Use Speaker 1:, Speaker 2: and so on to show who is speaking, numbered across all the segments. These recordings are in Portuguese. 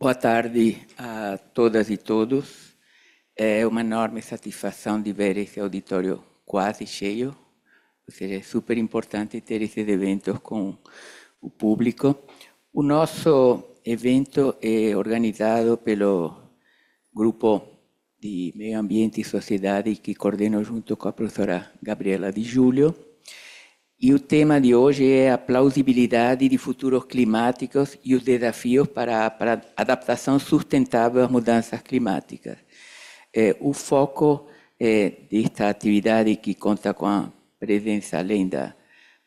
Speaker 1: Boa tarde a todas e todos. É uma enorme satisfação de ver esse auditório quase cheio. Ou seja, é super importante ter esses eventos com o público. O nosso evento é organizado pelo Grupo de Meio Ambiente e Sociedade que coordeno junto com a professora Gabriela Di Giulio. E o tema de hoje é a plausibilidade de futuros climáticos e os desafios para, para adaptação sustentável às mudanças climáticas. É, eh, o foco é, eh, desta atividade, que conta com a presença, além da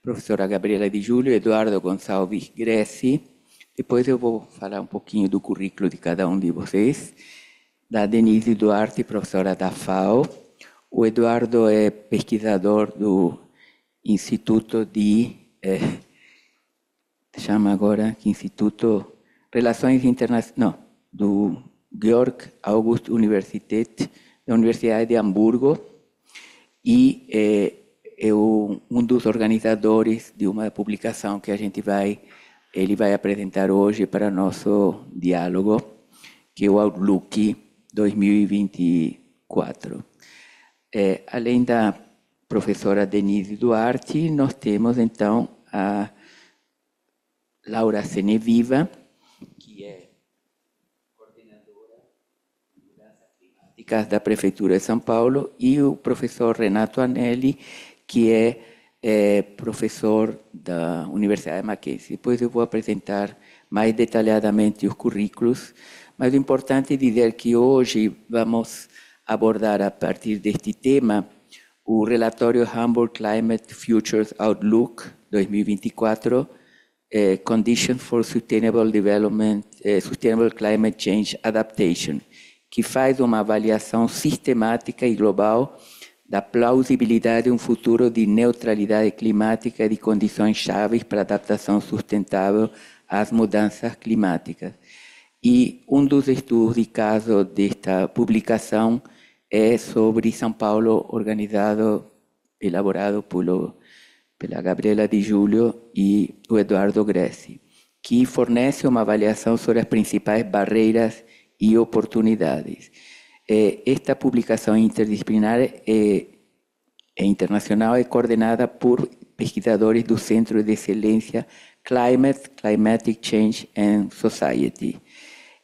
Speaker 1: professora Gabriela de Júlio, Eduardo Gonçalves Gressi, depois eu vou falar um pouquinho do currículo de cada um de vocês, da Denise Duarte, professora da FAO. O Eduardo é pesquisador do Instituto de. É, chama agora que Instituto Relações Internacionais. Não, do Georg August Universität, da Universidade de Hamburgo. E é, eu, um dos organizadores de uma publicação que a gente vai. Ele vai apresentar hoje para nosso diálogo, que é o Outlook 2024. É, eh, além da professora Denise Duarte, nós temos então a Laura Seneviva, que é coordenadora de mudanças climáticas da Prefeitura de São Paulo, e o professor Renato Anelli, que é, é professor da Universidade de Mackenzie. Depois eu vou apresentar mais detalhadamente os currículos, mas o importante é dizer que hoje vamos abordar a partir deste tema o relatório Hamburg Climate Futures Outlook 2024, eh, for Sustainable Development, eh, Sustainable Climate Change Adaptation, que faz uma avaliação sistemática e global da plausibilidade de um futuro de neutralidade climática e de condições chaves para adaptação sustentável às mudanças climáticas. E um dos estudos de caso desta publicação es sobre San Paulo organizado, elaborado por la Gabriela Di Giulio y Eduardo Gressi, que fornece una evaluación sobre las principales barreras y oportunidades. Eh, esta publicación interdisciplinar eh, e internacional es coordinada por pesquisadores del Centro de Excelencia Climate, Climatic Change and Society.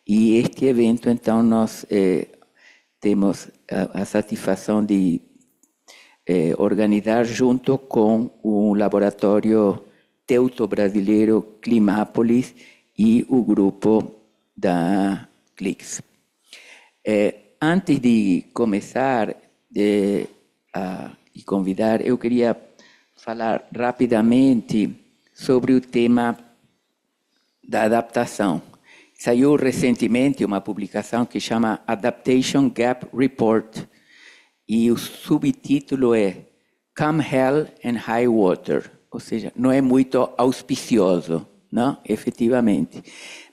Speaker 1: Y este evento, entonces, eh, tenemos. temos a, a satisfação de eh, organizar junto com o um laboratório teuto-brasileiro Climápolis e o grupo da Clix. Eh, antes de começar é, a, e convidar, eu queria falar rapidamente sobre o tema da adaptação. Saiu recentemente uma publicação que chama Adaptation Gap Report e o subtítulo é Come Hell and High Water, ou seja, não é muito auspicioso, não? efetivamente.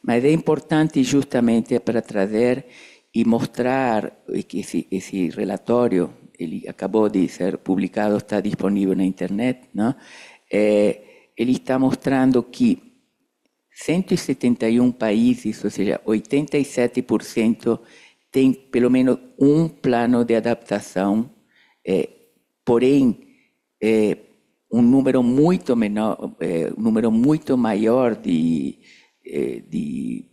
Speaker 1: Mas é importante justamente para trazer e mostrar que esse, esse relatório, ele acabou de ser publicado, está disponível na internet, não? É, ele está mostrando que 171 países, ou seja, 87%, têm pelo menos um plano de adaptação, é, porém, é, um número muito menor, é, um número muito maior de, de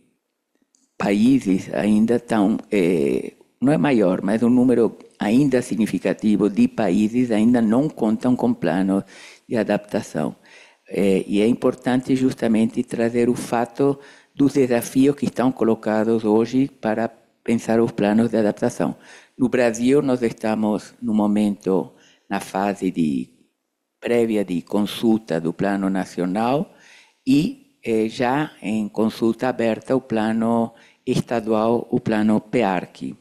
Speaker 1: países ainda estão, não é maior, mas um número ainda significativo de países ainda não contam com plano de adaptação e eh, é importante justamente trazer o fato dos desafios que estão colocados hoje para pensar os planos de adaptação. No Brasil, nós estamos no momento na fase de prévia de consulta do Plano Nacional e já em consulta aberta o Plano Estadual, o Plano PEARC.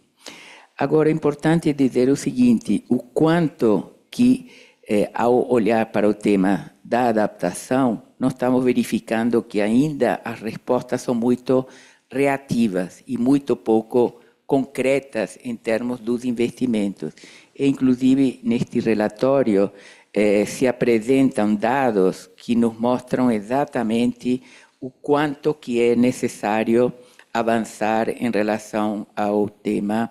Speaker 1: Agora, é importante dizer o seguinte, o quanto que, eh, ao olhar para o tema da adaptação, nós estamos verificando que ainda as respostas são muito reativas e muito pouco concretas em termos dos investimentos. E, inclusive, neste relatório eh, se apresentam dados que nos mostram exatamente o quanto que é necessário avançar em relação ao tema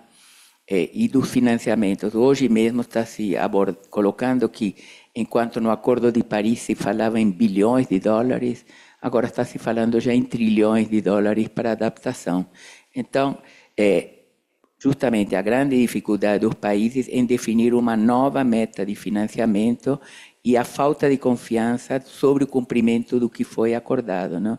Speaker 1: eh, e dos financiamentos. Hoje mesmo está se colocando que Enquanto no Acordo de Paris se falava em bilhões de dólares, agora está se falando já em trilhões de dólares para adaptação. Então, é justamente a grande dificuldade dos países em definir uma nova meta de financiamento e a falta de confiança sobre o cumprimento do que foi acordado. Não? Né?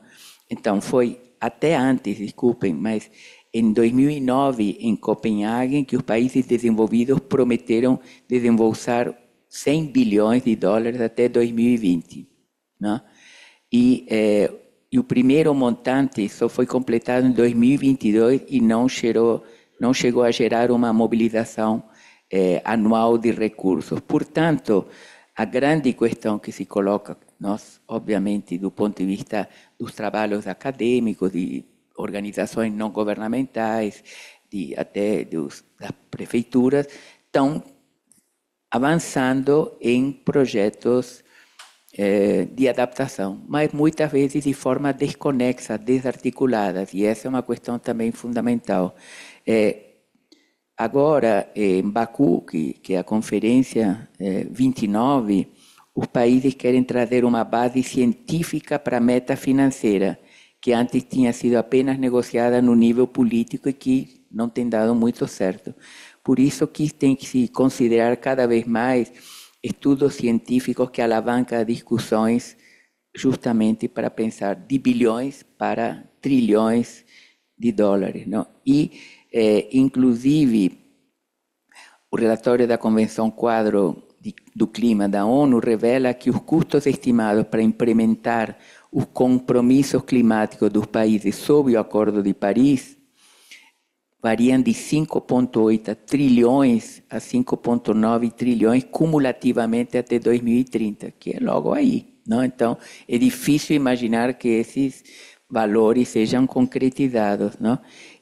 Speaker 1: Então, foi até antes, desculpem, mas em 2009, em Copenhague, que os países desenvolvidos prometeram desembolsar 100 bilhões de dólares até 2020. Né? E, é, e o primeiro montante só foi completado em 2022 e não, gerou, não chegou a gerar uma mobilização é, anual de recursos. Portanto, a grande questão que se coloca, nós, obviamente, do ponto de vista dos trabalhos acadêmicos, de organizações não governamentais, de, até dos, das prefeituras, estão avançando em projetos eh, de adaptação, mas muitas vezes de forma desconexa, desarticulada, e essa é uma questão também fundamental. Eh, agora, em Baku, que, que é a Conferência 29, eh, os países querem trazer uma base científica para a meta financeira, que antes tinha sido apenas negociada no nível político e que não tem dado muito certo. Por isso que tem que se considerar cada vez mais estudos científicos que alavancam discussões justamente para pensar de bilhões para trilhões de dólares. Não? E, é, inclusive, o relatório da Convenção Quadro de, do Clima da ONU revela que os custos estimados para implementar os compromissos climáticos dos países sob o Acordo de Paris variam de 5,8 trilhões a 5,9 trilhões cumulativamente até 2030, que é logo aí. Não? Né? Então, é difícil imaginar que esses valores sejam concretizados. Não? Né?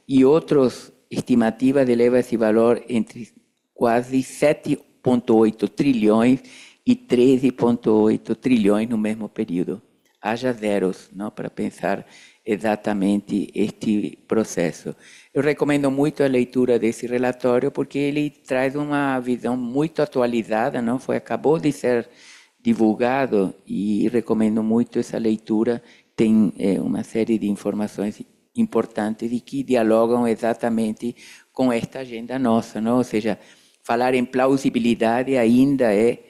Speaker 1: E outras estimativas elevam esse valor entre quase 7,8 trilhões e 13,8 trilhões no mesmo período. Haja zeros não? Né, para pensar exatamente este processo. Eu recomendo muito a leitura desse relatório porque ele traz uma visão muito atualizada, não foi acabou de ser divulgado e recomendo muito essa leitura. Tem é, eh, uma série de informações importantes e que dialogam exatamente com esta agenda nossa, não? Ou seja, falar em plausibilidade ainda é eh,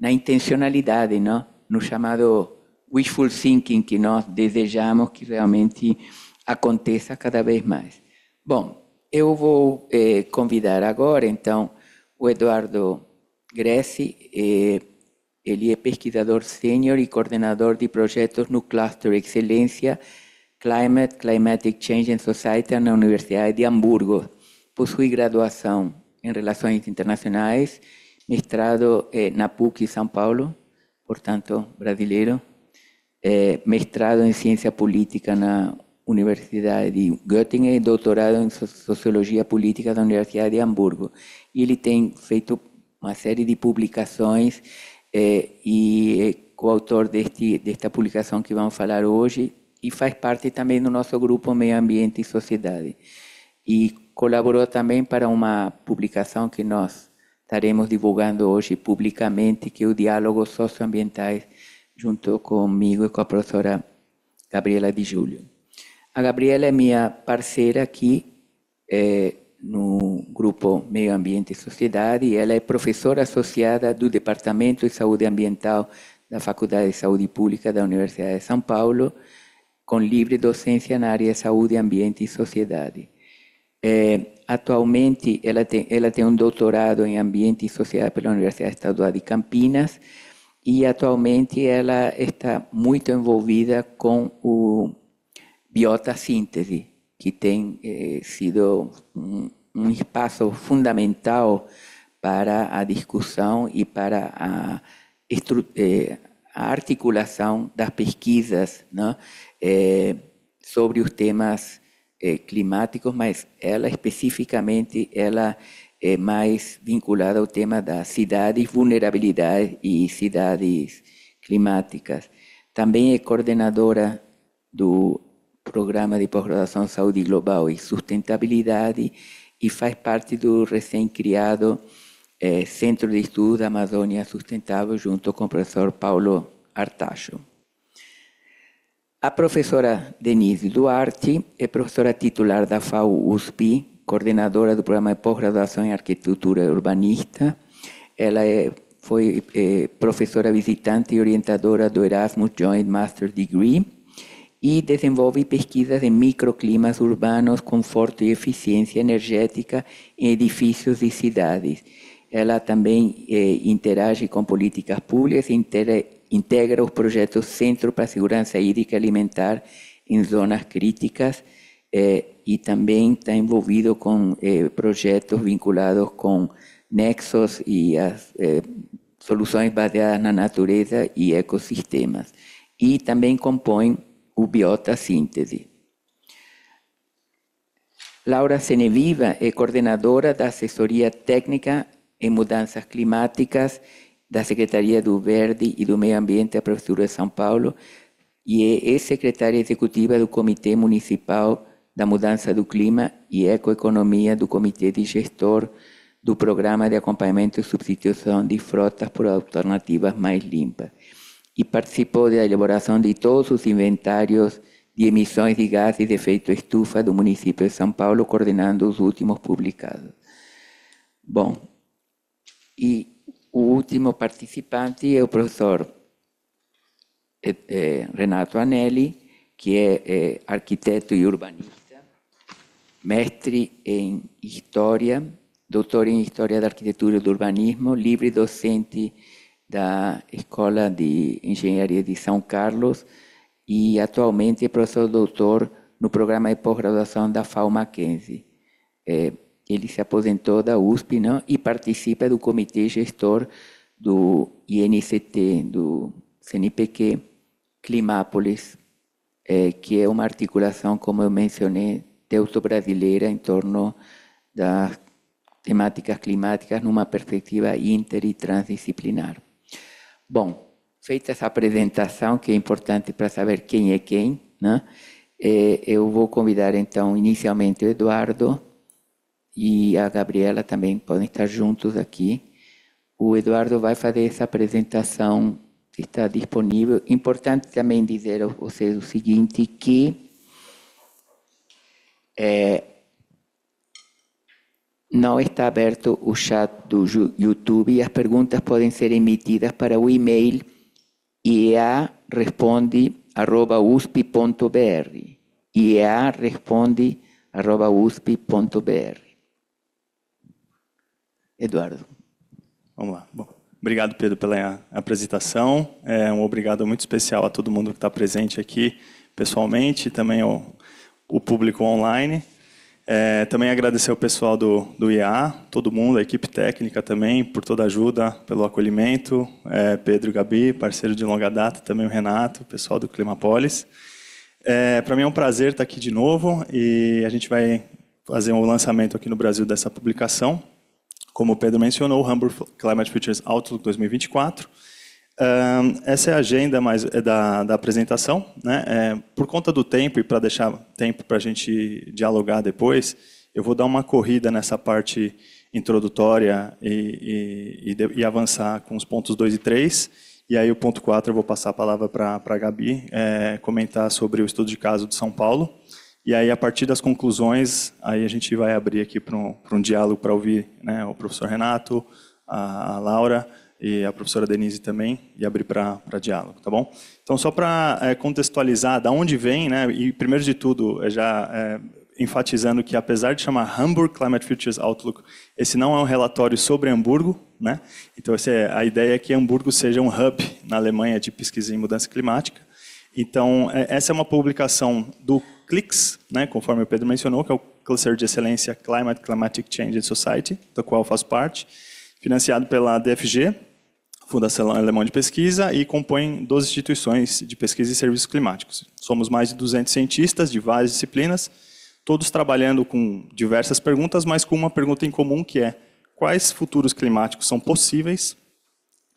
Speaker 1: na intencionalidade, não? No chamado wishful thinking que nós desejamos que realmente aconteça cada vez mais. Bom, eu vou eh, convidar agora, então, o Eduardo Gressi, eh, ele é pesquisador sênior e coordenador de projetos no Cluster Excelência Climate, Climatic Change and Society na Universidade de Hamburgo. Possui graduação em Relações Internacionais, mestrado eh, na PUC São Paulo, portanto, brasileiro, eh, mestrado em Ciência Política na Universidade de Göttingen doutorado em Sociologia Política da Universidade de Hamburgo. E ele tem feito uma série de publicações é, e é coautor deste, desta publicação que vamos falar hoje e faz parte também do nosso grupo Meio Ambiente e Sociedade. E colaborou também para uma publicação que nós estaremos divulgando hoje publicamente, que é o Diálogo Socioambientais, junto comigo e com a professora Gabriela Di Giulio. A Gabriela é minha parceira aqui é, no grupo Meio Ambiente e Sociedade e ela é professora associada do Departamento de Saúde Ambiental da Faculdade de Saúde Pública da Universidade de São Paulo, com livre docência na área de saúde, ambiente e sociedade. É, atualmente, ela tem, ela tem um doutorado em ambiente e sociedade pela Universidade Estadual de Campinas e atualmente ela está muito envolvida com o Biotasíntese, que tem eh, sido um, um, espaço fundamental para a discussão e para a, eh, a articulação das pesquisas né, eh, sobre os temas eh, climáticos, mas ela especificamente ela é mais vinculada ao tema das cidades, vulnerabilidade e cidades climáticas. Também é coordenadora do programa de pós-graduação Saúde Global e Sustentabilidade e faz parte do recém-criado é, Centro de Estudos da Amazônia Sustentável, junto com o professor Paulo Artacho. A professora Denise Duarte é professora titular da FAU-USP, coordenadora do programa de pós-graduação em Arquitetura Urbanista. Ela é, foi é, professora visitante e orientadora do Erasmus Joint Master Degree Y desenvolve pesquisas en microclimas urbanos, conforto y eficiencia energética en edificios y ciudades. Ella también eh, interage con políticas públicas e integra, los proyectos Centro para Seguridad Hídrica e Alimentar en em zonas críticas y eh, e también está envolvido con eh, proyectos vinculados con nexos y e as soluciones baseadas la naturaleza y ecosistemas. Y también compone o síntese. Laura Seneviva é coordenadora da assessoria técnica em mudanças climáticas da Secretaria do Verde e do Meio Ambiente da Prefeitura de São Paulo e é ex-secretária executiva do Comitê Municipal da Mudança do Clima e Ecoeconomia do Comitê de Gestor do Programa de Acompanhamento e Substituição de Frotas por Alternativas Mais Limpas. y participó de la elaboración de todos sus inventarios de emisiones de gases de efecto estufa del municipio de São Paulo, coordinando los últimos publicados. Bom, y el último participante es el profesor eh, eh, Renato Anelli, que es eh, arquitecto y urbanista, mestre en Historia, doctor en Historia de Arquitectura y urbanismo Urbanismo, libre docente da Escola de Engenharia de São Carlos e atualmente é professor doutor no programa de pós-graduação da FAO Mackenzie. É, ele se aposentou da USP não, e participa do comitê gestor do INCT, do CNPq Climápolis, é, que é uma articulação, como eu mencionei, teuto-brasileira em torno das temáticas climáticas numa perspectiva inter e transdisciplinar. Bom, feita essa apresentação, que é importante para saber quem é quem, né? É, eu vou convidar então inicialmente o Eduardo e a Gabriela também podem estar juntos aqui. O Eduardo vai fazer essa apresentação está disponível. Importante também dizer a vocês o seguinte que é, não está aberto o chat do YouTube e as perguntas podem ser emitidas para o e-mail iearesponde.usp.br iearesponde.usp.br
Speaker 2: Eduardo. Vamos lá. Bom, obrigado, Pedro, pela apresentação. É um obrigado muito especial a todo mundo que está presente aqui pessoalmente e também ao, público online. É, também agradecer o pessoal do, do IA, todo mundo, a equipe técnica também, por toda a ajuda, pelo acolhimento. É, Pedro e Gabi, parceiro de longa data, também o Renato, o pessoal do Climapolis. É, Para mim é um prazer estar aqui de novo e a gente vai fazer um lançamento aqui no Brasil dessa publicação. Como o Pedro mencionou, o Hamburg Climate Futures Outlook 2024 essa é a agenda mais eh, da, da apresentação. Né? É, por conta do tempo e para deixar tempo para a gente dialogar depois, eu vou dar uma corrida nessa parte introdutória e, e, e, e avançar com os pontos 2 e 3. E aí o ponto 4 eu vou passar a palavra para a Gabi é, comentar sobre o estudo de caso de São Paulo. E aí, a partir das conclusões, aí a gente vai abrir aqui para um, um diálogo para ouvir né, o professor Renato, a Laura, e a professora Denise também, e abrir para diálogo, tá bom? Então, só para é, eh, contextualizar da onde vem, né, e primeiro de tudo, eh, já é, enfatizando que apesar de chamar Hamburg Climate Futures Outlook, esse não é um relatório sobre Hamburgo, né? Então, é, a ideia é que Hamburgo seja um hub na Alemanha de pesquisa em mudança climática. Então, essa é uma publicação do CLICS, né, conforme o Pedro mencionou, que é o Cluster de Excelência Climate, Climatic Change and Society, da qual eu faço parte, financiado pela DFG, Fundação Alemã de Pesquisa e compõem 12 instituições de pesquisa e serviços climáticos. Somos mais de 200 cientistas de várias disciplinas, todos trabalhando com diversas perguntas, mas com uma pergunta em comum que é quais futuros climáticos são possíveis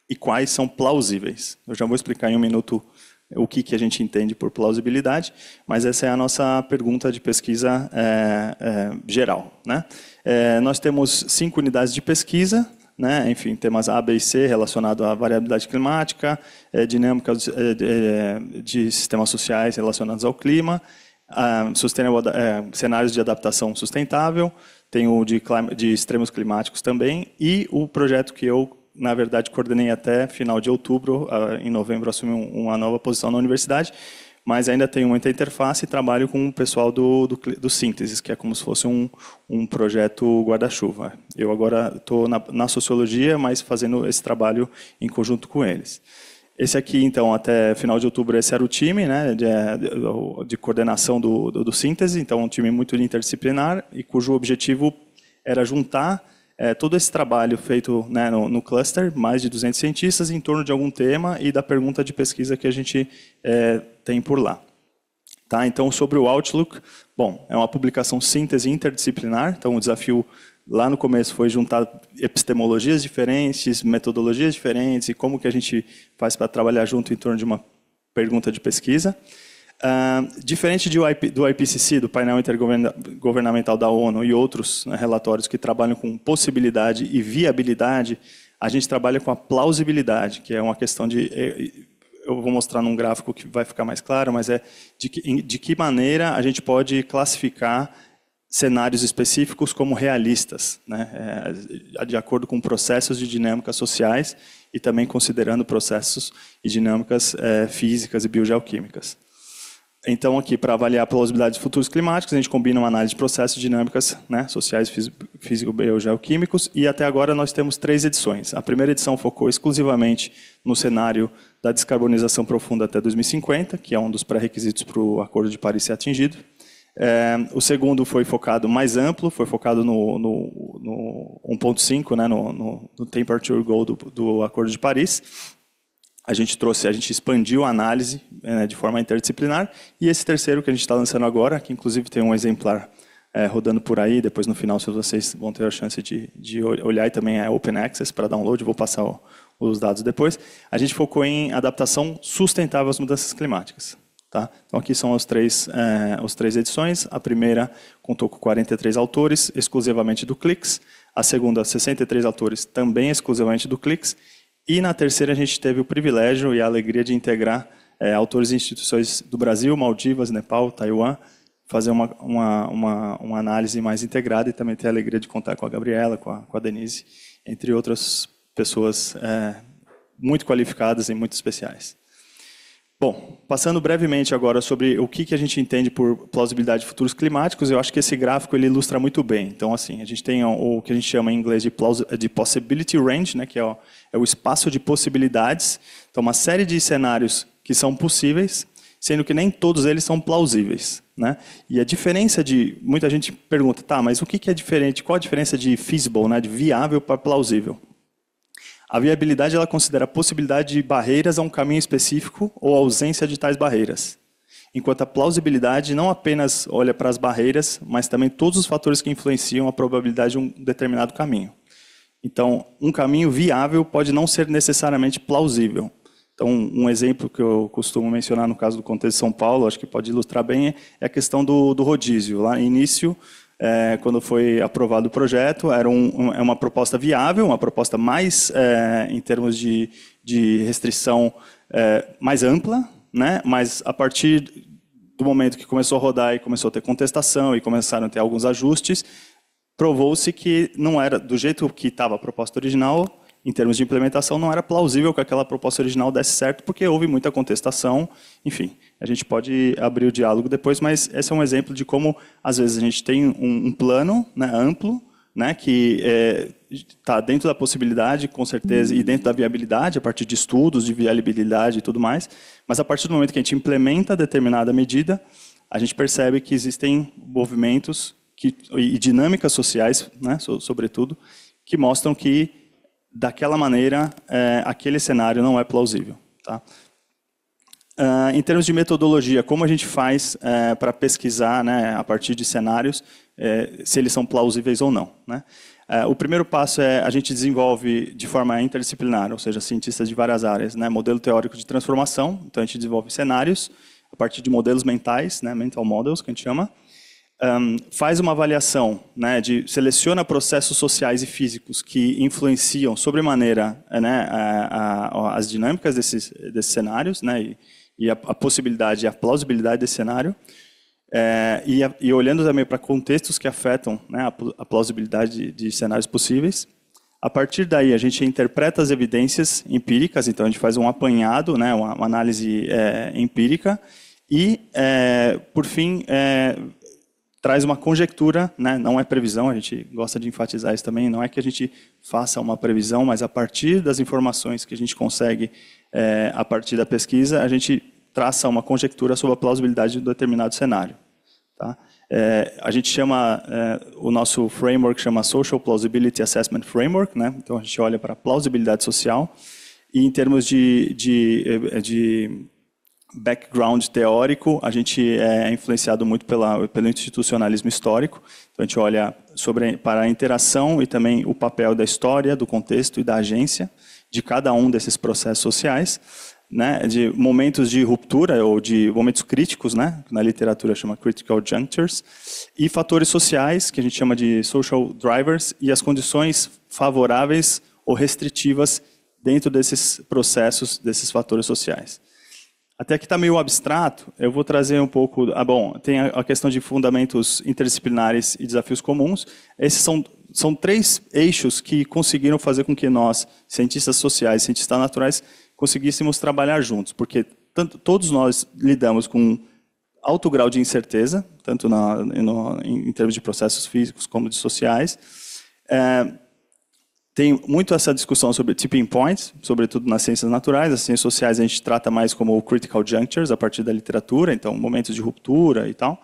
Speaker 2: e quais são plausíveis. Eu já vou explicar em um minuto eh, o que, que a gente entende por plausibilidade, mas essa é a nossa pergunta de pesquisa é, é, geral. Né? É, nós temos cinco unidades de pesquisa, né? enfim, temas A, B e C relacionados à variabilidade climática, é, dinâmica é, de, é, de sistemas sociais relacionados ao clima, é, cenários de adaptação sustentável, tem o de, de extremos climáticos também, e o projeto que eu na verdade, coordenei até final de outubro. Em novembro, assumi uma nova posição na universidade, mas ainda tenho muita interface e trabalho com o pessoal do, do, do Sínteses, que é como se fosse um, um projeto guarda-chuva. Eu agora estou na, na, sociologia, mas fazendo esse trabalho em conjunto com eles. Esse aqui, então, até final de outubro, esse era o time né, de, de coordenação do, do, do Síntese, então um time muito interdisciplinar e cujo objetivo era juntar é, todo esse trabalho feito né, no, no, cluster, mais de 200 cientistas, em torno de algum tema e da pergunta de pesquisa que a gente é, tem por lá. Tá? Então, sobre o Outlook, bom, é uma publicação síntese interdisciplinar, então o desafio lá no começo foi juntar epistemologias diferentes, metodologias diferentes e como que a gente faz para trabalhar junto em torno de uma pergunta de pesquisa. Uh, diferente do, do IPCC, do painel intergovernamental da ONU e outros né, relatórios que trabalham com possibilidade e viabilidade, a gente trabalha com a plausibilidade, que é uma questão de é, eu vou mostrar num gráfico que vai ficar mais claro, mas é de que, de que maneira a gente pode classificar cenários específicos como realistas, né? É, de acordo com processos de dinâmicas sociais e também considerando processos e dinâmicas é, físicas e biogeoquímicas. Então, aqui, para avaliar a plausibilidade de futuros climáticos, a gente combina uma análise de processos dinâmicas né, sociais, físico-biogeoquímicos, e até agora nós temos três edições. A primeira edição focou exclusivamente no cenário da descarbonização profunda até 2050, que é um dos pré-requisitos para o Acordo de Paris ser atingido. É, o segundo foi focado mais amplo, foi focado no, no, no 1.5, né, no, no, no Temperature Goal do, do Acordo de Paris a gente trouxe, a gente expandiu a análise eh, né, de forma interdisciplinar. E esse terceiro que a gente está lançando agora, que inclusive tem um exemplar é, rodando por aí, depois no final vocês vão ter a chance de, de olhar, e também é open access para download, vou passar o, os dados depois. A gente focou em adaptação sustentável às mudanças climáticas. Tá? Então aqui são as três, é, os três edições. A primeira contou com 43 autores, exclusivamente do Clix. A segunda, 63 autores, também exclusivamente do Clix. E na terceira a gente teve o privilégio e a alegria de integrar é, autores e instituições do Brasil, Maldivas, Nepal, Taiwan, fazer uma, uma, uma, uma, análise mais integrada e também ter a alegria de contar com a Gabriela, com a, com a Denise, entre outras pessoas é, muito qualificadas e muito especiais. Bom, passando brevemente agora sobre o que, que a gente entende por plausibilidade de futuros climáticos, eu acho que esse gráfico ele ilustra muito bem. Então, assim, a gente tem o, o que a gente chama em inglês de, de possibility range, né, que é o, é o espaço de possibilidades. Então, uma série de cenários que são possíveis, sendo que nem todos eles são plausíveis. Né? E a diferença de. Muita gente pergunta, tá, mas o que, que é diferente? Qual a diferença de feasible, né, de viável para plausível? A viabilidade ela considera a possibilidade de barreiras a um caminho específico ou a ausência de tais barreiras. Enquanto a plausibilidade não apenas olha para as barreiras, mas também todos os fatores que influenciam a probabilidade de um determinado caminho. Então, um caminho viável pode não ser necessariamente plausível. Então, um exemplo que eu costumo mencionar no caso do contexto de São Paulo, acho que pode ilustrar bem, é a questão do, do rodízio. Lá no início, é, quando foi aprovado o projeto, era um, é uma proposta viável, uma proposta mais, é, em termos de, de restrição, é, mais ampla, né? mas a partir do momento que começou a rodar e começou a ter contestação e começaram a ter alguns ajustes, provou-se que não era, do jeito que estava a proposta original, em termos de implementação, não era plausível que aquela proposta original desse certo, porque houve muita contestação, enfim, a gente pode abrir o diálogo depois, mas esse é um exemplo de como, às vezes, a gente tem um, um plano né, amplo, né, que está é, tá dentro da possibilidade, com certeza, e dentro da viabilidade, a partir de estudos de viabilidade e tudo mais, mas a partir do momento que a gente implementa determinada medida, a gente percebe que existem movimentos que, e dinâmicas sociais, né, sobretudo, que mostram que, daquela maneira, é, aquele cenário não é plausível. Tá? Uh, em termos de metodologia, como a gente faz uh, eh, para pesquisar, né, a partir de cenários, uh, se eles são plausíveis ou não? Né? Eh, o primeiro passo é a gente desenvolve de forma interdisciplinar, ou seja, cientistas de várias áreas, né, modelo teórico de transformação. Então a gente desenvolve cenários a partir de modelos mentais, né, mental models, que a gente chama. Um, faz uma avaliação, né, de seleciona processos sociais e físicos que influenciam sobremaneira né, a, a, as dinâmicas desses, desses cenários, né, e, e a, a possibilidade e a plausibilidade desse cenário, é, e, a, e, olhando também para contextos que afetam né, a, a, plausibilidade de, de, cenários possíveis. A partir daí, a gente interpreta as evidências empíricas, então a gente faz um apanhado, né, uma, uma análise é, empírica, e, é, por fim, é, traz uma conjectura, né, não é previsão, a gente gosta de enfatizar isso também, não é que a gente faça uma previsão, mas a partir das informações que a gente consegue é, a partir da pesquisa, a gente traça uma conjectura sobre a plausibilidade de um determinado cenário. Tá? É, a gente chama, é, o nosso framework chama Social Plausibility Assessment Framework, né? então a gente olha para a plausibilidade social, e em termos de, de, é, de background teórico, a gente é influenciado muito pela, pelo institucionalismo histórico. Então, a gente olha sobre, para a interação e também o papel da história, do contexto e da agência de cada um desses processos sociais né, de momentos de ruptura ou de momentos críticos, né, na literatura chama critical junctures, e fatores sociais, que a gente chama de social drivers, e as condições favoráveis ou restritivas dentro desses processos, desses fatores sociais. Até que está meio abstrato, eu vou trazer um pouco. Ah, bom, tem a questão de fundamentos interdisciplinares e desafios comuns. Esses são são três eixos que conseguiram fazer com que nós, cientistas sociais, cientistas naturais, conseguíssemos trabalhar juntos, porque tanto, todos nós lidamos com alto grau de incerteza, tanto na, no, em, termos de processos físicos como de sociais. É, tem muito essa discussão sobre tipping points, sobretudo nas ciências naturais. As ciências sociais a gente trata mais como critical junctures, a partir da literatura, então momentos de ruptura e tal.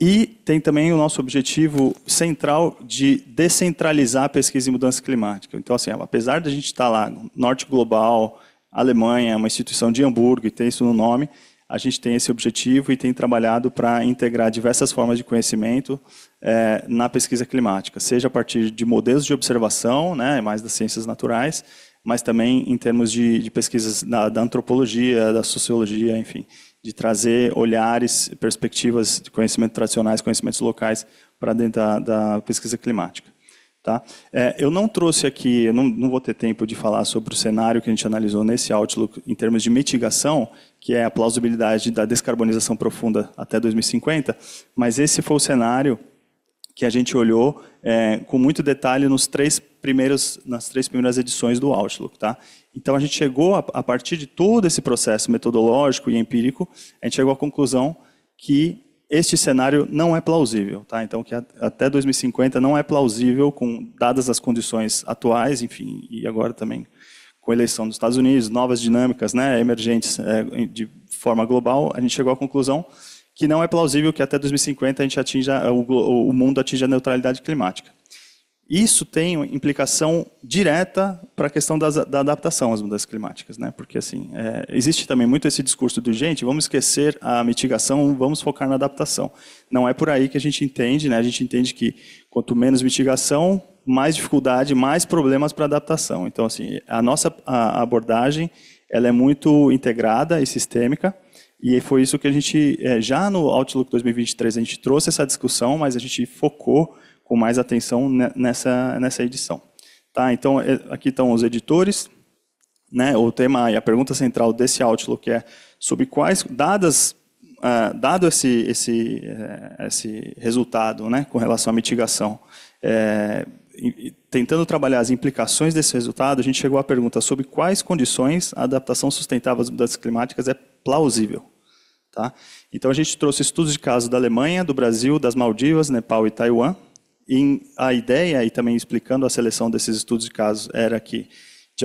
Speaker 2: E tem também o nosso objetivo central de descentralizar a pesquisa em mudança climática. Então, assim, apesar de a gente estar lá, norte global, Alemanha, é uma instituição de Hamburgo, e tem isso no nome. A gente tem esse objetivo e tem trabalhado para integrar diversas formas de conhecimento é, na pesquisa climática, seja a partir de modelos de observação, né, mais das ciências naturais, mas também em termos de, de pesquisas da, da antropologia, da sociologia, enfim, de trazer olhares, perspectivas de conhecimento tradicionais, conhecimentos locais para dentro da, da pesquisa climática. Tá? É, eu não trouxe aqui, não, não vou ter tempo de falar sobre o cenário que a gente analisou nesse Outlook em termos de mitigação, que é a plausibilidade da descarbonização profunda até 2050, mas esse foi o cenário que a gente olhou é, com muito detalhe nos três primeiros, nas três primeiras edições do Outlook. Tá? Então a gente chegou, a, a partir de todo esse processo metodológico e empírico, a gente chegou à conclusão que este cenário não é plausível, tá? Então que até 2050 não é plausível com dadas as condições atuais, enfim, e agora também com a eleição dos Estados Unidos, novas dinâmicas, né, emergentes é, de forma global, a gente chegou à conclusão que não é plausível que até 2050 a gente atinja o, o mundo atinja a neutralidade climática. Isso tem implicação direta para a questão das, da adaptação às mudanças climáticas, né? Porque assim é, existe também muito esse discurso do gente, vamos esquecer a mitigação, vamos focar na adaptação. Não é por aí que a gente entende, né? A gente entende que quanto menos mitigação, mais dificuldade, mais problemas para adaptação. Então assim a nossa a abordagem ela é muito integrada e sistêmica. E foi isso que a gente, é, já no Outlook 2023, a gente trouxe essa discussão, mas a gente focou com mais atenção nessa, nessa edição. Tá? Então, é, aqui estão os editores, né? o tema e a pergunta central desse Outlook é sobre quais, dadas, ah, dado esse, esse, eh, esse resultado né? com relação à mitigação, é, tentando trabalhar as implicações desse resultado, a gente chegou à pergunta sobre quais condições a adaptação sustentável às mudanças climáticas é plausível. Tá? Então a gente trouxe estudos de caso da Alemanha, do Brasil, das Maldivas, Nepal e Taiwan, e a ideia, e também explicando a seleção desses estudos de casos, era que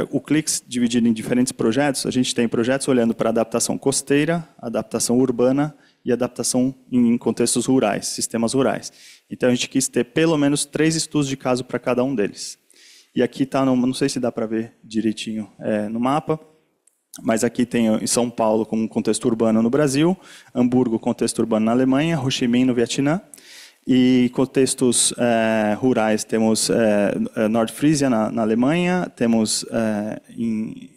Speaker 2: o Clix dividido em diferentes projetos, a gente tem projetos olhando para adaptação costeira, adaptação urbana e adaptação em contextos rurais, sistemas rurais. Então a gente quis ter pelo menos três estudos de caso para cada um deles. E aqui está, não sei se dá para ver direitinho é, no mapa, mas aqui tem em São Paulo como contexto urbano no Brasil, Hamburgo contexto urbano na Alemanha, Ho Chi Minh no Vietnã, e contextos eh, rurais, temos eh, eh na, na Alemanha, temos, eh, em,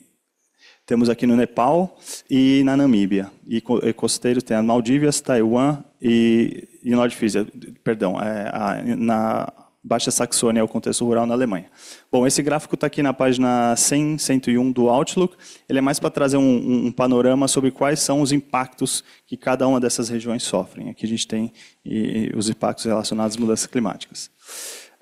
Speaker 2: temos aqui no Nepal e na Namíbia. E, e costeiros tem as Maldívias, Taiwan e, e perdão, a, na Baixa Saxônia é o contexto rural na Alemanha. Bom, esse gráfico está aqui na página 100, 101 do Outlook. Ele é mais para trazer um, um, panorama sobre quais são os impactos que cada uma dessas regiões sofrem. Aqui a gente tem e, os impactos relacionados às mudanças climáticas.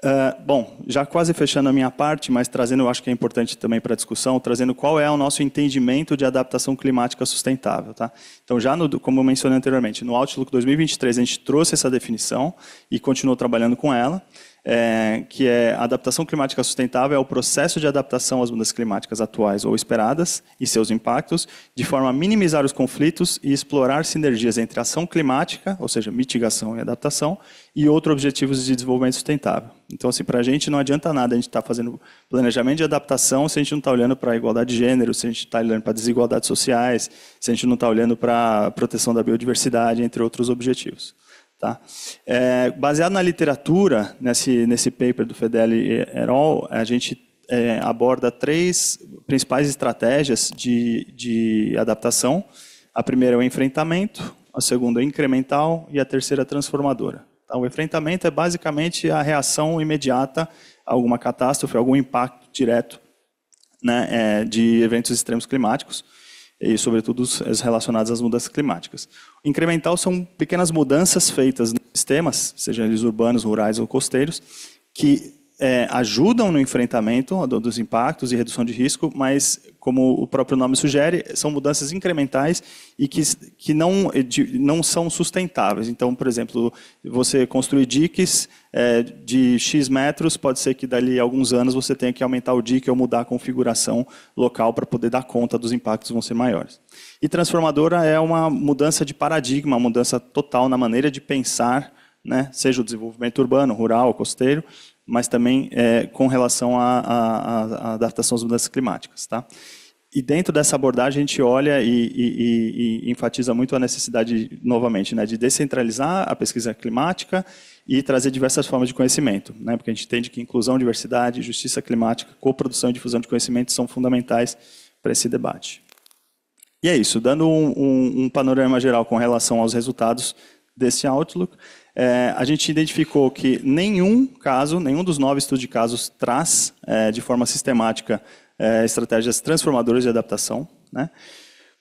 Speaker 2: Uh, bom, já quase fechando a minha parte, mas trazendo, eu acho que é importante também para a discussão, trazendo qual é o nosso entendimento de adaptação climática sustentável. Tá? Então, já no, como eu mencionei anteriormente, no Outlook 2023 a gente trouxe essa definição e continuou trabalhando com ela é, que é a adaptação climática sustentável é o processo de adaptação às mudanças climáticas atuais ou esperadas e seus impactos, de forma a minimizar os conflitos e explorar sinergias entre ação climática, ou seja, mitigação e adaptação, e outros objetivos de desenvolvimento sustentável. Então, assim, para a gente não adianta nada a gente estar tá fazendo planejamento de adaptação se a gente não está olhando para a igualdade de gênero, se a gente está olhando para desigualdades sociais, se a gente não está olhando para a proteção da biodiversidade, entre outros objetivos. Tá? É, baseado na literatura, nesse, nesse paper do Fedeli et al., a gente é, aborda três principais estratégias de, de adaptação. A primeira é o enfrentamento, a segunda é incremental e a terceira é transformadora. Então, o enfrentamento é basicamente a reação imediata a alguma catástrofe, algum impacto direto né, é, de eventos extremos climáticos e, sobretudo, as relacionadas às mudanças climáticas. incremental são pequenas mudanças feitas nos sistemas, sejam eles urbanos, rurais ou costeiros, que é, ajudam no enfrentamento dos impactos e redução de risco, mas, como o próprio nome sugere, são mudanças incrementais e que, que não, de, não são sustentáveis. Então, por exemplo, você construir diques é, de X metros, pode ser que dali a alguns anos você tenha que aumentar o dique ou mudar a configuração local para poder dar conta dos impactos que vão ser maiores. E transformadora é uma mudança de paradigma, uma mudança total na maneira de pensar né, seja o desenvolvimento urbano, rural, costeiro, mas também é, com relação à adaptação às mudanças climáticas. Tá? E dentro dessa abordagem, a gente olha e, e, e, enfatiza muito a necessidade, novamente, né, de descentralizar a pesquisa climática e trazer diversas formas de conhecimento, né, porque a gente entende que inclusão, diversidade, justiça climática, coprodução e difusão de conhecimento são fundamentais para esse debate. E é isso, dando um, um, um panorama geral com relação aos resultados desse Outlook, é, a gente identificou que nenhum caso, nenhum dos nove estudos de casos traz é, de forma sistemática é, estratégias transformadoras de adaptação. Né?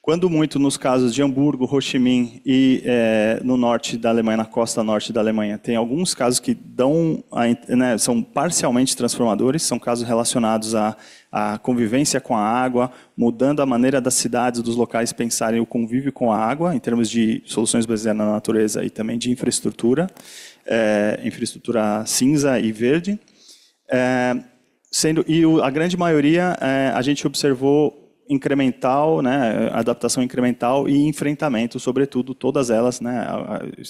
Speaker 2: quando muito nos casos de Hamburgo, Ho Chi Minh e é, no norte da Alemanha, na costa norte da Alemanha, tem alguns casos que dão, a, né, são parcialmente transformadores, são casos relacionados à, à convivência com a água, mudando a maneira das cidades, dos locais pensarem o convívio com a água, em termos de soluções baseadas na natureza e também de infraestrutura, é, infraestrutura cinza e verde. É, sendo, e o, a grande maioria, a gente observou incremental, né, adaptação incremental e enfrentamento, sobretudo, todas elas, né, é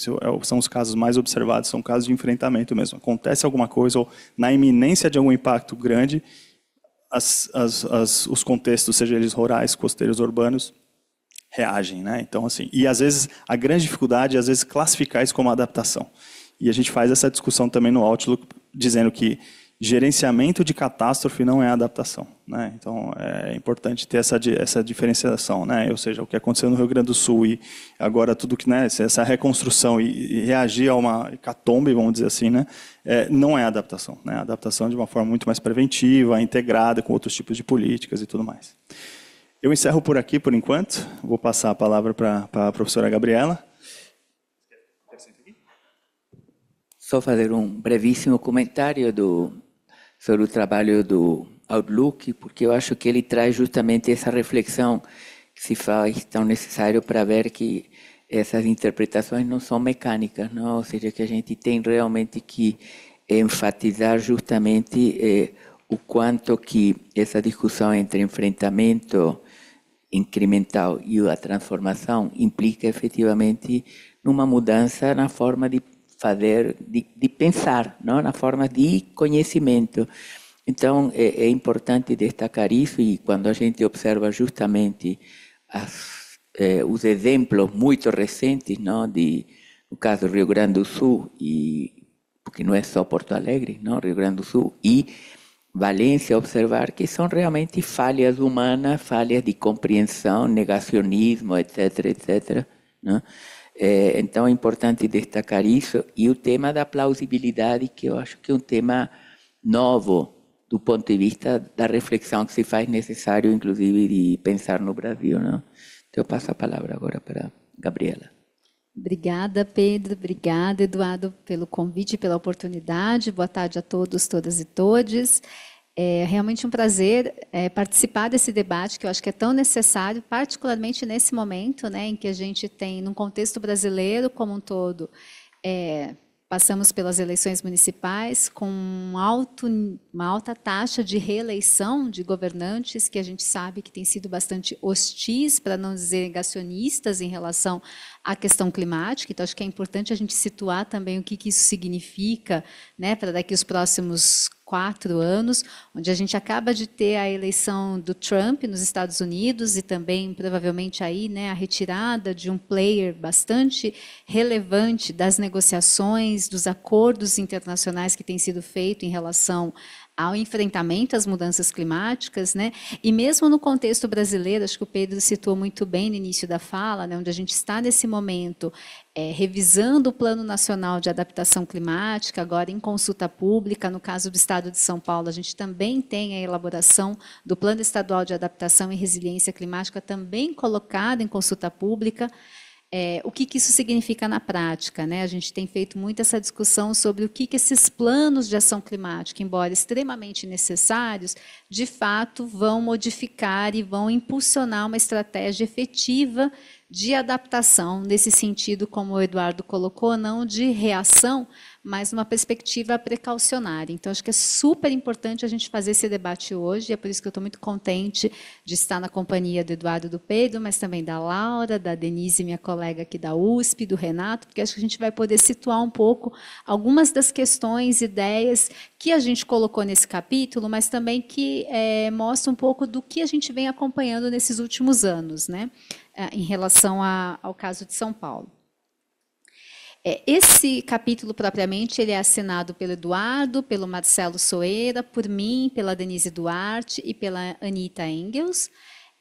Speaker 2: são os casos mais observados, são casos de enfrentamento mesmo. Acontece alguma coisa ou na iminência de algum impacto grande, as, as, as, os contextos, seja eles rurais, costeiros, urbanos, reagem, né? Então, assim, e às vezes a grande dificuldade é às vezes classificar isso como adaptação. E a gente faz essa discussão também no Outlook, dizendo que gerenciamento de catástrofe não é adaptação. Né? Então, é importante ter essa, essa diferenciação. Né? Ou seja, o que aconteceu no Rio Grande do Sul e agora tudo que... Né, essa reconstrução e, e reagir a uma catombe, vamos dizer assim, né? É, não é adaptação. Né? Adaptação é de uma forma muito mais preventiva, integrada com outros tipos de políticas e tudo mais. Eu encerro por aqui, por enquanto. Vou passar a palavra para a professora Gabriela. Só fazer um brevíssimo
Speaker 1: comentário do sobre o trabalho do Outlook, porque eu acho que ele traz justamente essa reflexão que se faz tão necessário para ver que essas interpretações não são mecânicas, não? ou seja, que a gente tem realmente que enfatizar justamente eh, o quanto que essa discussão entre enfrentamento incremental e a transformação implica efetivamente numa mudança na forma de fazer, de, de pensar, não? na forma de conhecimento. Então, é, eh, é, importante destacar isso e quando a gente observa justamente as, eh, os exemplos muito recentes, não? De, no caso Rio Grande do Sul, e, porque não é só Porto Alegre, não? Rio Grande do Sul e Valência, observar que são realmente falhas humanas, falhas de compreensão, negacionismo, etc., etc., não? É, então é importante destacar isso. E o tema da plausibilidade, que eu acho que é um tema novo do ponto de vista da reflexão que se faz necessário, inclusive, de pensar no Brasil. Não? Então eu passo a palavra agora para Gabriela.
Speaker 3: Obrigada, Pedro. Obrigada, Eduardo, pelo convite, e pela oportunidade. Boa tarde a todos, todas e todes. É realmente um prazer é, participar desse debate que eu acho que é tão necessário, particularmente nesse momento, né, em que a gente tem, num contexto brasileiro como um todo, é, passamos pelas eleições municipais com um alto, uma alta taxa de reeleição de governantes que a gente sabe que tem sido bastante hostis, para não dizer negacionistas em relação a questão climática, então acho que é importante a gente situar também o que, que isso significa né, para daqui os próximos quatro anos, onde a gente acaba de ter a eleição do Trump nos Estados Unidos e também provavelmente aí né, a retirada de um player bastante relevante das negociações, dos acordos internacionais que têm sido feito em relação ao enfrentamento às mudanças climáticas, né? E mesmo no contexto brasileiro, acho que o Pedro citou muito bem no início da fala, né, onde a gente está nesse momento é, revisando o Plano Nacional de Adaptação Climática, agora em consulta pública. No caso do Estado de São Paulo, a gente também tem a elaboração do Plano Estadual de Adaptação e Resiliência Climática também colocado em consulta pública. É, o que, que, isso significa na prática? Né? A gente tem feito muito essa discussão sobre o que, que esses planos de ação climática, embora extremamente necessários, de fato vão modificar e vão impulsionar uma estratégia efetiva de adaptação, nesse sentido, como o Eduardo colocou, não de reação, mas numa perspectiva precaucionária. Então, acho que é super importante a gente fazer esse debate hoje, e é por isso que eu estou muito contente de estar na companhia do Eduardo do Pedro, mas também da Laura, da Denise, minha colega aqui da USP, do Renato, porque acho que a gente vai poder situar um pouco algumas das questões, ideias que a gente colocou nesse capítulo, mas também que é, mostra um pouco do que a gente vem acompanhando nesses últimos anos, né, é, em relação a, ao caso de São Paulo. É, esse capítulo, propriamente, ele é assinado pelo Eduardo, pelo Marcelo Soeira, por mim, pela Denise Duarte e pela Anita Engels.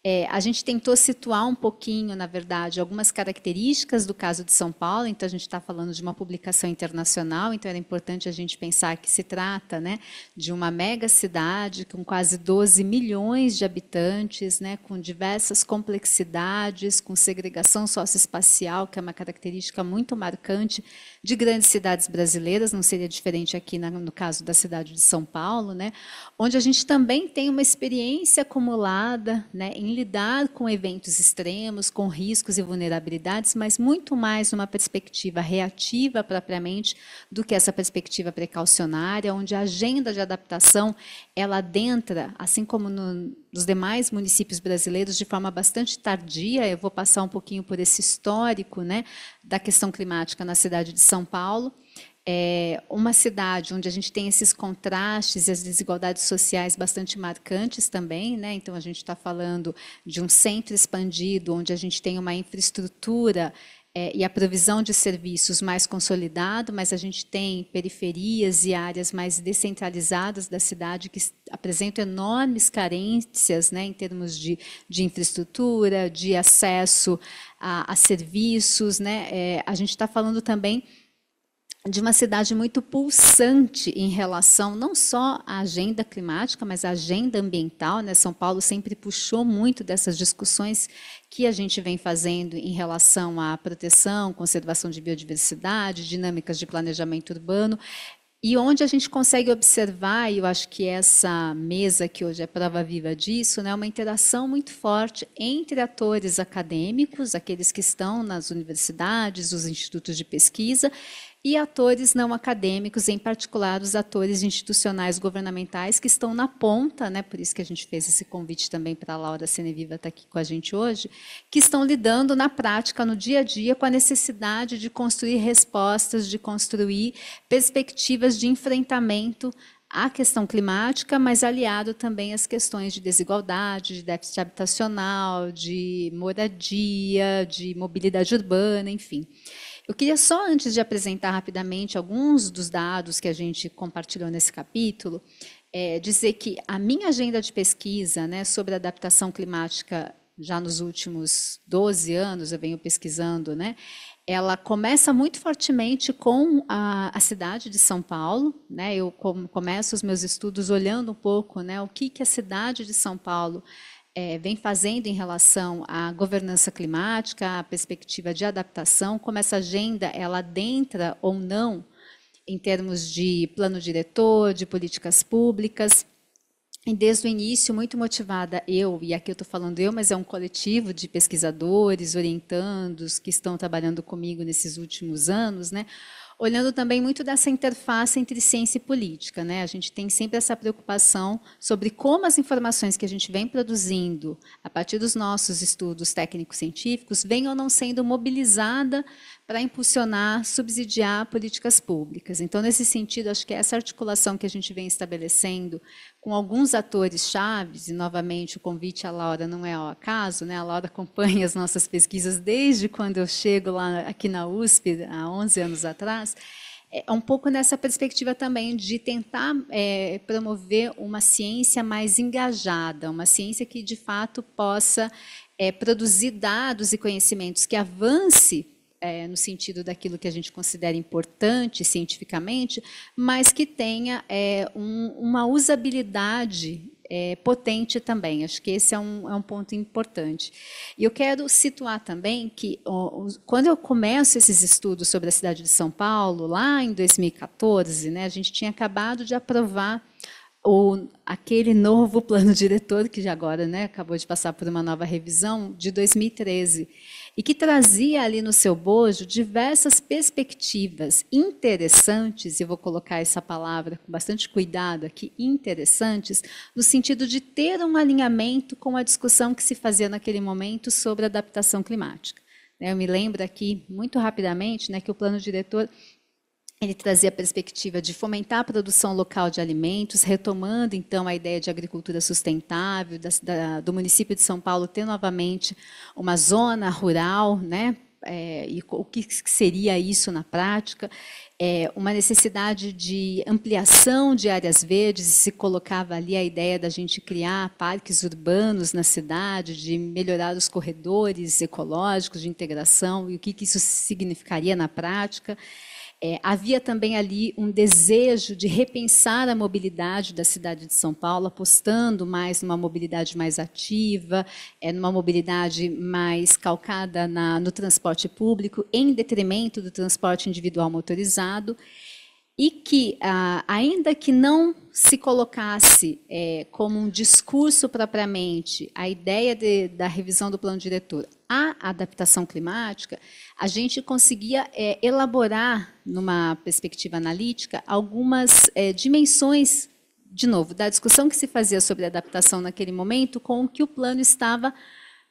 Speaker 3: É, a gente tentou situar um pouquinho, na verdade, algumas características do caso de São Paulo, então a gente está falando de uma publicação internacional, então era importante a gente pensar que se trata né, de uma mega cidade com quase 12 milhões de habitantes, né, com diversas complexidades, com segregação socioespacial, que é uma característica muito marcante de grandes cidades brasileiras, não seria diferente aqui na, no caso da cidade de São Paulo, né, onde a gente também tem uma experiência acumulada né, em lidar com eventos extremos, com riscos e vulnerabilidades, mas muito mais numa perspectiva reativa propriamente do que essa perspectiva precaucionária, onde a agenda de adaptação ela adentra, assim como no dos demais municípios brasileiros de forma bastante tardia. Eu vou passar um pouquinho por esse histórico né, da questão climática na cidade de São Paulo. É uma cidade onde a gente tem esses contrastes e as desigualdades sociais bastante marcantes também, né? Então a gente está falando de um centro expandido, onde a gente tem uma infraestrutura é, e a provisão de serviços mais consolidado, mas a gente tem periferias e áreas mais descentralizadas da cidade que apresentam enormes carências né, em termos de, de infraestrutura, de acesso a, a serviços. Né, é, a gente está falando também de uma cidade muito pulsante em relação não só à agenda climática, mas à agenda ambiental. Né? São Paulo sempre puxou muito dessas discussões que a gente vem fazendo em relação à proteção, conservação de biodiversidade, dinâmicas de planejamento urbano. E onde a gente consegue observar, e eu acho que essa mesa que hoje é prova viva disso, né, uma interação muito forte entre atores acadêmicos, aqueles que estão nas universidades, os institutos de pesquisa, e atores não acadêmicos, em particular os atores institucionais governamentais que estão na ponta, né? Por isso que a gente fez esse convite também para a Laura Seneviva estar tá aqui com a gente hoje, que estão lidando na prática, no dia a dia, com a necessidade de construir respostas, de construir perspectivas de enfrentamento à questão climática, mas aliado também às questões de desigualdade, de déficit habitacional, de moradia, de mobilidade urbana, enfim. Eu queria só, antes de apresentar rapidamente alguns dos dados que a gente compartilhou nesse capítulo, é, dizer que a minha agenda de pesquisa né, sobre adaptação climática já nos últimos 12 anos, eu venho pesquisando, né, ela começa muito fortemente com a, a cidade de São Paulo. Né, eu com, começo os meus estudos olhando um pouco né, o que, que a cidade de São Paulo é, vem fazendo em relação à governança climática, à perspectiva de adaptação, como essa agenda ela adentra ou não em termos de plano diretor, de políticas públicas. E desde o início, muito motivada eu, e aqui eu estou falando eu, mas é um coletivo de pesquisadores, orientandos, que estão trabalhando comigo nesses últimos anos, né? olhando também muito dessa interface entre ciência e política. Né? A gente tem sempre essa preocupação sobre como as informações que a gente vem produzindo a partir dos nossos estudos técnicos científicos vêm ou não sendo mobilizada para impulsionar, subsidiar políticas públicas. Então, nesse sentido, acho que essa articulação que a gente vem estabelecendo com alguns atores chaves, e novamente o convite à Laura não é ao acaso, né? a Laura acompanha as nossas pesquisas desde quando eu chego lá aqui na USP, há 11 anos atrás, é, é um pouco nessa perspectiva também de tentar é, promover uma ciência mais engajada, uma ciência que de fato possa é, produzir dados e conhecimentos que avance é, no sentido daquilo que a gente considera importante cientificamente, mas que tenha é, um, uma usabilidade é, potente também. Acho que esse é um, é um ponto importante. E eu quero situar também que, ó, quando eu começo esses estudos sobre a cidade de São Paulo, lá em 2014, né, a gente tinha acabado de aprovar o, aquele novo plano diretor, que já agora né, acabou de passar por uma nova revisão, de 2013 e que trazia ali no seu bojo diversas perspectivas interessantes, e vou colocar essa palavra com bastante cuidado aqui, interessantes, no sentido de ter um alinhamento com a discussão que se fazia naquele momento sobre adaptação climática. Eu me lembro aqui, muito rapidamente, né, que o plano diretor ele trazia a perspectiva de fomentar a produção local de alimentos, retomando então a ideia de agricultura sustentável, da, da, do município de São Paulo ter novamente uma zona rural, né? É, e o que seria isso na prática? É, uma necessidade de ampliação de áreas verdes, se colocava ali a ideia da gente criar parques urbanos na cidade, de melhorar os corredores ecológicos de integração, e o que, que isso significaria na prática. É, havia também ali um desejo de repensar a mobilidade da cidade de São Paulo, apostando mais numa mobilidade mais ativa, é, numa mobilidade mais calcada na, no transporte público, em detrimento do transporte individual motorizado e que, ah, ainda que não se colocasse é, como um discurso propriamente a ideia de, da revisão do plano diretor à adaptação climática, a gente conseguia é, elaborar, numa perspectiva analítica, algumas é, dimensões, de novo, da discussão que se fazia sobre adaptação naquele momento com o que o plano estava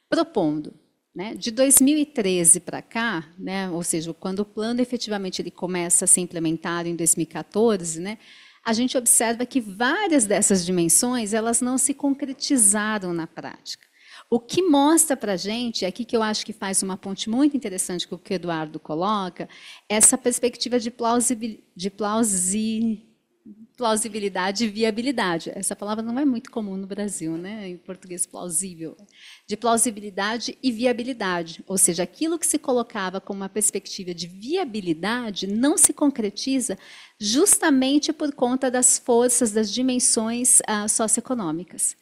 Speaker 3: propondo. Né? De 2013 para cá, né, ou seja, quando o plano efetivamente ele começa a ser implementado em 2014, né, a gente observa que várias dessas dimensões elas não se concretizaram na prática. O que mostra para a gente, aqui que eu acho que faz uma ponte muito interessante com o que o Eduardo coloca, essa perspectiva de, plausibil, de plausi, plausibilidade e viabilidade. Essa palavra não é muito comum no Brasil, né? Em português plausível. De plausibilidade e viabilidade, ou seja, aquilo que se colocava como uma perspectiva de viabilidade não se concretiza justamente por conta das forças, das dimensões ah, socioeconômicas.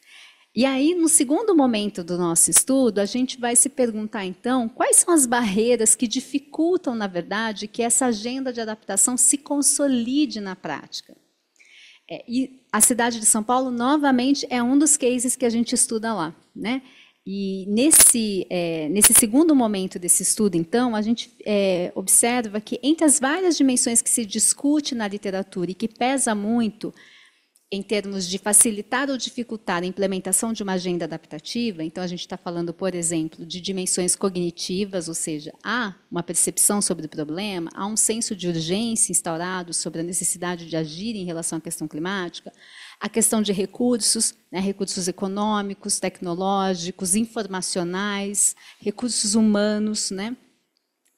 Speaker 3: E aí, no segundo momento do nosso estudo, a gente vai se perguntar então quais são as barreiras que dificultam, na verdade, que essa agenda de adaptação se consolide na prática. É, e a cidade de São Paulo, novamente, é um dos cases que a gente estuda lá. Né? E nesse, é, nesse segundo momento desse estudo, então, a gente é, observa que entre as várias dimensões que se discute na literatura e que pesa muito em termos de facilitar ou dificultar a implementação de uma agenda adaptativa, então a gente está falando, por exemplo, de dimensões cognitivas, ou seja, há uma percepção sobre o problema, há um senso de urgência instaurado sobre a necessidade de agir em relação à questão climática, a questão de recursos, né, recursos econômicos, tecnológicos, informacionais, recursos humanos, né?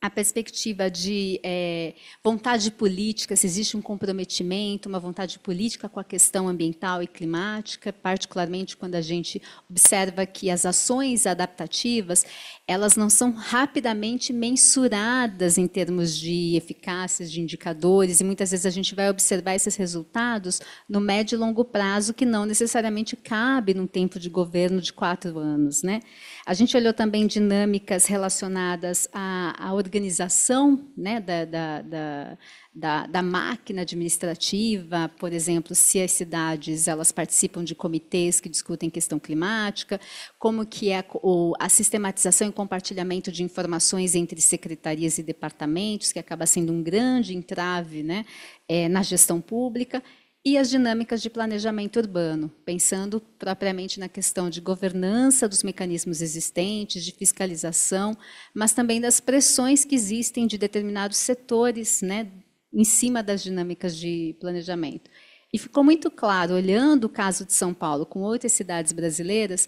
Speaker 3: a perspectiva de é, vontade política, se existe um comprometimento, uma vontade política com a questão ambiental e climática, particularmente quando a gente observa que as ações adaptativas, elas não são rapidamente mensuradas em termos de eficácia de indicadores, e muitas vezes a gente vai observar esses resultados no médio e longo prazo, que não necessariamente cabe num tempo de governo de quatro anos, né? A gente olhou também dinâmicas relacionadas à, à organização né, da, da, da da, da, máquina administrativa, por exemplo, se as cidades elas participam de comitês que discutem questão climática, como que é a, o, a sistematização e compartilhamento de informações entre secretarias e departamentos, que acaba sendo um grande entrave né, é, na gestão pública e as dinâmicas de planejamento urbano, pensando propriamente na questão de governança dos mecanismos existentes, de fiscalização, mas também das pressões que existem de determinados setores né, em cima das dinâmicas de planejamento. E ficou muito claro, olhando o caso de São Paulo com outras cidades brasileiras,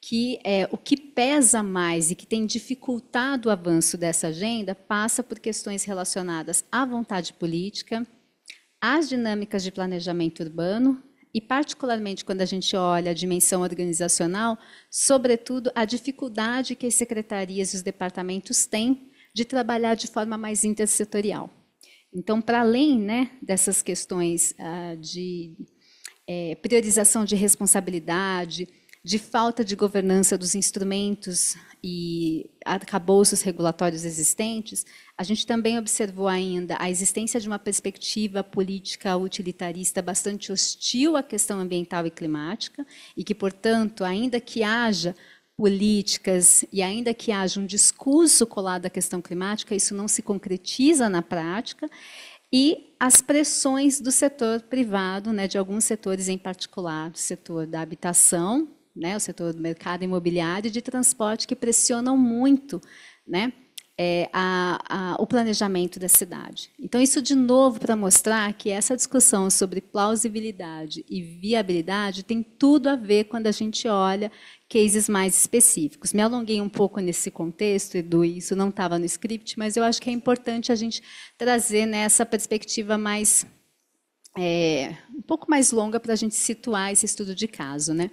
Speaker 3: que é, o que pesa mais e que tem dificultado o avanço dessa agenda passa por questões relacionadas à vontade política, as dinâmicas de planejamento urbano e, particularmente, quando a gente olha a dimensão organizacional, sobretudo a dificuldade que as secretarias e os departamentos têm de trabalhar de forma mais intersetorial. Então, para além né, dessas questões ah, de é, priorização de responsabilidade, de falta de governança dos instrumentos e acabou os regulatórios existentes, a gente também observou ainda a existência de uma perspectiva política utilitarista bastante hostil à questão ambiental e climática, e que, portanto, ainda que haja políticas e ainda que haja um discurso colado à questão climática, isso não se concretiza na prática, e as pressões do setor privado, né, de alguns setores em particular, do setor da habitação, né, o setor do mercado imobiliário e de transporte que pressionam muito né, é, a, a, o planejamento da cidade. Então, isso de novo para mostrar que essa discussão sobre plausibilidade e viabilidade tem tudo a ver quando a gente olha cases mais específicos. Me alonguei um pouco nesse contexto, Edu, e isso não estava no script, mas eu acho que é importante a gente trazer nessa né, perspectiva mais. É, um pouco mais longa para a gente situar esse estudo de caso. Né?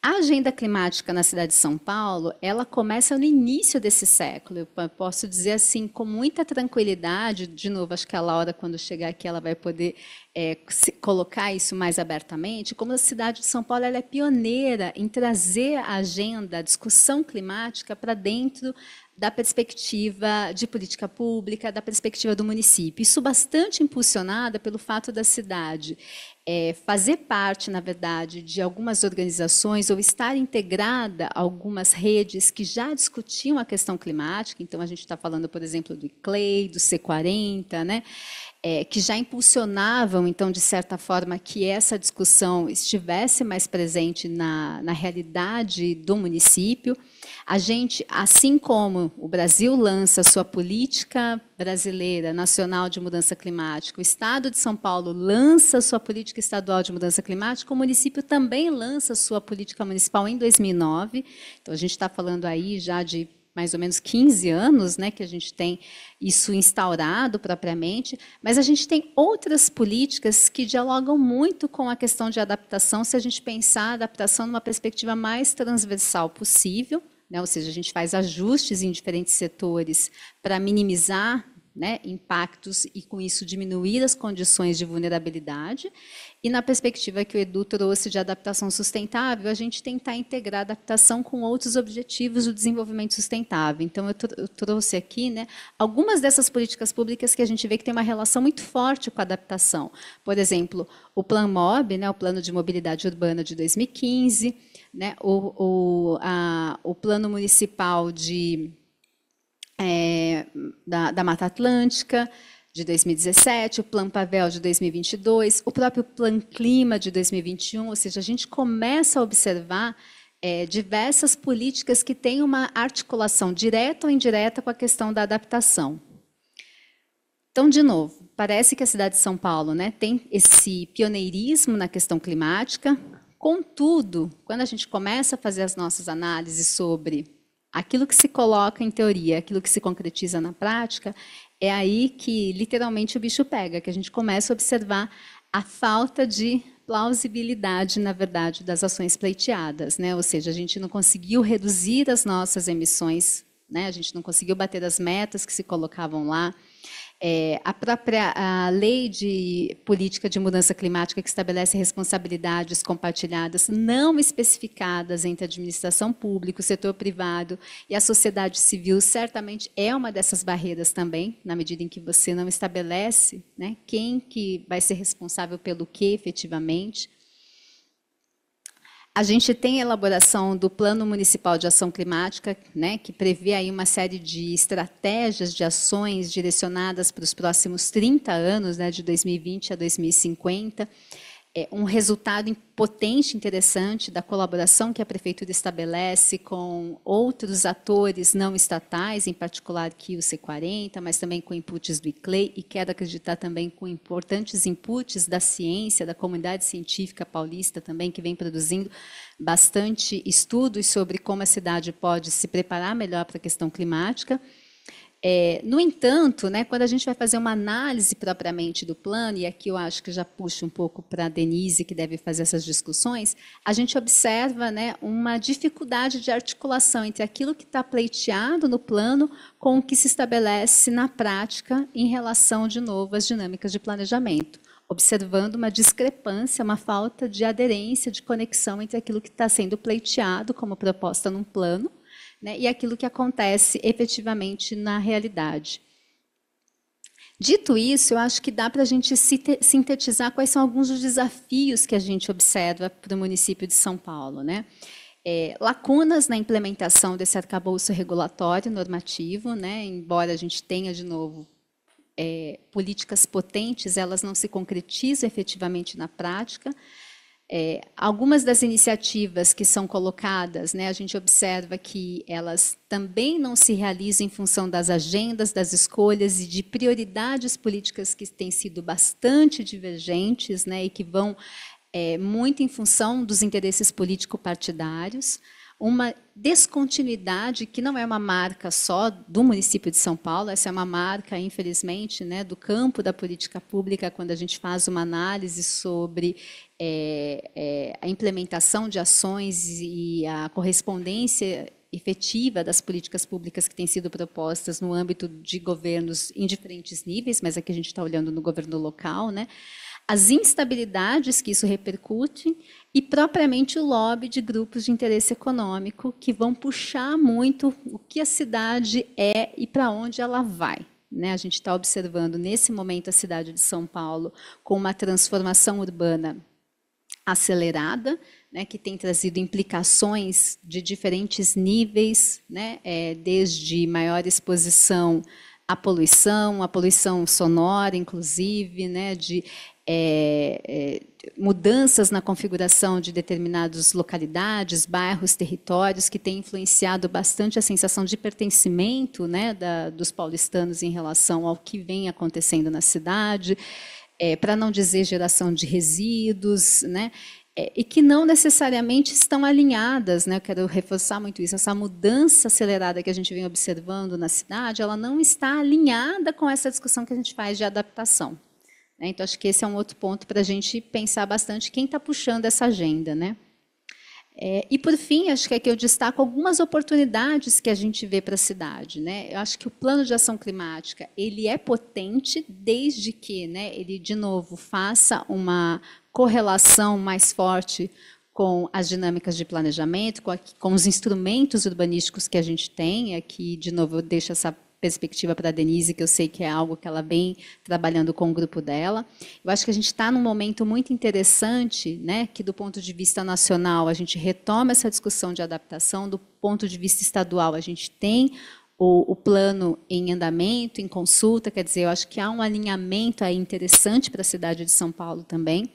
Speaker 3: A agenda climática na cidade de São Paulo, ela começa no início desse século. Eu posso dizer assim, com muita tranquilidade, de novo, acho que é a Laura, quando chegar aqui, ela vai poder é, colocar isso mais abertamente, como a cidade de São Paulo ela é pioneira em trazer a agenda, a discussão climática para dentro da perspectiva de política pública, da perspectiva do município. Isso bastante impulsionada pelo fato da cidade é, fazer parte, na verdade, de algumas organizações ou estar integrada a algumas redes que já discutiam a questão climática. Então, a gente está falando, por exemplo, do ICLEI, do C40, né? é, que já impulsionavam, então, de certa forma, que essa discussão estivesse mais presente na, na realidade do município. A gente, assim como o Brasil lança sua política brasileira nacional de mudança climática, o Estado de São Paulo lança sua política estadual de mudança climática, o município também lança sua política municipal em 2009. Então, a gente está falando aí já de mais ou menos 15 anos né, que a gente tem isso instaurado propriamente, mas a gente tem outras políticas que dialogam muito com a questão de adaptação, se a gente pensar a adaptação numa perspectiva mais transversal possível, né? ou seja, a gente faz ajustes em diferentes setores para minimizar né, impactos e, com isso, diminuir as condições de vulnerabilidade. E na perspectiva que o Edu trouxe de adaptação sustentável, a gente tentar integrar a adaptação com outros objetivos do desenvolvimento sustentável. Então, eu, tr eu trouxe aqui né, algumas dessas políticas públicas que a gente vê que tem uma relação muito forte com a adaptação. Por exemplo, o Plano MOB, né, o Plano de Mobilidade Urbana de 2015, né, o, o, a, o Plano Municipal de é, da, da Mata Atlântica, de 2017, o Plano Pavel de 2022, o próprio Plano Clima de 2021, ou seja, a gente começa a observar é, diversas políticas que têm uma articulação direta ou indireta com a questão da adaptação. Então, de novo, parece que a cidade de São Paulo né, tem esse pioneirismo na questão climática, contudo, quando a gente começa a fazer as nossas análises sobre aquilo que se coloca em teoria, aquilo que se concretiza na prática, é aí que literalmente o bicho pega, que a gente começa a observar a falta de plausibilidade, na verdade, das ações pleiteadas, né? Ou seja, a gente não conseguiu reduzir as nossas emissões, né? A gente não conseguiu bater as metas que se colocavam lá. É, a própria a lei de política de mudança climática que estabelece responsabilidades compartilhadas não especificadas entre a administração pública, o setor privado e a sociedade civil certamente é uma dessas barreiras também, na medida em que você não estabelece né, quem que vai ser responsável pelo que efetivamente, a gente tem a elaboração do Plano Municipal de Ação Climática, né, que prevê aí uma série de estratégias de ações direcionadas para os próximos 30 anos, né, de 2020 a 2050 é, um resultado potente, interessante da colaboração que a prefeitura estabelece com outros atores não estatais, em particular que o C40, mas também com inputs do ICLEI, e quero acreditar também com importantes inputs da ciência, da comunidade científica paulista também, que vem produzindo bastante estudos sobre como a cidade pode se preparar melhor para a questão climática. É, no entanto, né, quando a gente vai fazer uma análise propriamente do plano, e aqui eu acho que já puxo um pouco para a Denise, que deve fazer essas discussões, a gente observa né, uma dificuldade de articulação entre aquilo que está pleiteado no plano com o que se estabelece na prática em relação, de novo, às dinâmicas de planejamento, observando uma discrepância, uma falta de aderência, de conexão entre aquilo que está sendo pleiteado como proposta num plano né, e aquilo que acontece efetivamente na realidade. Dito isso, eu acho que dá para a gente sintetizar quais são alguns dos desafios que a gente observa para o município de São Paulo. Né? É, lacunas na implementação desse arcabouço regulatório normativo, né? embora a gente tenha, de novo, é, políticas potentes, elas não se concretizam efetivamente na prática. É, algumas das iniciativas que são colocadas, né, a gente observa que elas também não se realizam em função das agendas, das escolhas e de prioridades políticas que têm sido bastante divergentes né, e que vão é, muito em função dos interesses político-partidários uma descontinuidade que não é uma marca só do município de São Paulo, essa é uma marca, infelizmente, né, do campo da política pública, quando a gente faz uma análise sobre é, é, a implementação de ações e a correspondência efetiva das políticas públicas que têm sido propostas no âmbito de governos em diferentes níveis, mas aqui a gente está olhando no governo local, né? as instabilidades que isso repercute e propriamente o lobby de grupos de interesse econômico, que vão puxar muito o que a cidade é e para onde ela vai. Né? A gente está observando nesse momento a cidade de São Paulo com uma transformação urbana acelerada, né, que tem trazido implicações de diferentes níveis, né, é, desde maior exposição à poluição, à poluição sonora, inclusive, né, de é, é, mudanças na configuração de determinadas localidades, bairros, territórios, que tem influenciado bastante a sensação de pertencimento né, da, dos paulistanos em relação ao que vem acontecendo na cidade, é, para não dizer geração de resíduos, né, é, e que não necessariamente estão alinhadas, né? Eu quero reforçar muito isso. Essa mudança acelerada que a gente vem observando na cidade, ela não está alinhada com essa discussão que a gente faz de adaptação. Né? Então, acho que esse é um outro ponto para a gente pensar bastante quem está puxando essa agenda. Né? É, e, por fim, acho que aqui é eu destaco algumas oportunidades que a gente vê para a cidade. Né? Eu acho que o plano de ação climática ele é potente desde que né, ele, de novo, faça uma correlação mais forte com as dinâmicas de planejamento, com, a, com os instrumentos urbanísticos que a gente tem. Aqui, de novo, eu deixo essa perspectiva para a Denise, que eu sei que é algo que ela vem trabalhando com o grupo dela. Eu acho que a gente está num momento muito interessante, né, que do ponto de vista nacional a gente retoma essa discussão de adaptação, do ponto de vista estadual a gente tem o, o plano em andamento, em consulta, quer dizer, eu acho que há um alinhamento aí interessante para a cidade de São Paulo também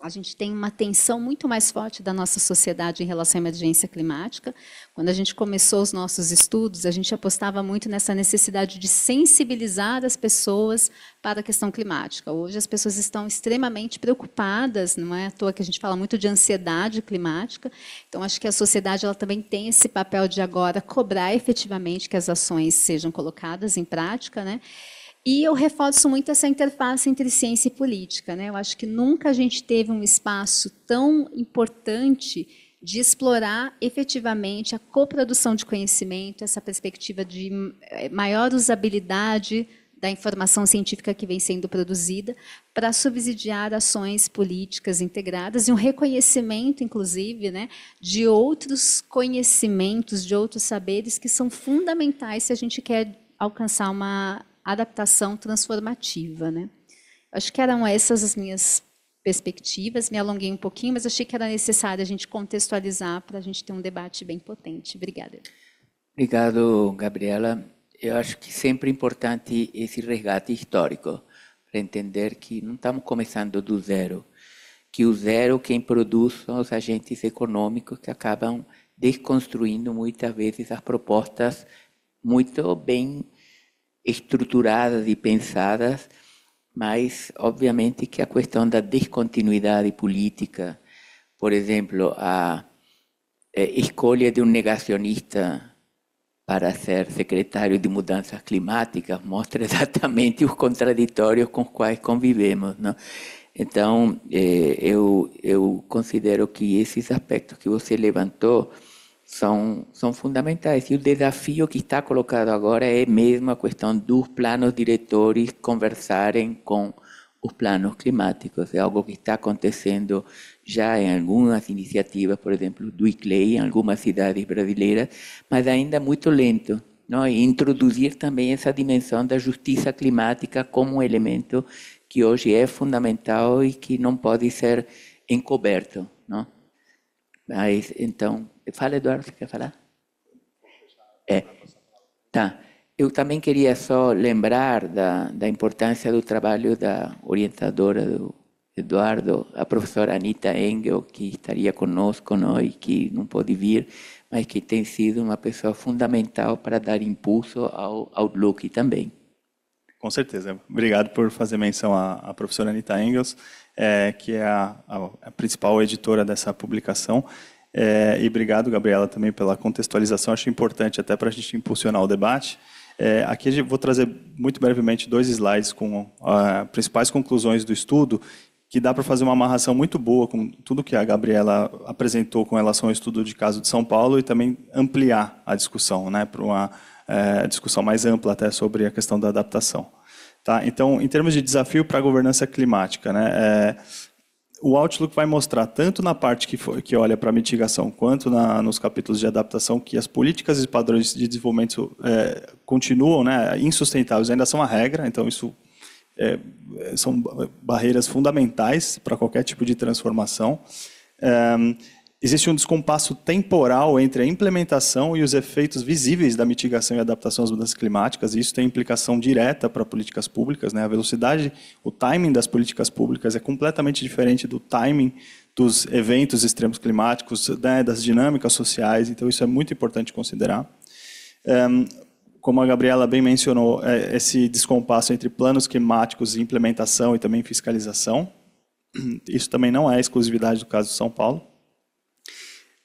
Speaker 3: a gente tem uma tensão muito mais forte da nossa sociedade em relação à emergência climática. Quando a gente começou os nossos estudos, a gente apostava muito nessa necessidade de sensibilizar as pessoas para a questão climática. Hoje as pessoas estão extremamente preocupadas, não é à toa que a gente fala muito de ansiedade climática. Então acho que a sociedade ela também tem esse papel de agora cobrar efetivamente que as ações sejam colocadas em prática, né? E eu reforço muito essa interface entre ciência e política. Né? Eu acho que nunca a gente teve um espaço tão importante de explorar efetivamente a coprodução de conhecimento, essa perspectiva de eh, maior usabilidade da informação científica que vem sendo produzida para subsidiar ações políticas integradas e um reconhecimento, inclusive, né, de outros conhecimentos, de outros saberes que são fundamentais se a gente quer alcançar uma adaptação transformativa. Né? Acho que eram essas as minhas perspectivas, me alonguei um pouquinho, mas achei que era necessário a gente contextualizar para a gente ter um debate bem potente. Obrigada.
Speaker 1: Obrigado, Gabriela. Eu acho que sempre é importante esse resgate histórico, para entender que não estamos começando do zero, que o zero é quem produz são os agentes econômicos que acabam desconstruindo muitas vezes as propostas muito bem estruturadas e pensadas, mas obviamente que a questão da descontinuidade política, por exemplo, a eh, escolha de um negacionista para ser secretário de mudanças climáticas mostra exatamente os contraditórios com os quais convivemos, não? Então, eh, eu, eu considero que esses aspectos que você levantou, são, são fundamentais. E o desafio que está colocado agora é mesmo a questão dos planos diretores conversarem com os planos climáticos. É algo que está acontecendo já em algumas iniciativas, por exemplo, do ICLEI, em algumas cidades brasileiras, mas ainda muito lento. Não? É? E introduzir também essa dimensão da justiça climática como um elemento que hoje é fundamental e que não pode ser encoberto. Não? Mas, então, Fala, Eduardo, você quer falar? É. Tá. Eu também queria só lembrar da, da importância do trabalho da orientadora do Eduardo, a professora Anita Engel, que estaria conosco não, e que não pôde vir, mas que tem sido uma pessoa fundamental para dar impulso ao Outlook também.
Speaker 2: Com certeza. Obrigado por fazer menção à, à professora Anita Engels, é, que é a, a, a principal editora dessa publicação. É, e obrigado, Gabriela, também pela contextualização. Acho importante até para a gente impulsionar o debate. É, aqui vou trazer muito brevemente dois slides com as ah, principais conclusões do estudo, que dá para fazer uma amarração muito boa com tudo que a Gabriela apresentou com relação ao estudo de caso de São Paulo e também ampliar a discussão né, para uma é, discussão mais ampla até sobre a questão da adaptação. Tá? Então, em termos de desafio para a governança climática, né, é, o Outlook vai mostrar tanto na parte que, for, que olha para mitigação quanto na, nos capítulos de adaptação que as políticas e padrões de desenvolvimento é, continuam né, insustentáveis, ainda são a regra, então isso é, são barreiras fundamentais para qualquer tipo de transformação. É, existe um descompasso temporal entre a implementação e os efeitos visíveis da mitigação e adaptação às mudanças climáticas, e isso tem implicação direta para políticas públicas. Né? A velocidade, o timing das políticas públicas é completamente diferente do timing dos eventos extremos climáticos, né? das dinâmicas sociais, então isso é muito importante considerar. Um, como a Gabriela bem mencionou, é esse descompasso entre planos climáticos e implementação e também fiscalização. Isso também não é exclusividade do caso de São Paulo.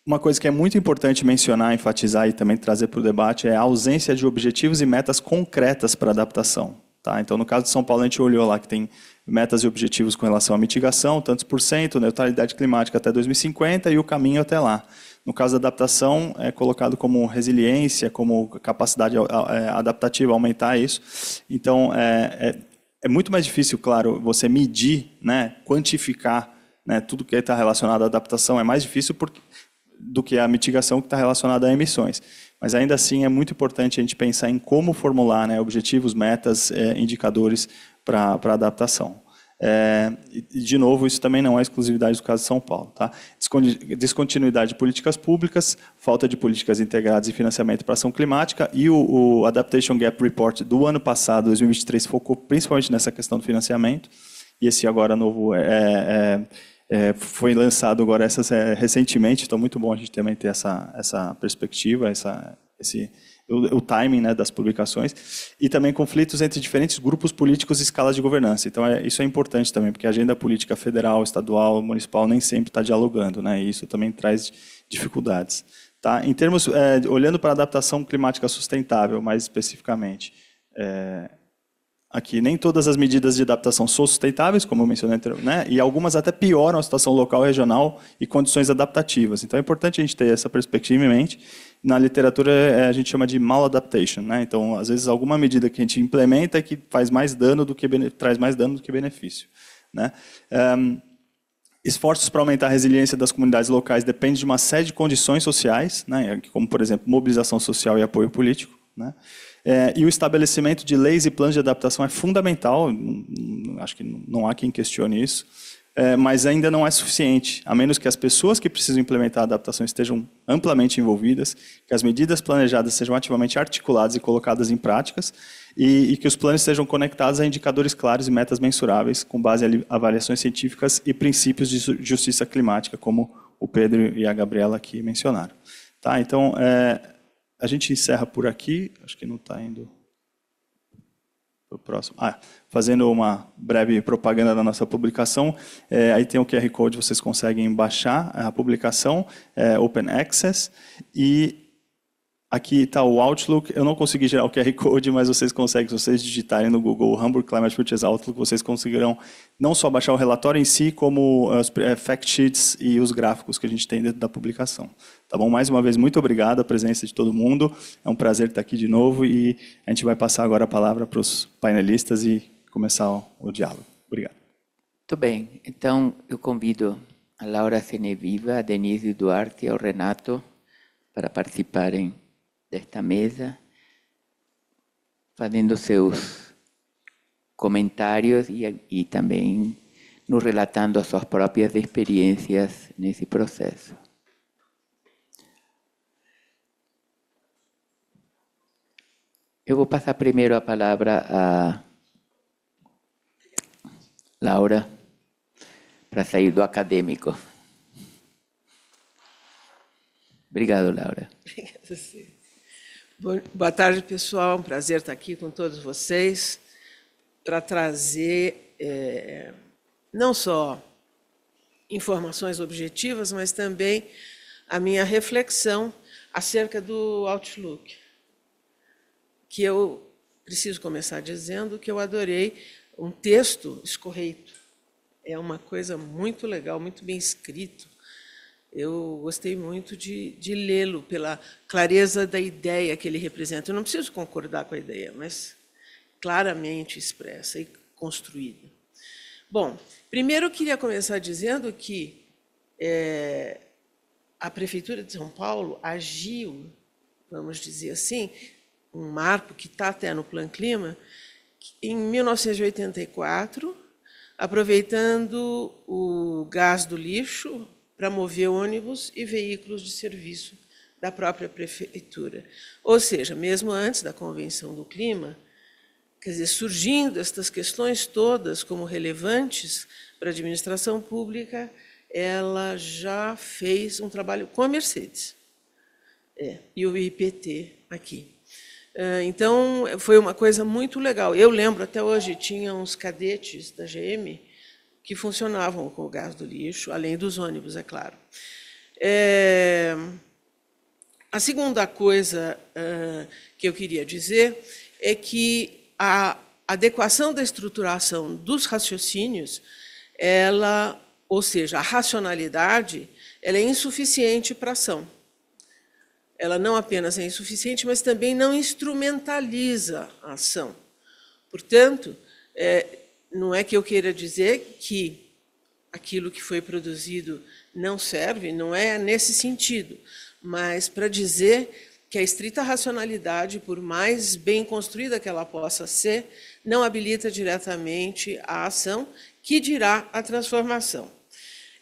Speaker 2: Uma coisa que é muito importante mencionar, enfatizar e também trazer para o debate é a ausência de objetivos e metas concretas para adaptação. Tá? Então, no caso de São Paulo, a gente olhou lá que tem metas e objetivos com relação à mitigação, tantos por cento, neutralidade climática até 2050 e o caminho até lá. No caso da adaptação, é colocado como resiliência, como capacidade é, é, adaptativa, aumentar isso. Então, é, é, é muito mais difícil, claro, você medir, né, quantificar né, tudo que está relacionado à adaptação. É mais difícil porque do que a mitigação que está relacionada a emissões. Mas ainda assim é muito importante a gente pensar em como formular né, objetivos, metas, é, indicadores para a adaptação. É, de novo, isso também não é exclusividade do caso de São Paulo. Tá? Descontinuidade de políticas públicas, falta de políticas integradas e financiamento para ação climática e o, o Adaptation Gap Report do ano passado, 2023, focou principalmente nessa questão do financiamento e esse agora novo é, é, é é, foi lançado agora essas, é, recentemente, então muito bom a gente também ter essa, essa perspectiva, essa, esse, o, o timing né, das publicações, e também conflitos entre diferentes grupos políticos e escalas de governança. Então é, isso é importante também, porque a agenda política federal, estadual, municipal nem sempre está dialogando, né, e isso também traz dificuldades. Tá? Em termos, é, olhando para a adaptação climática sustentável, mais especificamente, é, aqui. Nem todas as medidas de adaptação são sustentáveis, como eu mencionei anteriormente, né? e algumas até pioram a situação local, regional e condições adaptativas. Então é importante a gente ter essa perspectiva em mente. Na literatura é, a gente chama de maladaptation, né? Então às vezes alguma medida que a gente implementa é que faz mais dano do que traz mais dano do que benefício, né? Um, Esforços para aumentar a resiliência das comunidades locais dependem de uma série de condições sociais, né, como, por exemplo, mobilização social e apoio político. Né? É, e o estabelecimento de leis e planos de adaptação é fundamental, hum, hum, acho que não há quem questione isso, é, mas ainda não é suficiente, a menos que as pessoas que precisam implementar a adaptação estejam amplamente envolvidas, que as medidas planejadas sejam ativamente articuladas e colocadas em práticas, e, e que os planos sejam conectados a indicadores claros e metas mensuráveis, com base em avaliações científicas e princípios de justiça climática, como o Pedro e a Gabriela aqui mencionaram. Tá, então, é, a gente encerra por aqui. Acho que não está indo para o próximo. Ah, fazendo uma breve propaganda da nossa publicação. É, aí tem o QR Code, vocês conseguem baixar a publicação, é, Open Access. E Aqui está o Outlook. Eu não consegui gerar o QR Code, mas vocês conseguem, se vocês digitarem no Google Hamburg Climate Futures Outlook, vocês conseguirão não só baixar o relatório em si, como eh, os eh, fact sheets e os gráficos que a gente tem dentro da publicação. Tá bom? Mais uma vez, muito obrigado a presença de todo mundo. É um prazer estar aqui de novo e a gente vai passar agora a palavra para os painelistas e começar o, o diálogo. Obrigado.
Speaker 1: Muito bem. Então, eu convido a Laura Ceneviva, a Denise Duarte e ao Renato para participarem esta mesa, fazendo sus comentarios y también nos relatando as suas próprias experiências nesse processo. Eu vou pasar primero a palabra a Laura para sair do acadêmico. Obrigado, Laura.
Speaker 4: sí. Boa tarde, pessoal. É um prazer estar aqui com todos vocês para trazer é, não só informações objetivas, mas também a minha reflexão acerca do Outlook, que eu preciso começar dizendo que eu adorei um texto escorreito. É uma coisa muito legal, muito bem escrito. Eu gostei muito de, de lê-lo pela clareza da ideia que ele representa. Eu não preciso concordar com a ideia, mas claramente expressa e construída. Bom, primeiro eu queria começar dizendo que é, a Prefeitura de São Paulo agiu, vamos dizer assim, um marco que está até no Plano Clima, em 1984, aproveitando o gás do lixo, para mover ônibus e veículos de serviço da própria prefeitura. Ou seja, mesmo antes da Convenção do Clima, quer dizer, surgindo estas questões todas como relevantes para a administração pública, ela já fez um trabalho com a Mercedes é, e o IPT aqui. É, então, foi uma coisa muito legal. Eu lembro, até hoje, tinha uns cadetes da GM que funcionavam com o gás do lixo, além dos ônibus, é claro. É... A segunda coisa uh, que eu queria dizer é que a adequação da estruturação dos raciocínios, ela, ou seja, a racionalidade, ela é insuficiente para a ação. Ela não apenas é insuficiente, mas também não instrumentaliza a ação. Portanto, é, não é que eu queira dizer que aquilo que foi produzido não serve, não é nesse sentido, mas para dizer que a estrita racionalidade, por mais bem construída que ela possa ser, não habilita diretamente a ação, que dirá a transformação.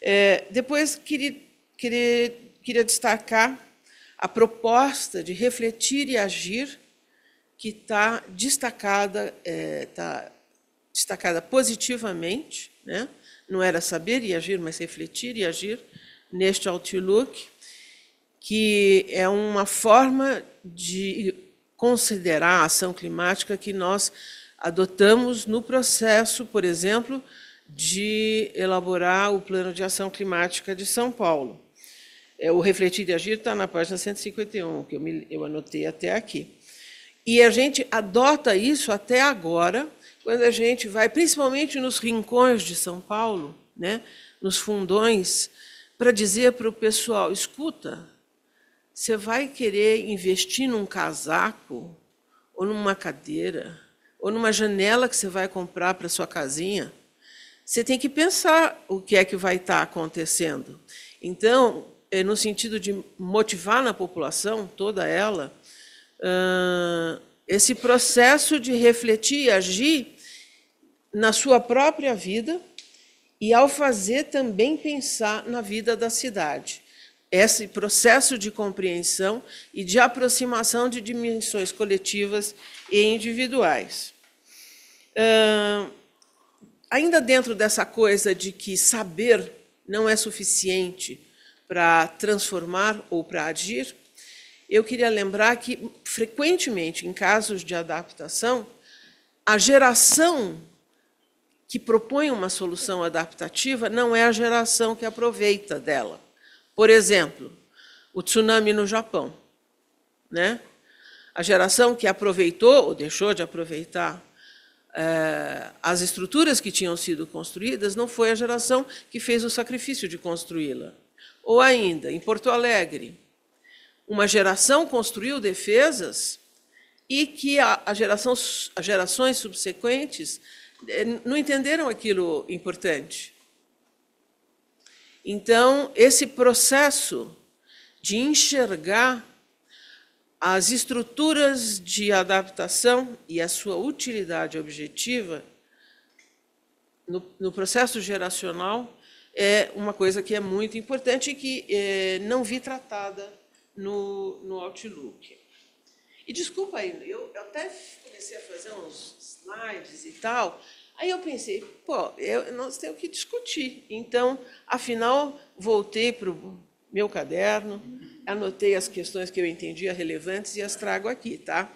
Speaker 4: É, depois, queria, queria, queria destacar a proposta de refletir e agir, que está destacada, está é, tá destacada positivamente, né? não era saber e agir, mas refletir e agir, neste Outlook, que é uma forma de considerar a ação climática que nós adotamos no processo, por exemplo, de elaborar o Plano de Ação Climática de São Paulo. É, o Refletir e Agir está na página 151, que eu, me, eu anotei até aqui. E a gente adota isso até agora, quando a gente vai, principalmente nos rincões de São Paulo, né, nos fundões, para dizer para o pessoal: escuta, você vai querer investir num casaco, ou numa cadeira, ou numa janela que você vai comprar para sua casinha? Você tem que pensar o que é que vai estar tá acontecendo. Então, é, no sentido de motivar na população, toda ela, uh, esse processo de refletir e agir na sua própria vida e, ao fazer, também pensar na vida da cidade. Esse processo de compreensão e de aproximação de dimensões coletivas e individuais. Uh, ainda dentro dessa coisa de que saber não é suficiente para transformar ou para agir, eu queria lembrar que, frequentemente, em casos de adaptação, a geração que propõe uma solução adaptativa não é a geração que aproveita dela. Por exemplo, o tsunami no Japão. Né? A geração que aproveitou ou deixou de aproveitar eh, as estruturas que tinham sido construídas não foi a geração que fez o sacrifício de construí-la. Ou ainda, em Porto Alegre, uma geração construiu defesas e que a, a geração, as gerações subsequentes eh, não entenderam aquilo importante. Então, esse processo de enxergar as estruturas de adaptação e a sua utilidade objetiva no, no processo geracional é uma coisa que é muito importante e que é, não vi tratada no, no Outlook. E desculpa aí, eu, eu até comecei a fazer uns slides e tal, Aí eu pensei, pô, eu, nós temos que discutir. Então, afinal, voltei para o meu caderno, anotei as questões que eu entendia relevantes e as trago aqui, tá?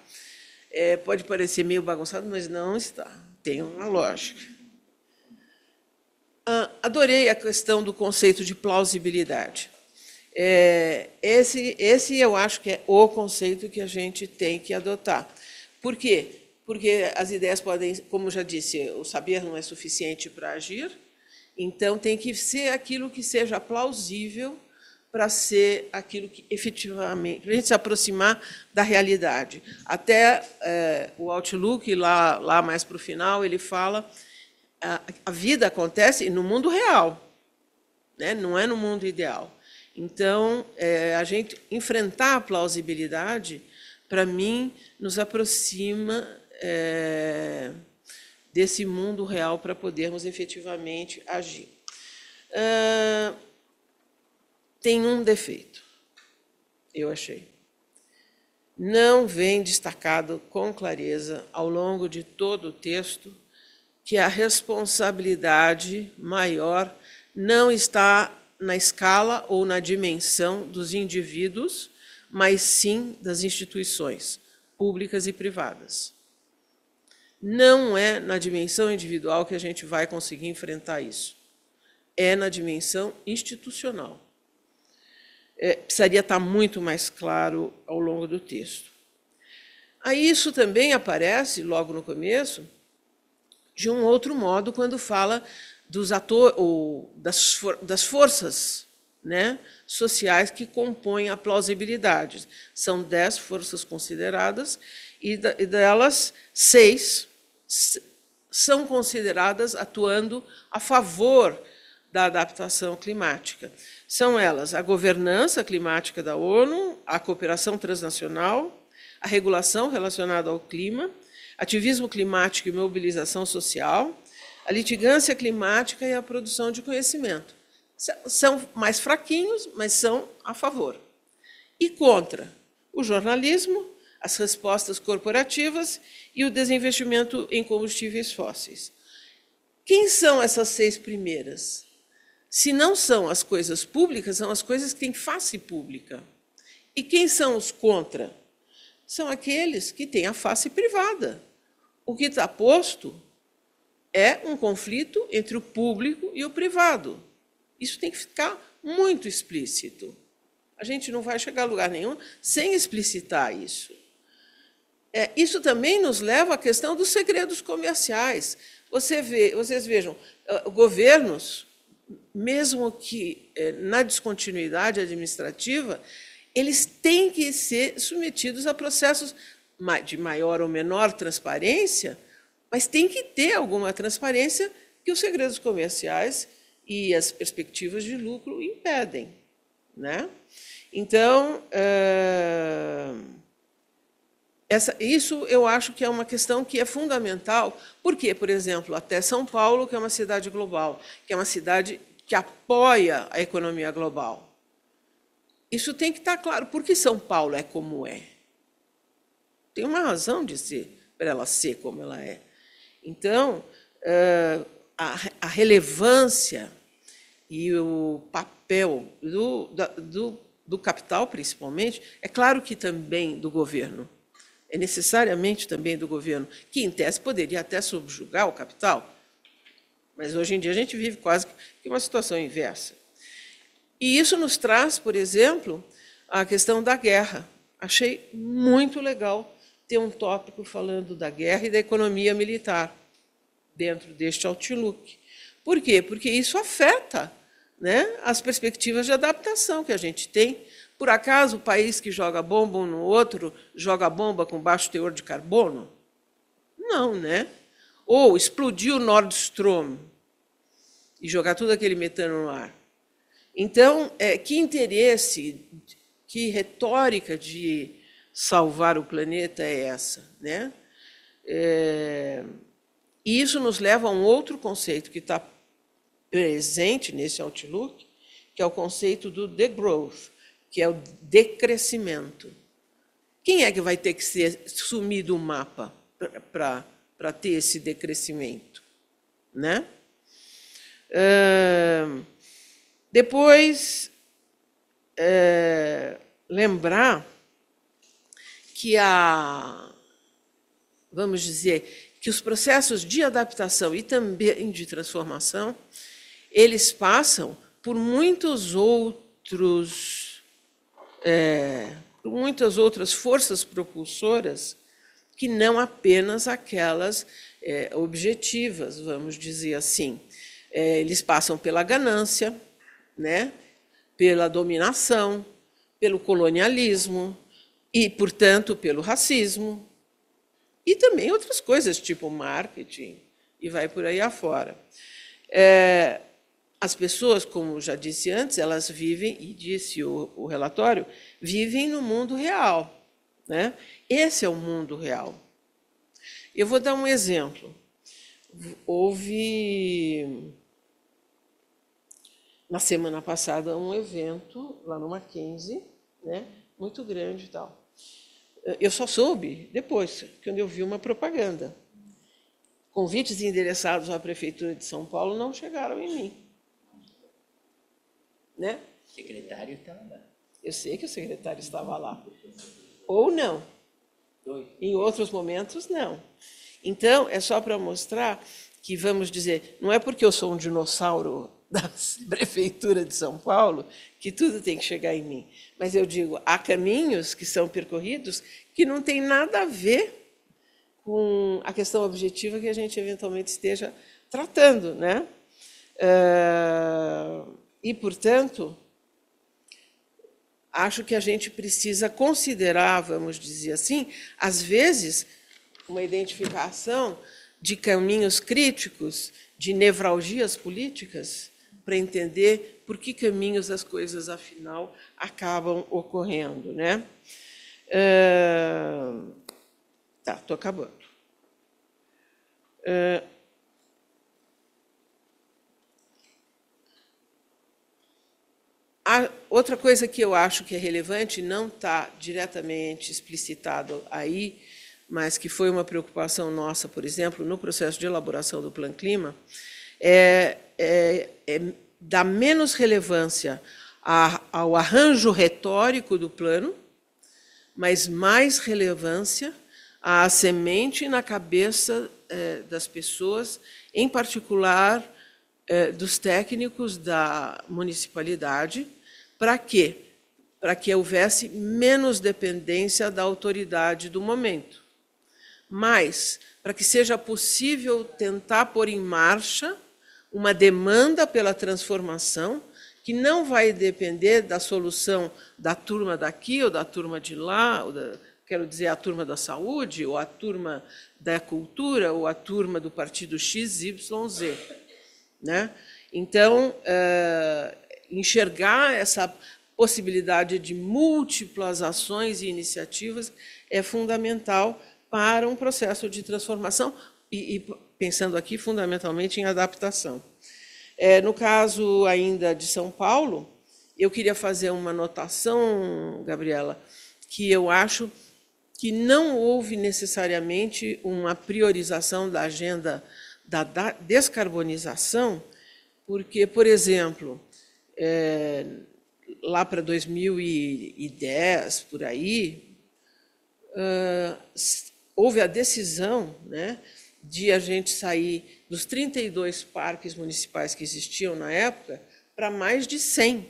Speaker 4: É, pode parecer meio bagunçado, mas não está. Tem uma lógica. Ah, adorei a questão do conceito de plausibilidade. É, esse, esse eu acho que é o conceito que a gente tem que adotar. Por quê? Porque as ideias podem, como já disse, o saber não é suficiente para agir, então tem que ser aquilo que seja plausível para ser aquilo que efetivamente, para a gente se aproximar da realidade. Até é, o Outlook, lá, lá mais para o final, ele fala a, a vida acontece no mundo real, né? não é no mundo ideal. Então, é, a gente enfrentar a plausibilidade, para mim, nos aproxima é, desse mundo real para podermos efetivamente agir. tem um defeito, eu achei. Não vem destacado com clareza ao longo de todo o texto que a responsabilidade maior não está na escala ou na dimensão dos indivíduos, mas sim das instituições públicas e privadas. Não é na dimensão individual que a gente vai conseguir enfrentar isso. É na dimensão institucional. É, precisaria estar muito mais claro ao longo do texto. Aí isso também aparece, logo no começo, de um outro modo, quando fala dos ator, ou das, for, das forças né, sociais que compõem a plausibilidade. São dez forças consideradas e, da, e delas seis são consideradas atuando a favor da adaptação climática. São elas a governança climática da ONU, a cooperação transnacional, a regulação relacionada ao clima, ativismo climático e mobilização social, a litigância climática e a produção de conhecimento. São mais fraquinhos, mas são a favor. E contra o
Speaker 5: jornalismo,
Speaker 4: as respostas corporativas e o desinvestimento em combustíveis fósseis. Quem são essas seis primeiras? Se não são as coisas públicas, são as coisas que têm face pública. E quem são os contra? São aqueles que têm a face privada. O que está posto é um conflito entre o público e o privado. Isso tem que ficar muito explícito. A gente não vai chegar a lugar nenhum sem explicitar isso. É, isso também nos leva à questão dos segredos comerciais. Você vê, vocês vejam, é, governos, mesmo que é, na descontinuidade administrativa, eles têm que ser submetidos a processos de maior ou menor transparência mas tem que ter alguma transparência que os segredos comerciais e as perspectivas de lucro impedem. Né? Então, uh, essa, isso eu acho que é uma questão que é fundamental, porque, por exemplo, até São Paulo, que é uma cidade global, que é uma cidade que apoia a economia global. Isso tem que estar claro. Por que São Paulo é como é? Tem uma razão de ser, para ela ser como ela é. Então, eh, a relevância e o papel do, do, do capital, principalmente, é claro que também do governo. É necessariamente também do governo, que em tese poderia até subjugar o capital, mas hoje em dia a gente vive quase que uma situação inversa. E isso nos traz, por exemplo, a questão da guerra. Achei muito legal ter um tópico falando da guerra e da economia militar dentro deste Outlook. Por quê? Porque isso afeta né, as perspectivas de adaptação que a gente tem. Por acaso, o país que joga bomba um no outro joga bomba com baixo teor de carbono? Não, né? Ou explodir o Nord Stream e jogar tudo aquele metano no ar. Então, é, que interesse, que retórica de salvar o planeta é essa, né? É, e isso nos leva a um outro conceito que está presente nesse outlook, que é o conceito do degrowth, que é o decrescimento. Quem é que vai ter que ser sumido o mapa para ter esse decrescimento, né? É, depois é, lembrar que a vamos dizer que os processos de adaptação e também de transformação, eles passam por muitos outros é, por muitas outras forças propulsoras que não apenas aquelas é, objetivas, vamos dizer assim. É, eles passam pela ganância, né, pela dominação, pelo colonialismo, e, portanto, pelo racismo, e também outras coisas, tipo marketing, e vai por aí afora. É, as pessoas, como já disse antes, elas vivem, e disse o, o relatório, vivem no mundo real. Né? Esse é o mundo real. Eu vou dar um exemplo. Houve, na semana passada, um evento lá no Mackenzie, né? muito grande e tal. Eh, eu só soube depois, quando eu vi uma propaganda. Convites endereçados à Prefeitura de São Paulo não chegaram em mim. Né? O secretário estava lá. Eu sei que o secretário estava lá. Ou não. Em outros momentos, não. Então, é só para mostrar que, vamos dizer, não é porque eu sou um dinossauro da Prefeitura de São Paulo que tudo tem que chegar em mim. Mas eu digo, há caminhos que são percorridos que não tem nada a ver com a questão objetiva que a gente eventualmente esteja tratando. Né? Eh, e, portanto, acho que a gente precisa considerar, vamos dizer assim, às vezes, uma identificação de caminhos críticos, de nevralgias políticas, para entender por que caminhos as coisas, afinal, acabam ocorrendo. Né? Ah, tá, estou acabando. Ah, outra coisa que eu acho que é relevante, não está diretamente explicitado aí, mas que foi uma preocupação nossa, por exemplo, no processo de elaboração do Plano Clima, é, é, é, dá menos relevância a, ao arranjo retórico do plano, mas mais relevância à semente na cabeça é, das pessoas, em particular é, dos técnicos da municipalidade, para quê? Para que houvesse menos dependência da autoridade do momento. Mas, para que seja possível tentar pôr em marcha uma demanda pela transformação que não vai depender da solução da turma daqui ou da turma de lá, da, quero dizer, a turma da saúde, ou a turma da cultura, ou a turma do partido XYZ. Né? Então, é, enxergar essa possibilidade de múltiplas ações e iniciativas é fundamental para um processo de transformação e, e pensando aqui fundamentalmente em adaptação. É, no caso ainda de São Paulo, eu queria fazer uma anotação, Gabriela, que eu acho que não houve necessariamente uma priorização da agenda da descarbonização, porque, por exemplo, é, lá para 2010, por aí, uh, houve a decisão né, de a gente sair dos 32 parques municipais que existiam na época para mais de 100.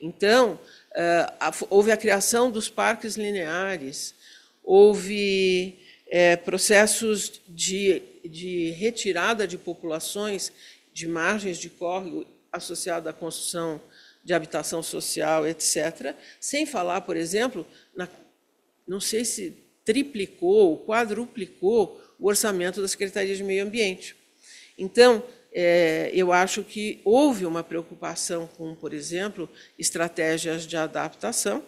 Speaker 4: Então, ah, houve a criação dos parques lineares, houve eh, processos de, de retirada de populações de margens de córrego associado à construção de habitação social, etc. Sem falar, por exemplo, na, não sei se triplicou, quadruplicou o orçamento da Secretaria de Meio Ambiente. Então, é, eu acho que houve uma preocupação com, por exemplo, estratégias de adaptação,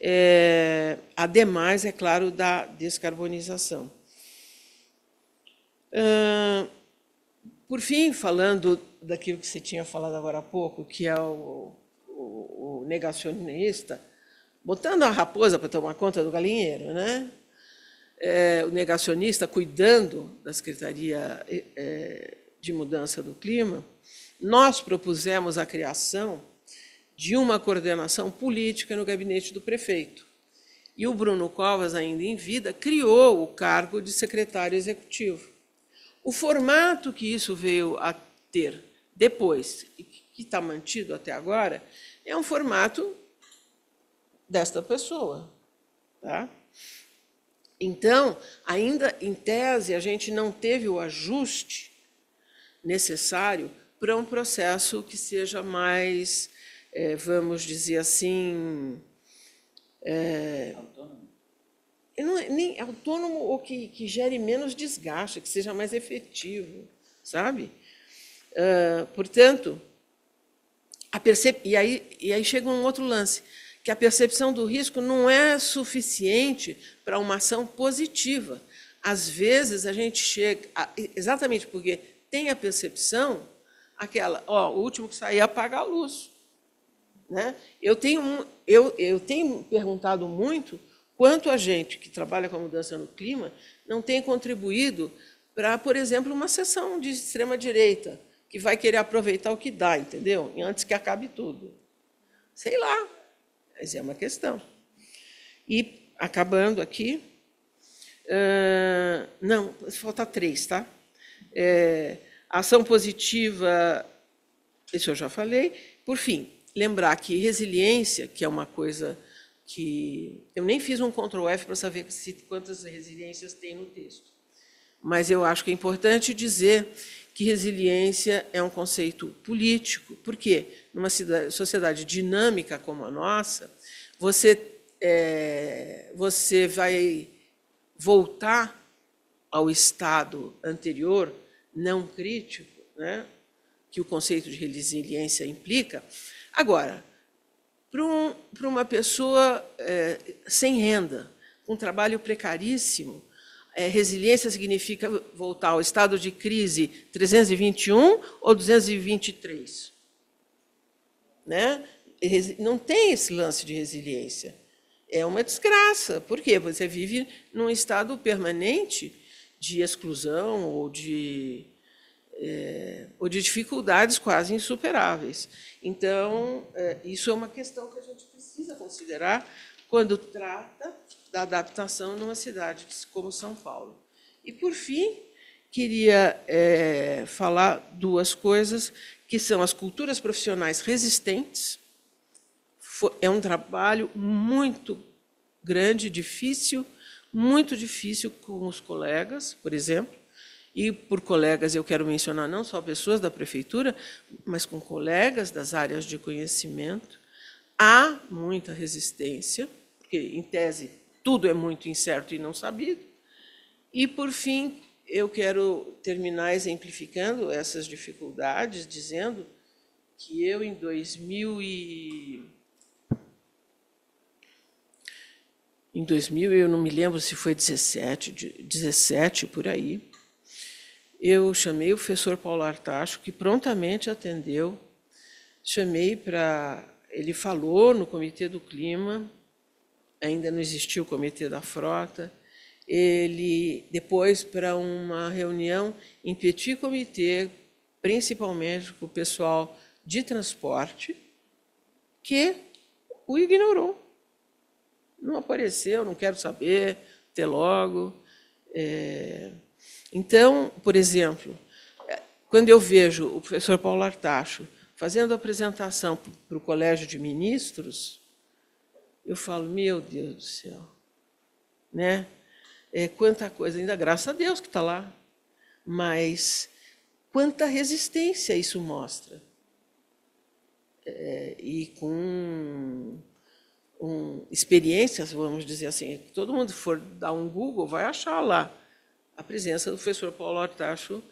Speaker 4: é, ademais, é claro, da descarbonização. por fim, falando daquilo que você tinha falado agora há pouco, que é o, o, o negacionista, botando a raposa para tomar conta do galinheiro, né? é, o negacionista cuidando da Secretaria é, de Mudança do Clima, nós propusemos a criação de uma coordenação política no gabinete do prefeito. E o Bruno Covas, ainda em vida, criou o cargo de secretário executivo. O formato que isso veio a ter depois, e que está mantido até agora, é um formato desta pessoa. Tá? Então, ainda em tese, a gente não teve o ajuste necessário para um processo que seja mais, é, vamos dizer assim. É, autônomo. Não, nem autônomo ou que, que gere menos desgaste, que seja mais efetivo, sabe? Ah, portanto, a percep... e, aí, e aí chega um outro lance que a percepção do risco não é suficiente para uma ação positiva. Às vezes a gente chega, a, exatamente porque tem a percepção, aquela, ó, o último que sair é apaga a luz. Né? Eu, tenho, eu, eu tenho perguntado muito quanto a gente que trabalha com a mudança no clima não tem contribuído para, por exemplo, uma sessão de extrema-direita, que vai querer aproveitar o que dá, entendeu? Antes que acabe tudo. Sei lá, mas é uma questão. E, acabando aqui, uh, não, falta três, tá? É, ação positiva, isso eu já falei. Por fim, lembrar que resiliência, que é uma coisa que. Eu nem fiz um Ctrl F para saber se, quantas resiliências tem no texto. Mas eu acho que é importante dizer que resiliência é um conceito político, porque numa sociedade dinâmica como a nossa, você, é, você vai voltar ao estado anterior, não crítico, né, que o conceito de resiliência implica. Agora, para um, uma pessoa é, sem renda, com um trabalho precaríssimo, é, resiliência significa voltar ao estado de crise 321 ou 223? Né? Não tem esse lance de resiliência. É uma desgraça. Por quê? Você vive num estado permanente de exclusão ou de, é, ou de dificuldades quase insuperáveis. Então, é, isso é uma questão que a gente precisa considerar quando trata da adaptação numa cidade como São Paulo. E, por fim, queria é, falar duas coisas, que são as culturas profissionais resistentes. É um trabalho muito grande, difícil, muito difícil com os colegas, por exemplo. E por colegas, eu quero mencionar não só pessoas da prefeitura, mas com colegas das áreas de conhecimento. Há muita resistência, porque, em tese, tudo é muito incerto e não sabido. E, por fim, eu quero terminar exemplificando essas dificuldades, dizendo que eu, em 2000
Speaker 1: e...
Speaker 4: Em 2000, eu não me lembro se foi 17, 17 por aí, eu chamei o professor Paulo Artacho, que prontamente atendeu, chamei para. Ele falou no Comitê do Clima, ainda não existia o comitê da frota. Ele depois para uma reunião em petit comitê, principalmente com o pessoal de transporte, que o ignorou. Não apareceu, não quero saber, até logo. É... Então, por exemplo, quando eu vejo o professor Paulo Artacho fazendo apresentação para o Colégio de Ministros, eu falo, meu Deus do céu, né? É, quanta coisa, ainda graças a Deus que está lá, mas quanta resistência isso mostra. É, e com um, experiências, vamos dizer assim, todo mundo for dar um Google vai achar lá a presença do professor Paulo Artacho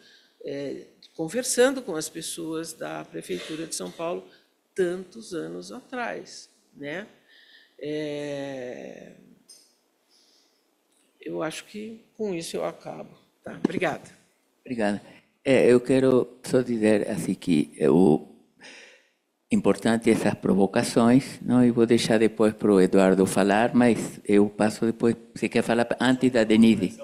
Speaker 4: é, conversando com as pessoas da prefeitura de São Paulo tantos anos atrás, né? É... Eu acho que com isso eu acabo. Tá? Obrigada.
Speaker 1: Obrigada. É, eu quero só dizer assim que o importante essas provocações, não? E vou deixar depois para o Eduardo falar, mas eu passo depois.
Speaker 2: Você quer falar antes da Denise?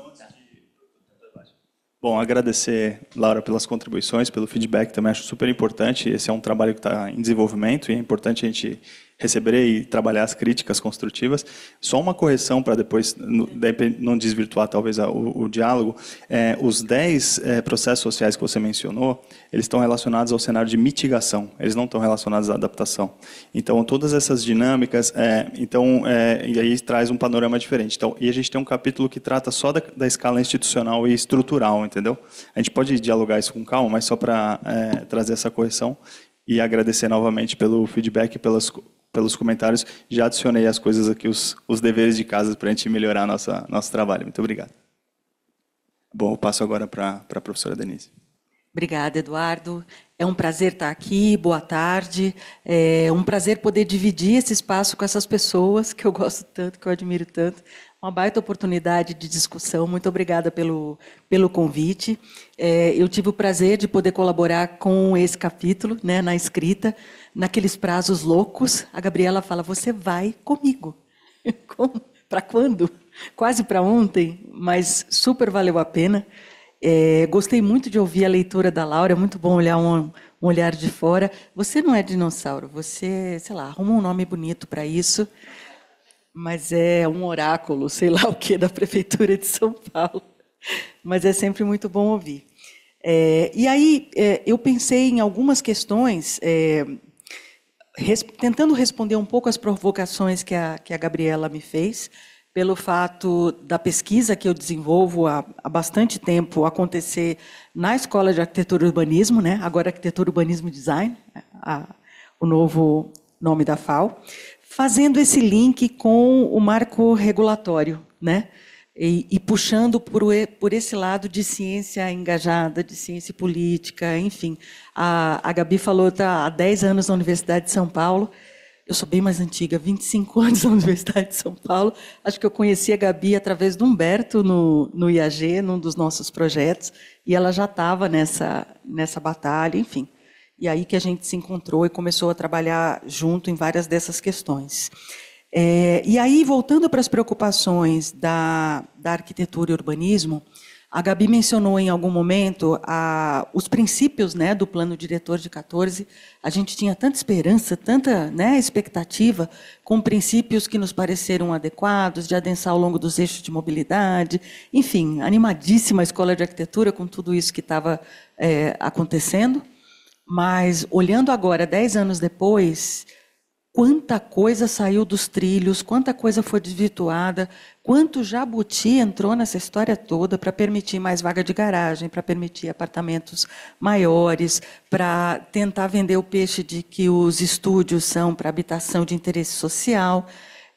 Speaker 2: Bom, agradecer, Laura, pelas contribuições, pelo feedback também, acho super importante. Esse é um trabalho que está em desenvolvimento e é importante a gente receberei e trabalhar as críticas construtivas. Só uma correção para depois não desvirtuar talvez o, o diálogo. É, os 10 é, processos sociais que você mencionou, eles estão relacionados ao cenário de mitigação. Eles não estão relacionados à adaptação. Então todas essas dinâmicas, é, então é, e aí traz um panorama diferente. Então e a gente tem um capítulo que trata só da, da escala institucional e estrutural, entendeu? A gente pode dialogar isso com calma, mas só para é, trazer essa correção e agradecer novamente pelo feedback, pelas pelos comentários. Já adicionei as coisas aqui, os, os deveres de casa, para a gente melhorar nossa, nosso trabalho. Muito obrigado. Bom, eu passo agora para a professora Denise.
Speaker 6: Obrigada, Eduardo. É um prazer estar aqui, boa tarde. É um prazer poder dividir esse espaço com essas pessoas que eu gosto tanto, que eu admiro tanto. Uma baita oportunidade de discussão. Muito obrigada pelo, pelo convite. É, eu tive o prazer de poder colaborar com esse capítulo, né, na escrita, naqueles prazos loucos. A Gabriela fala: Você vai comigo. para quando? Quase para ontem, mas super valeu a pena. É, gostei muito de ouvir a leitura da Laura. É muito bom olhar um, um olhar de fora. Você não é dinossauro. Você, sei lá, arruma um nome bonito para isso mas é um oráculo, sei lá o que, da Prefeitura de São Paulo. Mas é sempre muito bom ouvir. É, e aí, é, eu pensei em algumas questões, é, res, tentando responder um pouco as provocações que a, que a Gabriela me fez, pelo fato da pesquisa que eu desenvolvo há, há, bastante tempo acontecer na Escola de Arquitetura e Urbanismo, né? agora Arquitetura, Urbanismo e Design, a, o novo nome da FAO, fazendo esse link com o marco regulatório, né? E, e puxando por, por, esse lado de ciência engajada, de ciência política, enfim. A, a Gabi falou, está há 10 anos na Universidade de São Paulo. Eu sou bem mais antiga, 25 anos na Universidade de São Paulo. Acho que eu conheci a Gabi através do Humberto no, no IAG, num dos nossos projetos, e ela já estava nessa, nessa batalha, enfim. E aí que a gente se encontrou e começou a trabalhar junto em várias dessas questões. É, e aí, voltando para as preocupações da, da arquitetura e urbanismo, a Gabi mencionou em algum momento a, os princípios né, do plano diretor de 14. A gente tinha tanta esperança, tanta né, expectativa, com princípios que nos pareceram adequados, de adensar ao longo dos eixos de mobilidade. Enfim, animadíssima a escola de arquitetura com tudo isso que estava é, acontecendo. Mas olhando agora, dez anos depois, quanta coisa saiu dos trilhos, quanta coisa foi desvirtuada, quanto jabuti entrou nessa história toda para permitir mais vaga de garagem, para permitir apartamentos maiores, para tentar vender o peixe de que os estúdios são para habitação de interesse social.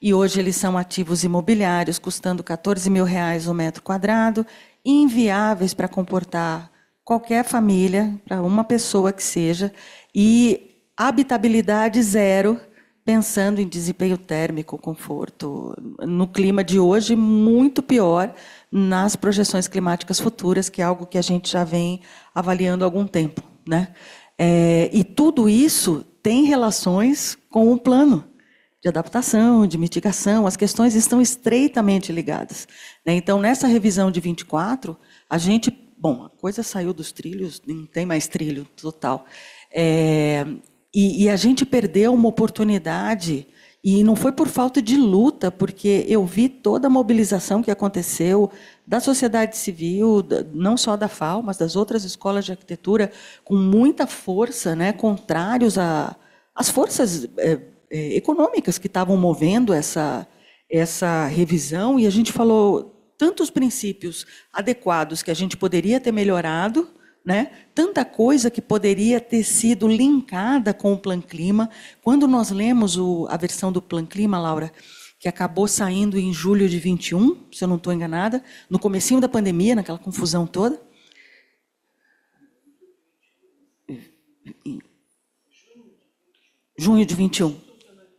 Speaker 6: E hoje eles são ativos imobiliários, custando 14 mil reais o metro quadrado, inviáveis para comportar qualquer família, para uma pessoa que seja, e habitabilidade zero, pensando em desempenho térmico, conforto. No clima de hoje, muito pior nas projeções climáticas futuras, que é algo que a gente já vem avaliando há algum tempo. Né? É, e tudo isso tem relações com o plano de adaptação, de mitigação, as questões estão estreitamente ligadas. Né? Então, nessa revisão de 24, a gente Bom, a coisa saiu dos trilhos, não tem mais trilho total. É, e, e, a gente perdeu uma oportunidade, e não foi por falta de luta, porque eu vi toda a mobilização que aconteceu da sociedade civil, não só da FAO, mas das outras escolas de arquitetura, com muita força, né, contrários às forças é, é, econômicas que estavam movendo essa, essa revisão, e a gente falou tantos princípios adequados que a gente poderia ter melhorado, né? Tanta coisa que poderia ter sido linkada com o Plan Clima. Quando nós lemos o, a versão do Plan Clima, Laura, que acabou saindo em julho de 21, se eu não estou enganada, no comecinho da pandemia, naquela confusão toda. Junho de 21.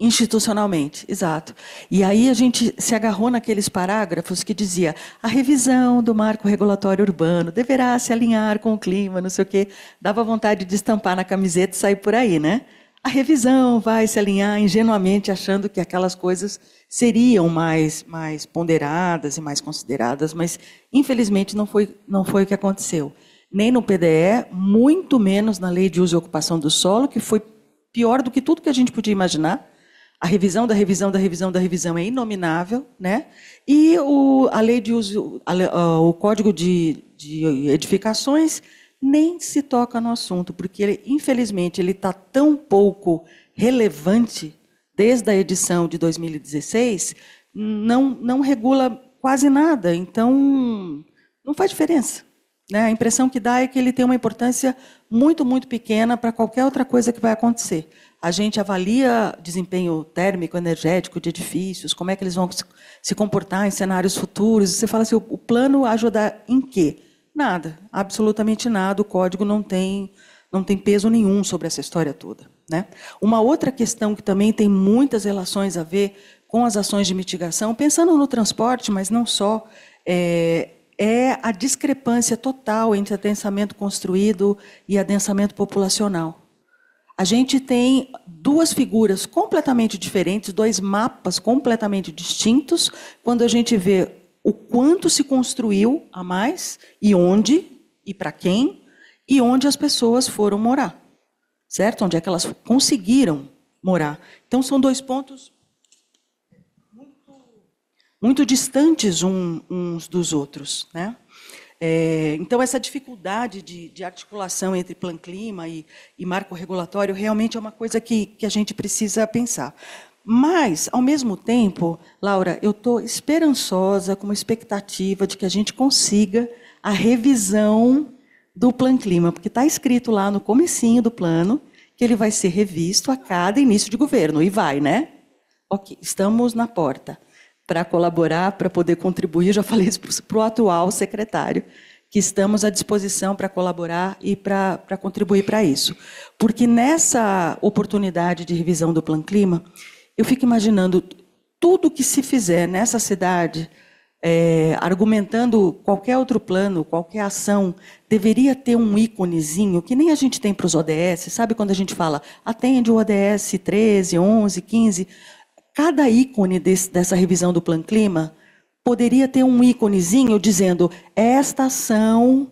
Speaker 6: Institucionalmente, exato. E aí a gente se agarrou naqueles parágrafos que dizia a revisão do marco regulatório urbano deverá se alinhar com o clima, não sei o quê. Dava vontade de estampar na camiseta e sair por aí, né? A revisão vai se alinhar ingenuamente achando que aquelas coisas seriam mais, mais ponderadas e mais consideradas, mas infelizmente não foi, não foi o que aconteceu. Nem no PDE, muito menos na Lei de Uso e Ocupação do Solo, que foi pior do que tudo que a gente podia imaginar a revisão da revisão da revisão da revisão é inominável, né? E o, a lei de uso, a, ah, o código de, de edificações nem se toca no assunto, porque ele, infelizmente ele está tão pouco relevante desde a edição de 2016, não, não regula quase nada. Então não faz diferença. Né? A impressão que dá é que ele tem uma importância muito, muito pequena para qualquer outra coisa que vai acontecer a gente avalia desempenho térmico, energético de edifícios, como é que eles vão se comportar em cenários futuros. você fala assim, o plano ajuda em quê? Nada, absolutamente nada. O código não tem, não tem peso nenhum sobre essa história toda. Né? Uma outra questão que também tem muitas relações a ver com as ações de mitigação, pensando no transporte, mas não só, é, é a discrepância total entre adensamento construído e adensamento populacional a gente tem duas figuras completamente diferentes, dois mapas completamente distintos, quando a gente vê o quanto se construiu a mais e onde e para quem e onde as pessoas foram morar, certo? Onde é que elas conseguiram morar. Então são dois pontos muito, muito distantes um, uns dos outros, né? É, então, essa dificuldade de, de, articulação entre plano clima e, e, marco regulatório realmente é uma coisa que, que a gente precisa pensar. Mas, ao mesmo tempo, Laura, eu estou esperançosa, com uma expectativa de que a gente consiga a revisão do Plano Clima, porque está escrito lá no comecinho do plano que ele vai ser revisto a cada início de governo, e vai, né? Ok, estamos na porta para colaborar, para poder contribuir. Já falei isso para o atual secretário, que estamos à disposição para colaborar e para, para contribuir para isso. Porque nessa oportunidade de revisão do Plano Clima, eu fico imaginando tudo que se fizer nessa cidade, é, argumentando qualquer outro plano, qualquer ação, deveria ter um íconezinho, que nem a gente tem para os ODS, sabe quando a gente fala, atende o ODS 13, 11, 15, Cada ícone desse, dessa revisão do Plano Clima poderia ter um íconezinho dizendo: esta ação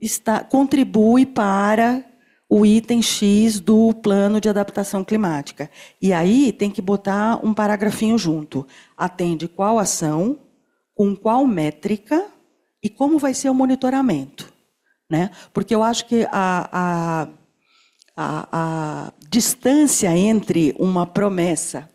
Speaker 6: está, contribui para o item X do plano de adaptação climática. E aí tem que botar um paragrafinho junto. Atende qual ação, com qual métrica e como vai ser o monitoramento. Né? Porque eu acho que a, a, a, a distância entre uma promessa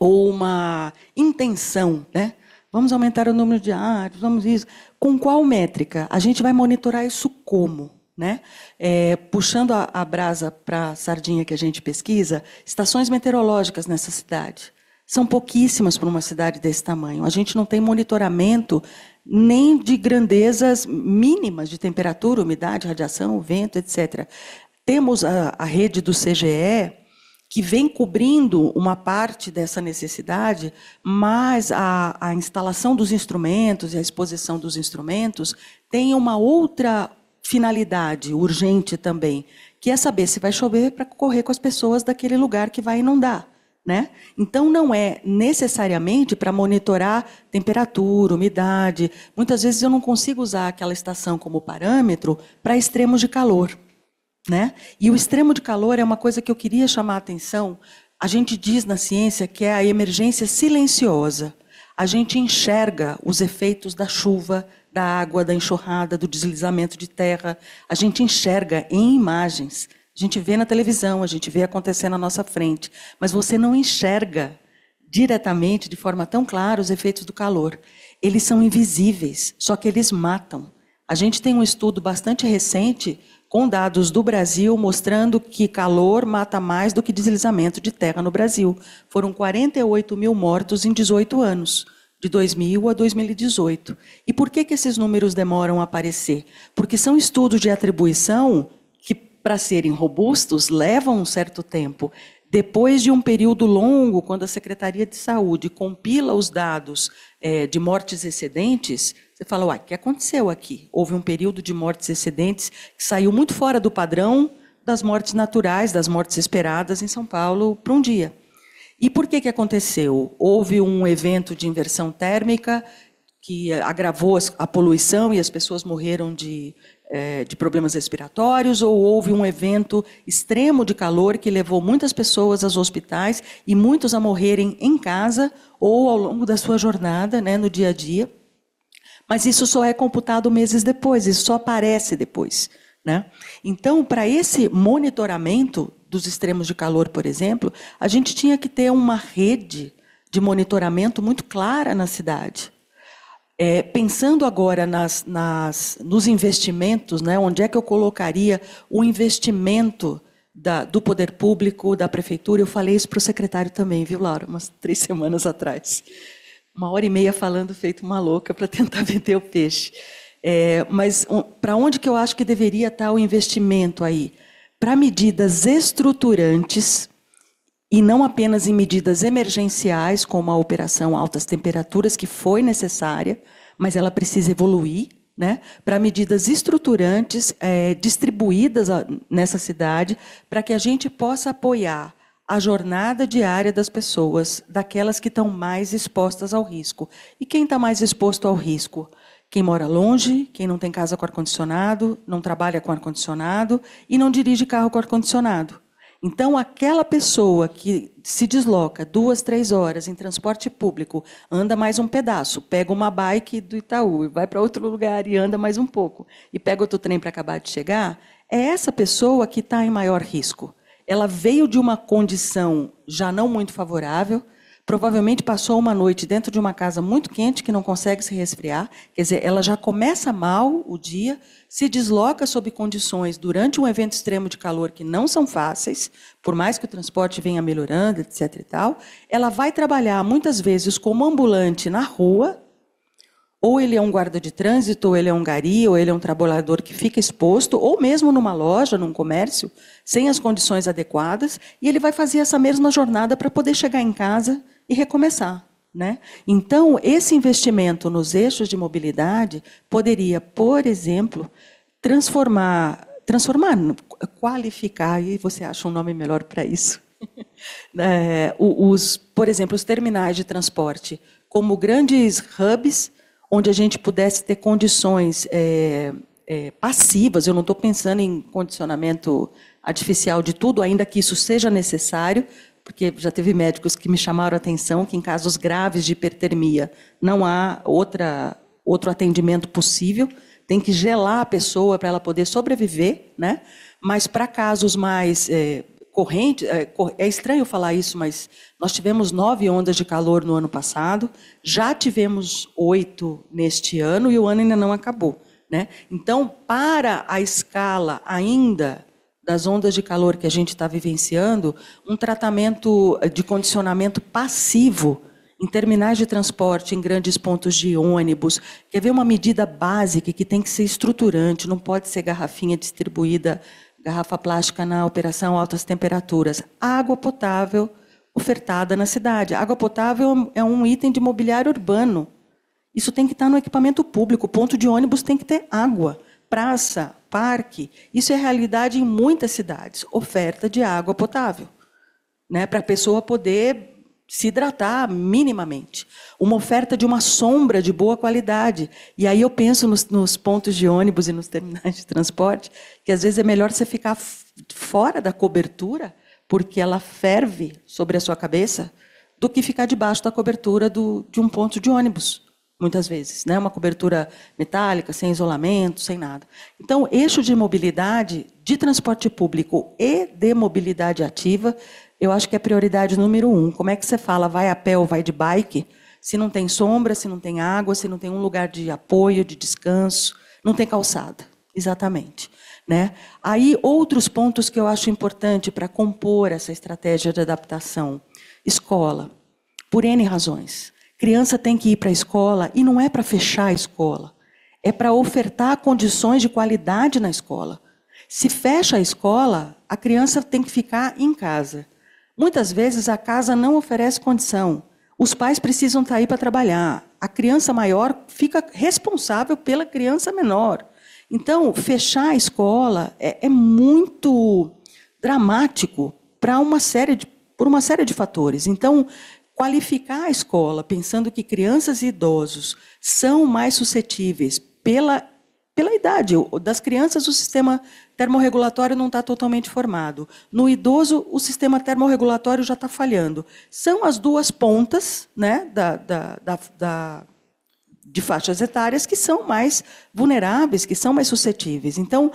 Speaker 6: ou uma intenção, né? Vamos aumentar o número de áreas, vamos isso. Com qual métrica? A gente vai monitorar isso como? Né? É, puxando a, a brasa para a sardinha que a gente pesquisa, estações meteorológicas nessa cidade. São pouquíssimas para uma cidade desse tamanho. A gente não tem monitoramento nem de grandezas mínimas de temperatura, umidade, radiação, vento, etc. Temos a, a rede do CGE, que vem cobrindo uma parte dessa necessidade, mas a, a instalação dos instrumentos e a exposição dos instrumentos tem uma outra finalidade urgente também, que é saber se vai chover para correr com as pessoas daquele lugar que vai inundar. Né? Então, não é necessariamente para monitorar temperatura, umidade. Muitas vezes eu não consigo usar aquela estação como parâmetro para extremos de calor. Né? E o extremo de calor é uma coisa que eu queria chamar a atenção. A gente diz na ciência que é a emergência silenciosa. A gente enxerga os efeitos da chuva, da água, da enxurrada, do deslizamento de terra. A gente enxerga em imagens. A gente vê na televisão, a gente vê acontecer na nossa frente. Mas você não enxerga diretamente, de forma tão clara, os efeitos do calor. Eles são invisíveis, só que eles matam. A gente tem um estudo bastante recente com dados do Brasil mostrando que calor mata mais do que deslizamento de terra no Brasil. Foram 48 mil mortos em 18 anos, de 2000 a 2018. E por que, que esses números demoram a aparecer? Porque são estudos de atribuição que, para serem robustos, levam um certo tempo. Depois de um período longo, quando a Secretaria de Saúde compila os dados é, de mortes excedentes, você fala, uai, o que aconteceu aqui? Houve um período de mortes excedentes que saiu muito fora do padrão das mortes naturais, das mortes esperadas em São Paulo para um dia. E por que, que aconteceu? Houve um evento de inversão térmica que agravou a poluição e as pessoas morreram de, é, de problemas respiratórios, ou houve um evento extremo de calor que levou muitas pessoas aos hospitais e muitos a morrerem em casa ou ao longo da sua jornada, né, no dia a dia. Mas isso só é computado meses depois, isso só aparece depois. Né? Então, para esse monitoramento dos extremos de calor, por exemplo, a gente tinha que ter uma rede de monitoramento muito clara na cidade. É, pensando agora nas, nas, nos investimentos, né, onde é que eu colocaria o investimento da, do poder público, da prefeitura, eu falei isso para o secretário também, viu, Laura, umas três semanas atrás uma hora e meia falando feito uma louca para tentar vender o peixe. É, mas um, para onde que eu acho que deveria estar tá o investimento aí? Para medidas estruturantes e não apenas em medidas emergenciais, como a operação altas temperaturas, que foi necessária, mas ela precisa evoluir, né, para medidas estruturantes é, distribuídas nessa cidade, para que a gente possa apoiar a jornada diária das pessoas, daquelas que estão mais expostas ao risco. E quem está mais exposto ao risco? Quem mora longe, quem não tem casa com ar-condicionado, não trabalha com ar-condicionado e não dirige carro com ar-condicionado. Então, aquela pessoa que se desloca duas, três horas em transporte público, anda mais um pedaço, pega uma bike do Itaú e vai para outro lugar e anda mais um pouco, e pega outro trem para acabar de chegar, é essa pessoa que está em maior risco ela veio de uma condição já não muito favorável, provavelmente passou uma noite dentro de uma casa muito quente que não consegue se resfriar, quer dizer, ela já começa mal o dia, se desloca sob condições durante um evento extremo de calor que não são fáceis, por mais que o transporte venha melhorando, etc e tal, ela vai trabalhar muitas vezes como ambulante na rua, ou ele é um guarda de trânsito, ou ele é um gari, ou ele é um trabalhador que fica exposto, ou mesmo numa loja, num comércio, sem as condições adequadas, e ele vai fazer essa mesma jornada para poder chegar em casa e recomeçar. Né? Então, esse investimento nos eixos de mobilidade poderia, por exemplo, transformar, transformar, qualificar, e você acha um nome melhor para isso, é, os, por exemplo, os terminais de transporte como grandes hubs onde a gente pudesse ter condições é, é, passivas, eu não estou pensando em condicionamento artificial de tudo, ainda que isso seja necessário, porque já teve médicos que me chamaram a atenção que em casos graves de hipertermia não há outra, outro atendimento possível, tem que gelar a pessoa para ela poder sobreviver, né? mas para casos mais é, corrente, é, é estranho falar isso, mas nós tivemos nove ondas de calor no ano passado, já tivemos oito neste ano e o ano ainda não acabou. Né? Então, para a escala ainda das ondas de calor que a gente está vivenciando, um tratamento eh, de condicionamento passivo em terminais de transporte, em grandes pontos de ônibus. Quer ver uma medida básica que tem que ser estruturante, não pode ser garrafinha distribuída garrafa plástica na operação altas temperaturas, água potável ofertada na cidade. Água potável é um item de mobiliário urbano. Isso tem que estar no equipamento público. Ponto de ônibus tem que ter água. Praça, parque. Isso é realidade em muitas cidades. Oferta de água potável. Né, para a pessoa poder se hidratar minimamente. Uma oferta de uma sombra de boa qualidade. E aí eu penso nos, nos, pontos de ônibus e nos terminais de transporte, que às vezes é melhor você ficar fora da cobertura, porque ela ferve sobre a sua cabeça, do que ficar debaixo da cobertura do, de um ponto de ônibus. Muitas vezes, né? Uma cobertura metálica, sem isolamento, sem nada. Então, eixo de mobilidade de transporte público e de mobilidade ativa eu acho que é prioridade número um. Como é que você fala vai a pé ou vai de bike, se não tem sombra, se não tem água, se não tem um lugar de apoio, de descanso, não tem calçada? Exatamente. Né? Aí, outros pontos que eu acho importante para compor essa estratégia de adaptação: escola, por N razões. Criança tem que ir para a escola e não é para fechar a escola, é para ofertar condições de qualidade na escola. Se fecha a escola, a criança tem que ficar em casa. Muitas vezes a casa não oferece condição. Os pais precisam estar aí para trabalhar. A criança maior fica responsável pela criança menor. Então, fechar a escola é, é muito dramático para uma série de, por uma série de fatores. Então, qualificar a escola pensando que crianças e idosos são mais suscetíveis pela pela idade. Das crianças, o sistema termorregulatório não está totalmente formado. No idoso, o sistema termorregulatório já está falhando. São as duas pontas né, da, da, da, da de faixas etárias que são mais vulneráveis, que são mais suscetíveis. Então,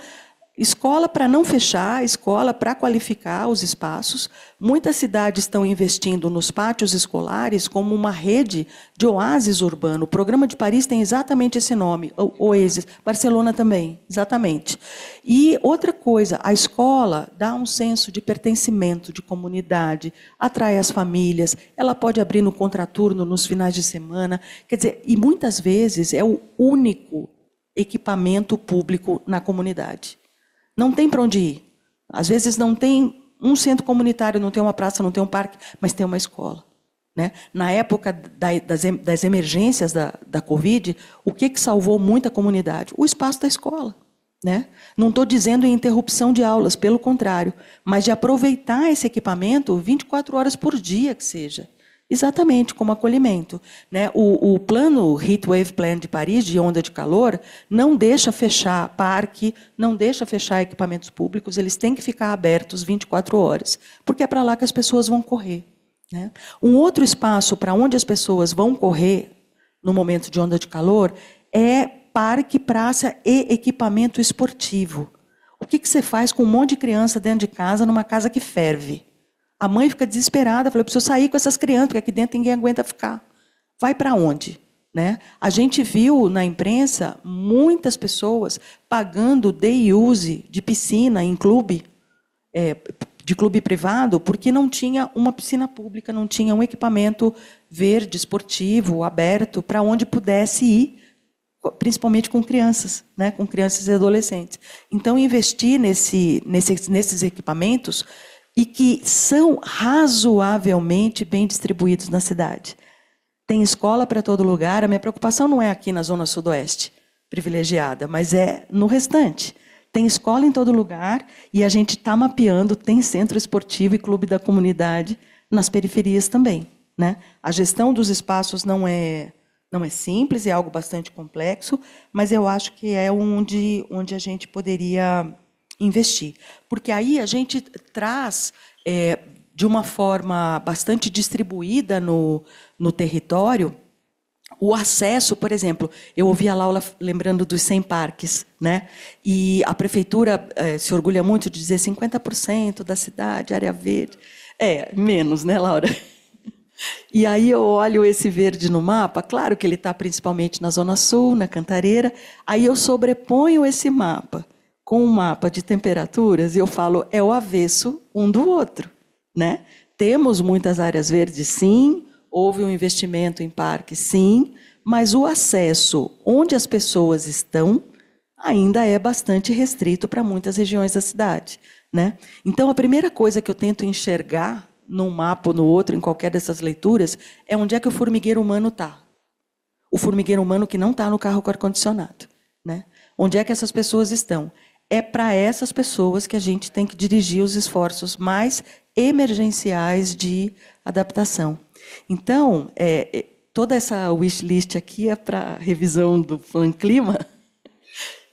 Speaker 6: Escola para não fechar, escola para qualificar os espaços. Muitas cidades estão investindo nos pátios escolares como uma rede de oásis urbano. O programa de Paris tem exatamente esse nome, Oasis. Barcelona também, exatamente. E outra coisa, a escola dá um senso de pertencimento, de comunidade, atrai as famílias, ela pode abrir no contraturno, nos finais de semana. Quer dizer, e muitas vezes é o único equipamento público na comunidade. Não tem para onde ir. Às vezes não tem um centro comunitário, não tem uma praça, não tem um parque, mas tem uma escola. Né? Na época da, das, das, emergências da, da Covid, o que, que salvou muita comunidade? O espaço da escola. Né? Não estou dizendo em interrupção de aulas, pelo contrário, mas de aproveitar esse equipamento 24 horas por dia que seja. Exatamente, como acolhimento. Né? O, o plano Heatwave Plan de Paris, de onda de calor, não deixa fechar parque, não deixa fechar equipamentos públicos, eles têm que ficar abertos 24 horas, porque é para lá que as pessoas vão correr. Né? Um outro espaço para onde as pessoas vão correr no momento de onda de calor é parque, praça e equipamento esportivo. O que, que você faz com um monte de criança dentro de casa, numa casa que ferve? A mãe fica desesperada, fala: eu preciso sair com essas crianças, porque aqui dentro ninguém aguenta ficar. Vai para onde? Né? A gente viu na imprensa muitas pessoas pagando day use de piscina em clube, é, de clube privado, porque não tinha uma piscina pública, não tinha um equipamento verde, esportivo, aberto, para onde pudesse ir, principalmente com crianças, né? com crianças e adolescentes. Então, investir nesse, nesse, nesses equipamentos e que são razoavelmente bem distribuídos na cidade. Tem escola para todo lugar. A minha preocupação não é aqui na zona sudoeste privilegiada, mas é no restante. Tem escola em todo lugar e a gente está mapeando. Tem centro esportivo e clube da comunidade nas periferias também. Né? A gestão dos espaços não é não é simples, é algo bastante complexo, mas eu acho que é onde onde a gente poderia investir. Porque aí a gente traz, é, de uma forma bastante distribuída no, no território, o acesso, por exemplo, eu ouvi a Laura lembrando dos 100 parques, né? E a prefeitura é, se orgulha muito de dizer 50% da cidade, área verde. É, menos, né, Laura? E aí eu olho esse verde no mapa, claro que ele está principalmente na Zona Sul, na Cantareira, aí eu sobreponho esse mapa com um mapa de temperaturas e eu falo é o avesso um do outro, né? Temos muitas áreas verdes, sim, houve um investimento em parques, sim, mas o acesso onde as pessoas estão ainda é bastante restrito para muitas regiões da cidade, né? Então a primeira coisa que eu tento enxergar num mapa ou no outro, em qualquer dessas leituras, é onde é que o formigueiro humano está. O formigueiro humano que não está no carro com ar-condicionado. Né? Onde é que essas pessoas estão? É para essas pessoas que a gente tem que dirigir os esforços mais emergenciais de adaptação. Então, é, é toda essa wishlist aqui é para revisão do Plan Clima.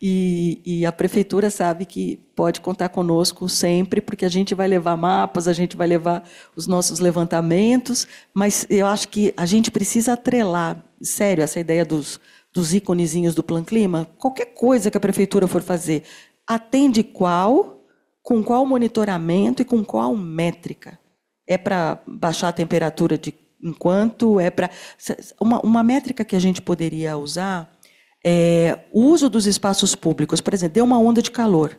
Speaker 6: E, e, a prefeitura sabe que pode contar conosco sempre, porque a gente vai levar mapas, a gente vai levar os nossos levantamentos, mas eu acho que a gente precisa atrelar, sério, essa ideia dos, dos íconezinhos do Plan Clima, qualquer coisa que a prefeitura for fazer, atende qual, com qual monitoramento e com qual métrica. É para baixar a temperatura de enquanto é para uma, uma métrica que a gente poderia usar é o uso dos espaços públicos, por exemplo, deu uma onda de calor.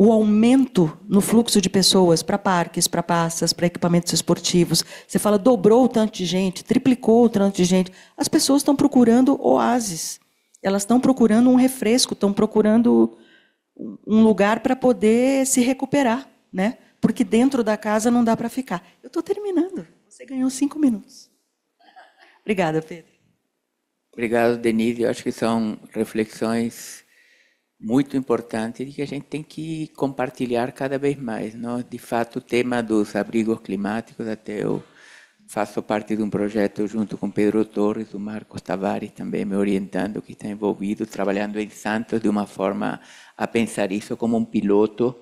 Speaker 6: O aumento no fluxo de pessoas para parques, para praças, para equipamentos esportivos. Você fala, dobrou o tanto de gente, triplicou o tanto de gente. As pessoas estão procurando oásis. Elas estão procurando um refresco, estão procurando um lugar para poder se recuperar, né? Porque dentro da casa não dá para ficar. Eu estou terminando. Você ganhou cinco minutos. Obrigada, Pedro.
Speaker 1: Obrigado, Denise. Eu acho que são reflexões muito importantes e que a gente tem que compartilhar cada vez mais. Não? Né? De fato, o tema dos abrigos climáticos, até eu faço parte de um projeto junto com Pedro Torres, o Marcos Tavares também me orientando, que está envolvido, trabalhando em Santos de uma forma a pensar isso como um piloto,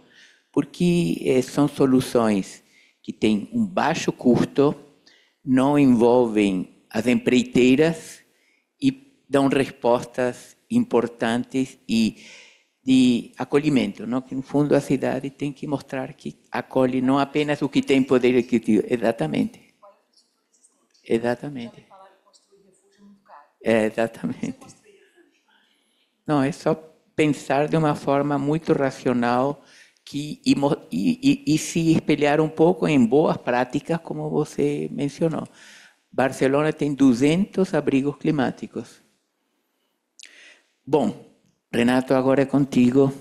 Speaker 1: porque eh, são soluções que têm um baixo custo, não envolvem as empreiteiras e dão respostas importantes e de acolhimento, não? que no fundo a cidade tem que mostrar que acolhe não apenas o que tem poder executivo, exatamente. Exatamente. É, exatamente. Não, é só pensar de una forma muy racional y e, e, e se espelhar un poco en boas práticas, como você eh, mencionó Barcelona tiene 200 abrigos climáticos. Bom, Renato, agora é contigo.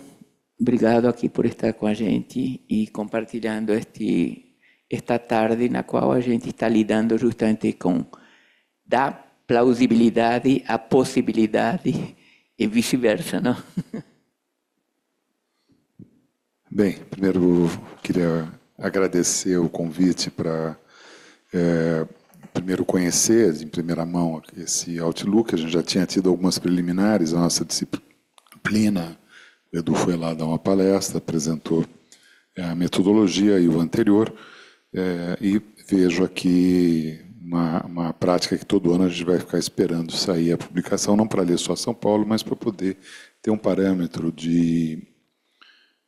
Speaker 1: Obrigado aqui por estar con a gente y e compartilhando este, esta tarde na la a gente está lidando justamente com da plausibilidade a possibilidade e vice-versa, não?
Speaker 7: Bem, primeiro queria agradecer o convite para é, primeiro conhecer em primeira mão esse Outlook. A gente já tinha tido algumas preliminares, a nossa disciplina. O Edu foi lá dar uma palestra, apresentou é, a metodologia e o anterior. É, e vejo aqui uma, uma prática que todo ano a gente vai ficar esperando sair a publicação, não para ler só São Paulo, mas para poder ter um parâmetro de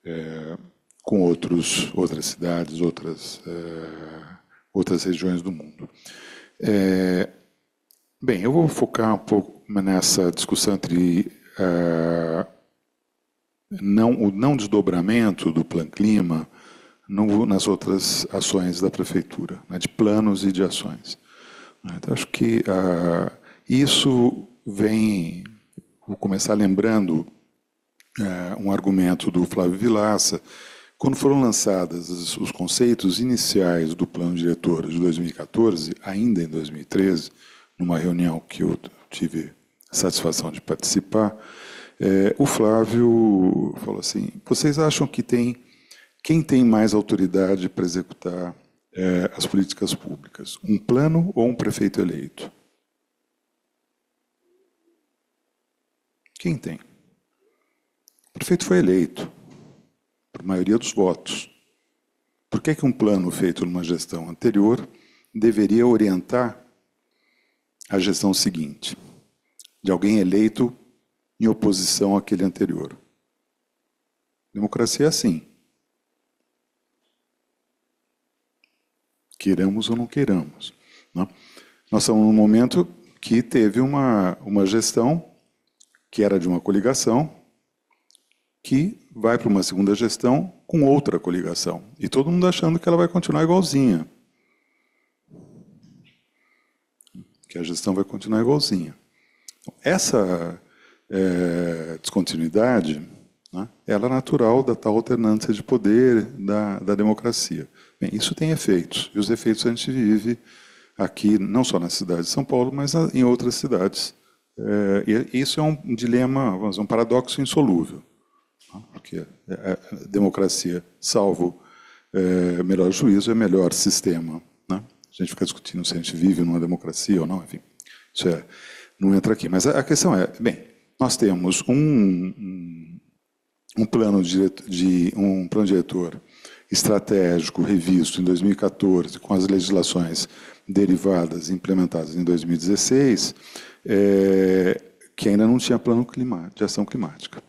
Speaker 7: é, com outros, outras cidades, outras, é, outras regiões do mundo. É, bem, eu vou focar um pouco nessa discussão entre é, não, o não desdobramento do Plano Clima no, nas outras ações da prefeitura, né, de planos e de ações. Né? Então, acho que ah, isso vem, vou começar lembrando ah, um argumento do Flávio Vilaça, quando foram lançados os conceitos iniciais do plano diretor de 2014, ainda em 2013, numa reunião que eu tive a satisfação de participar, eh, o Flávio falou assim: vocês acham que tem quem tem mais autoridade para executar é, as políticas públicas? Um plano ou um prefeito eleito? Quem tem? O prefeito foi eleito, por maioria dos votos. Por que, que um plano feito numa gestão anterior deveria orientar a gestão seguinte, de alguém eleito em oposição àquele anterior? Democracia é assim. queiramos ou não queiramos. Né? Nós estamos num momento que teve uma, uma gestão que era de uma coligação, que vai para uma segunda gestão com outra coligação. E todo mundo achando que ela vai continuar igualzinha. Que a gestão vai continuar igualzinha. Essa é, descontinuidade, né, ela é natural da tal alternância de poder da, da democracia. Bem, isso tem efeitos, e os efeitos a gente vive aqui, não só na cidade de São Paulo, mas em outras cidades. É, e é, isso é um dilema, vamos um paradoxo insolúvel, tá? porque a é, democracia, salvo melhor juízo, é melhor sistema. Né? A gente fica discutindo se a gente vive numa democracia ou não, enfim, isso é, não entra aqui. Mas a, questão é, bem, nós temos um, um, um plano de, de um plano diretor estratégico revisto em 2014, com as legislações derivadas implementadas em 2016, é, que ainda não tinha plano climático, de ação climática.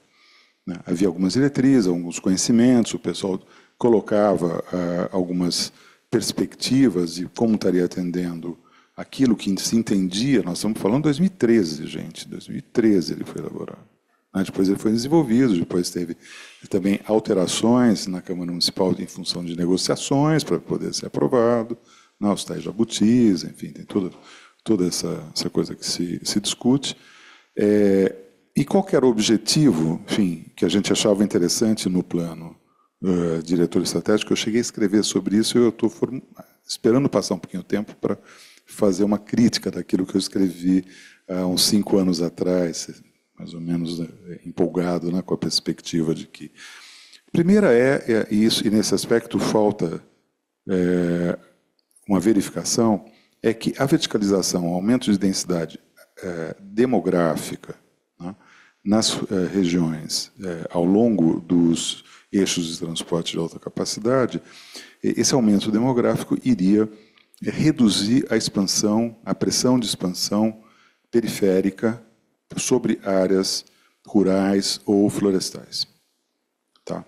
Speaker 7: Né? Havia algumas diretrizes, alguns conhecimentos, o pessoal colocava ah, algumas perspectivas de como estaria atendendo aquilo que se entendia. Nós estamos falando de 2013, gente, 2013 ele foi elaborado. Né? Depois ele foi desenvolvido, depois teve também alterações na Câmara Municipal em função de negociações para poder ser aprovado, né? os tais jabutis, enfim, tem toda, toda essa, essa coisa que se, se discute. É, e qual era o objetivo, enfim, que a gente achava interessante no plano uh, diretor estratégico? Eu cheguei a escrever sobre isso e eu estou esperando passar um pouquinho de tempo para fazer uma crítica daquilo que eu escrevi há uns cinco anos atrás, mais ou menos né, empolgado né, com a perspectiva de que. Primeira é, é isso, e nesse aspecto falta é, uma verificação, é que a verticalização, o aumento de densidade é, demográfica né, nas é, regiões é, ao longo dos eixos de transporte de alta capacidade, esse aumento demográfico iria é, reduzir a expansão, a pressão de expansão periférica sobre áreas rurais ou florestais. Tá?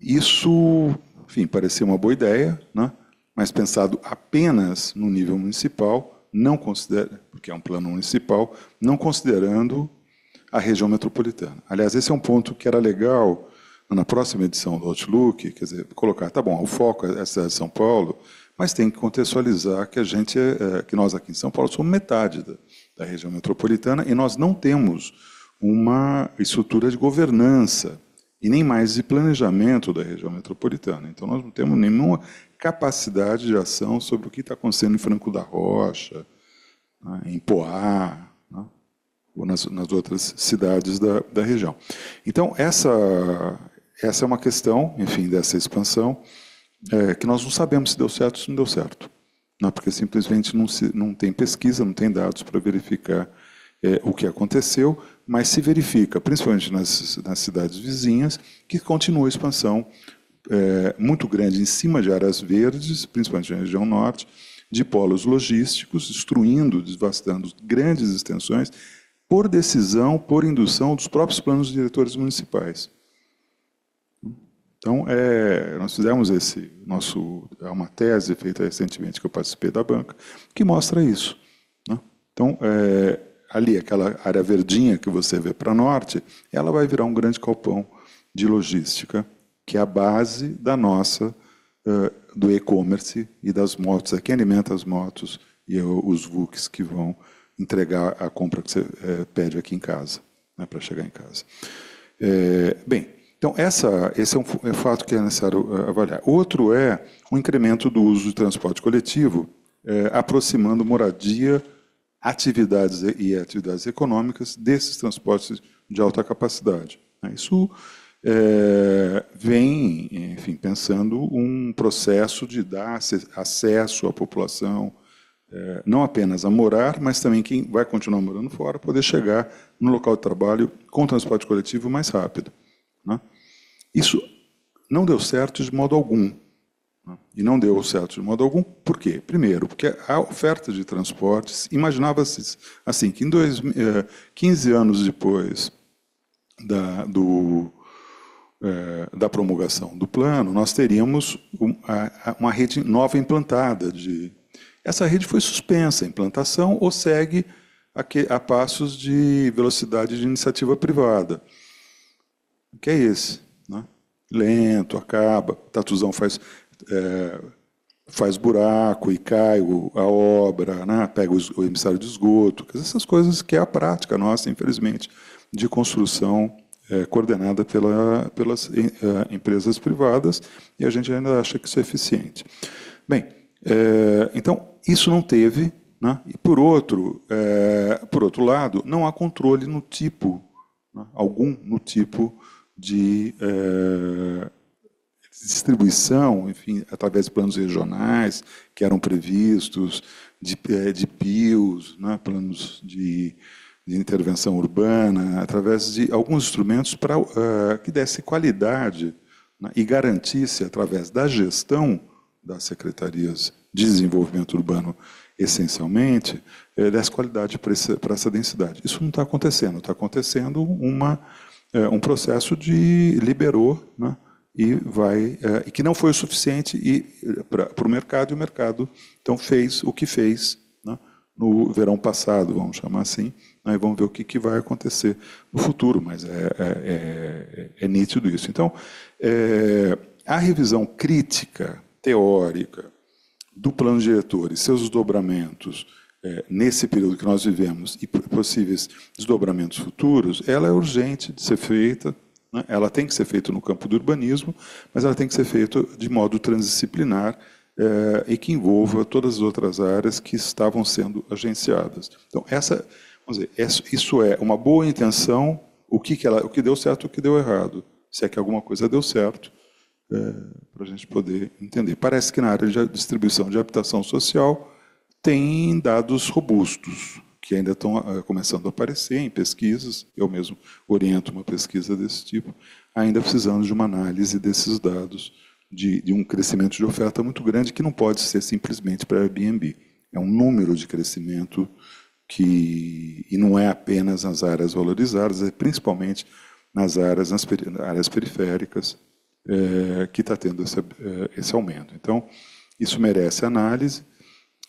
Speaker 7: Isso, enfim, pareceu uma boa ideia, né? mas pensado apenas no nível municipal, não considera, porque é um plano municipal, não considerando a região metropolitana. Aliás, esse é um ponto que era legal na próxima edição do Outlook, quer dizer, colocar, tá bom, o foco é a cidade de São Paulo, mas tem que contextualizar que a gente, é, é que nós aqui em São Paulo somos metade da, da região metropolitana e nós não temos uma estrutura de governança e nem mais de planejamento da região metropolitana. Então, nós não temos nenhuma capacidade de ação sobre o que está acontecendo em Franco da Rocha, né, em Poá, né, ou nas, nas, outras cidades da, da região. Então, essa, essa é uma questão, enfim, dessa expansão, é, que nós não sabemos se deu certo ou se não deu certo. Não, porque simplesmente não, se, não tem pesquisa, não tem dados para verificar é, o que aconteceu, mas se verifica, principalmente nas, nas cidades vizinhas, que continua a expansão é, muito grande em cima de áreas verdes, principalmente na região norte, de polos logísticos, destruindo, devastando grandes extensões, por decisão, por indução dos próprios planos diretores municipais. Então, é, nós fizemos esse nosso é uma tese feita recentemente que eu participei da banca que mostra isso. Né? Então, é, ali aquela área verdinha que você vê para norte, ela vai virar um grande galpão de logística que é a base da nossa é, do e-commerce e das motos. Aqui é alimenta as motos e é os VUCs que vão entregar a compra que você pede aqui em casa, né, para chegar em casa. bem, então, essa, esse é, é um fato que é necessário eh, avaliar. Outro é o incremento do uso de transporte coletivo, eh, aproximando moradia, atividades e atividades econômicas desses transportes de alta capacidade. Né? Isso eh, vem, enfim, pensando um processo de dar acesso à população, eh, não apenas a morar, mas também quem vai continuar morando fora, poder chegar no local de trabalho com transporte coletivo mais rápido. Isso não deu certo de modo algum. E não deu certo de modo algum, por quê? Primeiro, porque a oferta de transportes, imaginava-se assim, que em dois, 15 eh, anos depois da, do, eh, da promulgação do plano, nós teríamos uma, uma rede nova implantada. De... Essa rede foi suspensa, a implantação, ou segue a, que, a passos de velocidade de iniciativa privada. O que é esse? lento, acaba. Tatuzão faz, é, faz buraco e cai o, a obra, né? pega o, o emissário de esgoto, essas coisas que é a prática nossa, infelizmente, de construção é, coordenada pela, pelas é, empresas privadas e a gente ainda acha que isso é eficiente. Bem, é, então isso não teve, né? e por outro, é, por outro lado, não há controle no tipo, né? algum no tipo de é, distribuição, enfim, através de planos regionais que eram previstos, de, eh, de PIOs, né, planos de, de, intervenção urbana, através de alguns instrumentos para uh, que desse qualidade né, e garantisse, através da gestão das secretarias de desenvolvimento urbano, essencialmente, é, desse qualidade para essa densidade. Isso não está acontecendo, está acontecendo uma é, um processo de liberou, né, e vai é, e que não foi o suficiente e para o mercado e o mercado então fez o que fez né, no verão passado, vamos chamar assim, aí né, e vamos ver o que, que vai acontecer no futuro, mas é, é, é, é nítido isso. Então, é, a revisão crítica, teórica, do plano diretor e seus desdobramentos é, nesse período que nós vivemos e possíveis desdobramentos futuros, ela é urgente de ser feita, né? ela tem que ser feita no campo do urbanismo, mas ela tem que ser feita de modo transdisciplinar é, e que envolva todas as outras áreas que estavam sendo agenciadas. Então, essa, vamos dizer, isso é uma boa intenção, o que, que, ela, o que deu certo o que deu errado, se é que alguma coisa deu certo, é, para a gente poder entender. Parece que na área de distribuição de habitação social, tem dados robustos, que ainda estão ah, começando a aparecer em pesquisas, eu mesmo oriento uma pesquisa desse tipo, ainda precisando de uma análise desses dados, de, de um crescimento de oferta muito grande, que não pode ser simplesmente para Airbnb. É um número de crescimento que e não é apenas nas áreas valorizadas, é principalmente nas áreas, nas peri, áreas periféricas é, que está tendo esse, eh, esse aumento. Então, isso merece análise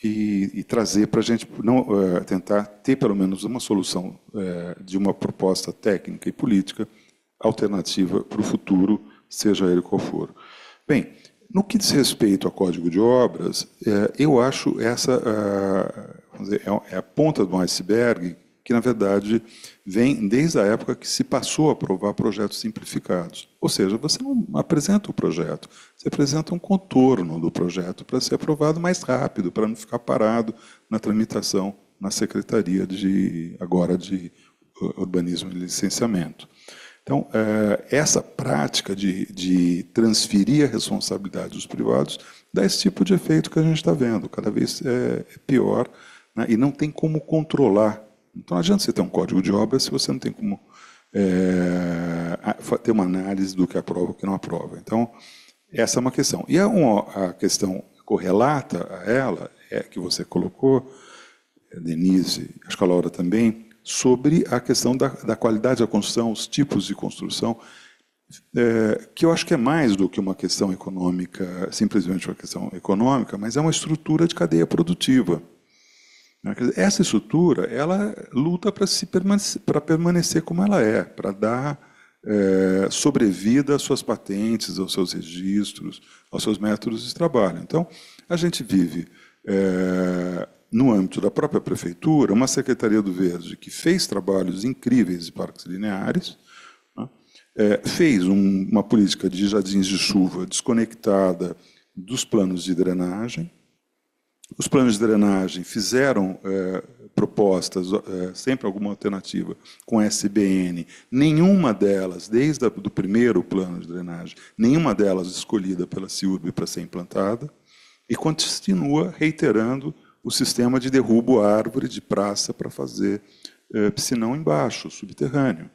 Speaker 7: e, e trazer para a gente não, é, tentar ter pelo menos uma solução é, de uma proposta técnica e política alternativa para o futuro, seja ele qual for. Bem, no que diz respeito ao código de obras, é, eu acho essa ah, é, é a ponta do iceberg que, na verdade, vem desde a época que se passou a aprovar projetos simplificados. Ou seja, você não apresenta o projeto, você apresenta um contorno do projeto para ser aprovado mais rápido, para não ficar parado na tramitação na Secretaria de agora de Urbanismo e Licenciamento. Então, eh, essa prática de, de, transferir a responsabilidade dos privados dá esse tipo de efeito que a gente está vendo, cada vez eh, é pior, né? e não tem como controlar então não adianta você ter um código de obra se você não tem como é, ter uma análise do que é aprova e o que não é aprova. Então, essa é uma questão. E a, é uma, a questão correlata a ela, é, que você colocou, Denise, acho que a Laura também, sobre a questão da, da qualidade da construção, os tipos de construção, é, que eu acho que é mais do que uma questão econômica, simplesmente uma questão econômica, mas é uma estrutura de cadeia produtiva. Né? Essa estrutura, ela luta para permanecer, permanecer como ela é, para dar é, sobrevida às suas patentes, aos seus registros, aos seus métodos de trabalho. Então, a gente vive, é, no âmbito da própria prefeitura, uma Secretaria do Verde que fez trabalhos incríveis de parques lineares, né, é, fez um, uma política de jardins de chuva desconectada dos planos de drenagem, os planos de drenagem fizeram é, propostas, é, sempre alguma alternativa, com SBN. Nenhuma delas, desde o do primeiro plano de drenagem, nenhuma delas escolhida pela CIURB para ser implantada, e continua reiterando o sistema de derrubo árvore de praça para fazer é, piscinão embaixo, subterrâneo.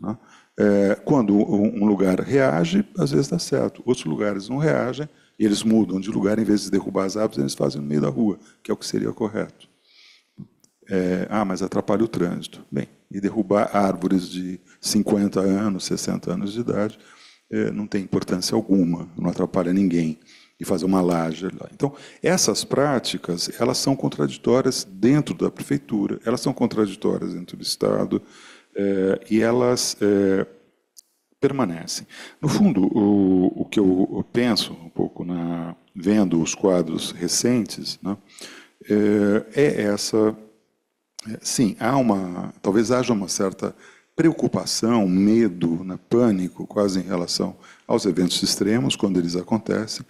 Speaker 7: Né? É, quando um lugar reage, às vezes dá certo. Outros lugares não reagem, e eles mudam de lugar, em vez de derrubar as árvores, eles fazem no meio da rua, que é o que seria correto. É, ah, mas atrapalha o trânsito. Bem, e derrubar árvores de 50 anos, 60 anos de idade, é, não tem importância alguma, não atrapalha ninguém. E fazer uma laje lá. Então, essas práticas, elas são contraditórias dentro da prefeitura, elas são contraditórias dentro do Estado, é, e elas é, permanecem. No fundo, o, o que eu, penso um pouco na vendo os quadros recentes, né, é, é essa. É, sim, há uma, talvez haja uma certa preocupação, medo, né, pânico, quase em relação aos eventos extremos quando eles acontecem,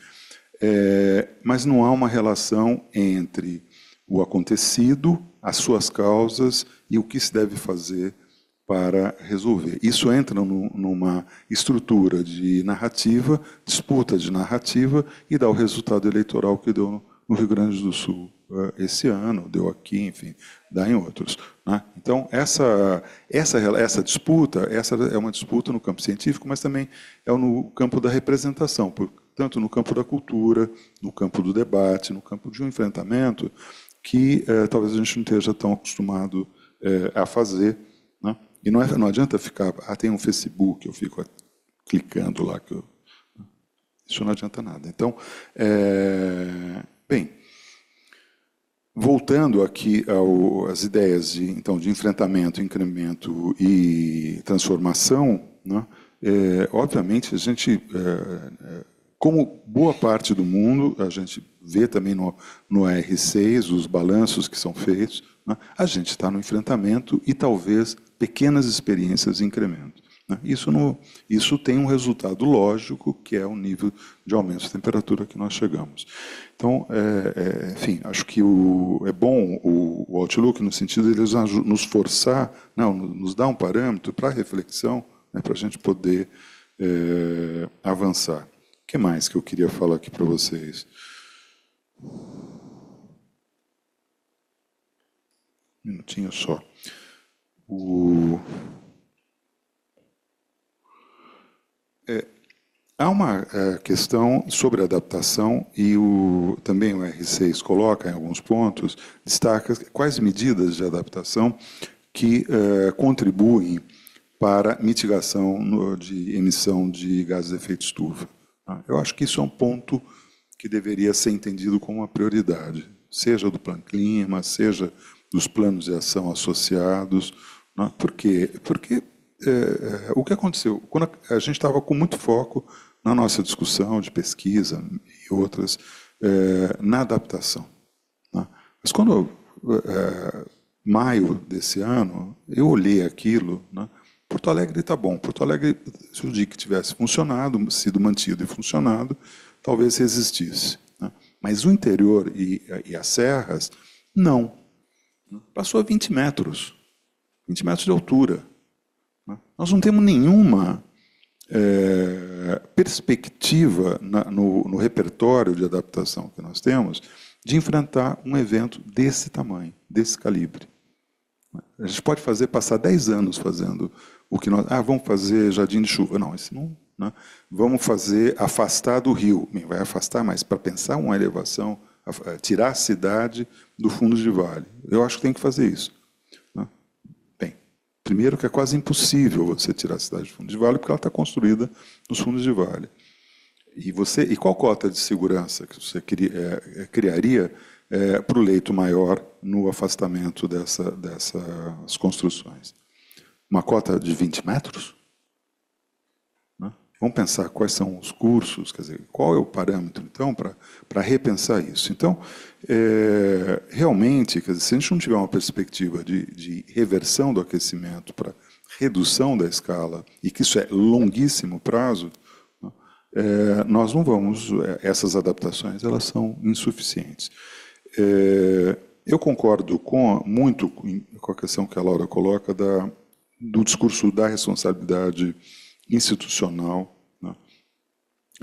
Speaker 7: é, mas não há uma relação entre o acontecido, as suas causas e o que se deve fazer para resolver. Isso entra numa estrutura de narrativa, disputa de narrativa, e dá o resultado eleitoral que deu no, Rio Grande do Sul eh, esse ano, deu aqui, enfim, dá em outros. Né? Então, essa, essa, essa disputa, essa é uma disputa no campo científico, mas também é no campo da representação, tanto no campo da cultura, no campo do debate, no campo de um enfrentamento, que eh, talvez a gente não esteja tão acostumado eh, a fazer, né? E não, é, não adianta ficar, ah, tem um Facebook, eu fico clicando lá. Que eu... Isso não adianta nada. Então, é... bem, voltando aqui às ideias de, então, de enfrentamento, incremento e transformação, né? é, obviamente a gente, é, é como boa parte do mundo, a gente vê também no, no R6 os balanços que são feitos, né? a gente está no enfrentamento e talvez pequenas experiências de incremento. Né? Isso, no, isso tem um resultado lógico, que é o nível de aumento de temperatura que nós chegamos. Então, é, é, enfim, acho que o, é bom o, o, Outlook no sentido de nos forçar, não, nos dar um parâmetro para reflexão, né, para a gente poder é, avançar. O que mais que eu queria falar aqui para vocês? Um minutinho só o... É, há uma é, questão sobre adaptação e o, também o R6 coloca em alguns pontos, destaca quais medidas de adaptação que é, contribuem para mitigação no, de emissão de gases de efeito estufa. Tá? Eu acho que isso é um ponto que deveria ser entendido como uma prioridade, seja do plano clima, seja dos planos de ação associados, né? Por quê? Porque é, é, o que aconteceu? Quando a, a gente estava com muito foco na nossa discussão de pesquisa e outras, é, na adaptação. Né? Mas quando, é, maio desse ano, eu olhei aquilo, né? Porto Alegre está bom. Porto Alegre, se o DIC tivesse funcionado, sido mantido e funcionado, talvez resistisse. Né? Mas o interior e, e as serras, não. Passou a 20 metros. 20 metros de altura. Né? Nós não temos nenhuma é, perspectiva na, no, no repertório de adaptação que nós temos de enfrentar um evento desse tamanho, desse calibre. A gente pode fazer passar 10 anos fazendo o que nós. Ah, vamos fazer jardim de chuva. Não, isso não. Né? Vamos fazer afastar do rio. Bem, vai afastar, mas para pensar uma elevação, tirar a cidade do fundo de vale. Eu acho que tem que fazer isso. Primeiro, que é quase impossível você tirar a cidade de fundo de vale, porque ela está construída nos fundos de vale. E, você, e qual cota de segurança que você cria, é, é, criaria é, para o leito maior no afastamento dessa, dessas construções? Uma cota de 20 metros? Né? Vamos pensar quais são os cursos, quer dizer, qual é o parâmetro, então, para repensar isso. Então, é, realmente, dizer, se a gente não tiver uma perspectiva de, de reversão do aquecimento para redução da escala, e que isso é longuíssimo prazo, é, nós não vamos, é, essas adaptações, elas são insuficientes. É, eu concordo com, muito com a questão que a Laura coloca da, do discurso da responsabilidade institucional, né?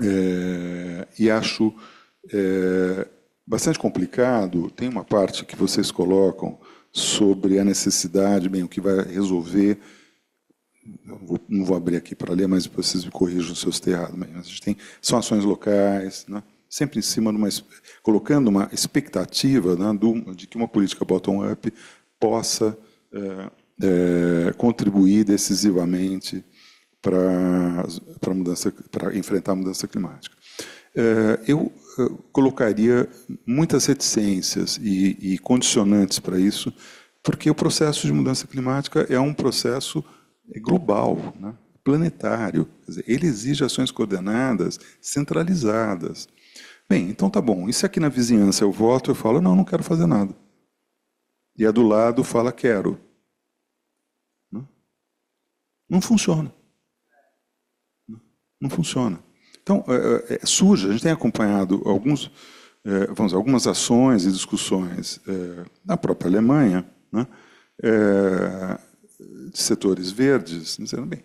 Speaker 7: é, e acho é, bastante complicado. Tem uma parte que vocês colocam sobre a necessidade, bem, o que vai resolver. Vou, não vou abrir aqui para ler, mas vocês me corrijam se eu estiver errado. Mas a gente tem, são ações locais, né? sempre em cima de uma, colocando uma expectativa né, do, de que uma política bottom-up possa é, é, contribuir decisivamente para enfrentar a mudança climática. É, eu eh, colocaria muitas reticências e, e condicionantes para isso, porque o processo de mudança climática é um processo é, global, né? planetário. Dizer, ele exige ações coordenadas, centralizadas. Bem, então tá bom. E se aqui na vizinhança eu voto, eu falo, não, não quero fazer nada. E a do lado fala, quero. Né? Não, funciona. não funciona. Então, é, é, é, surge, a gente tem acompanhado alguns, vamos dizer, algumas ações e discussões na própria Alemanha, né, de setores verdes, dizendo, bem,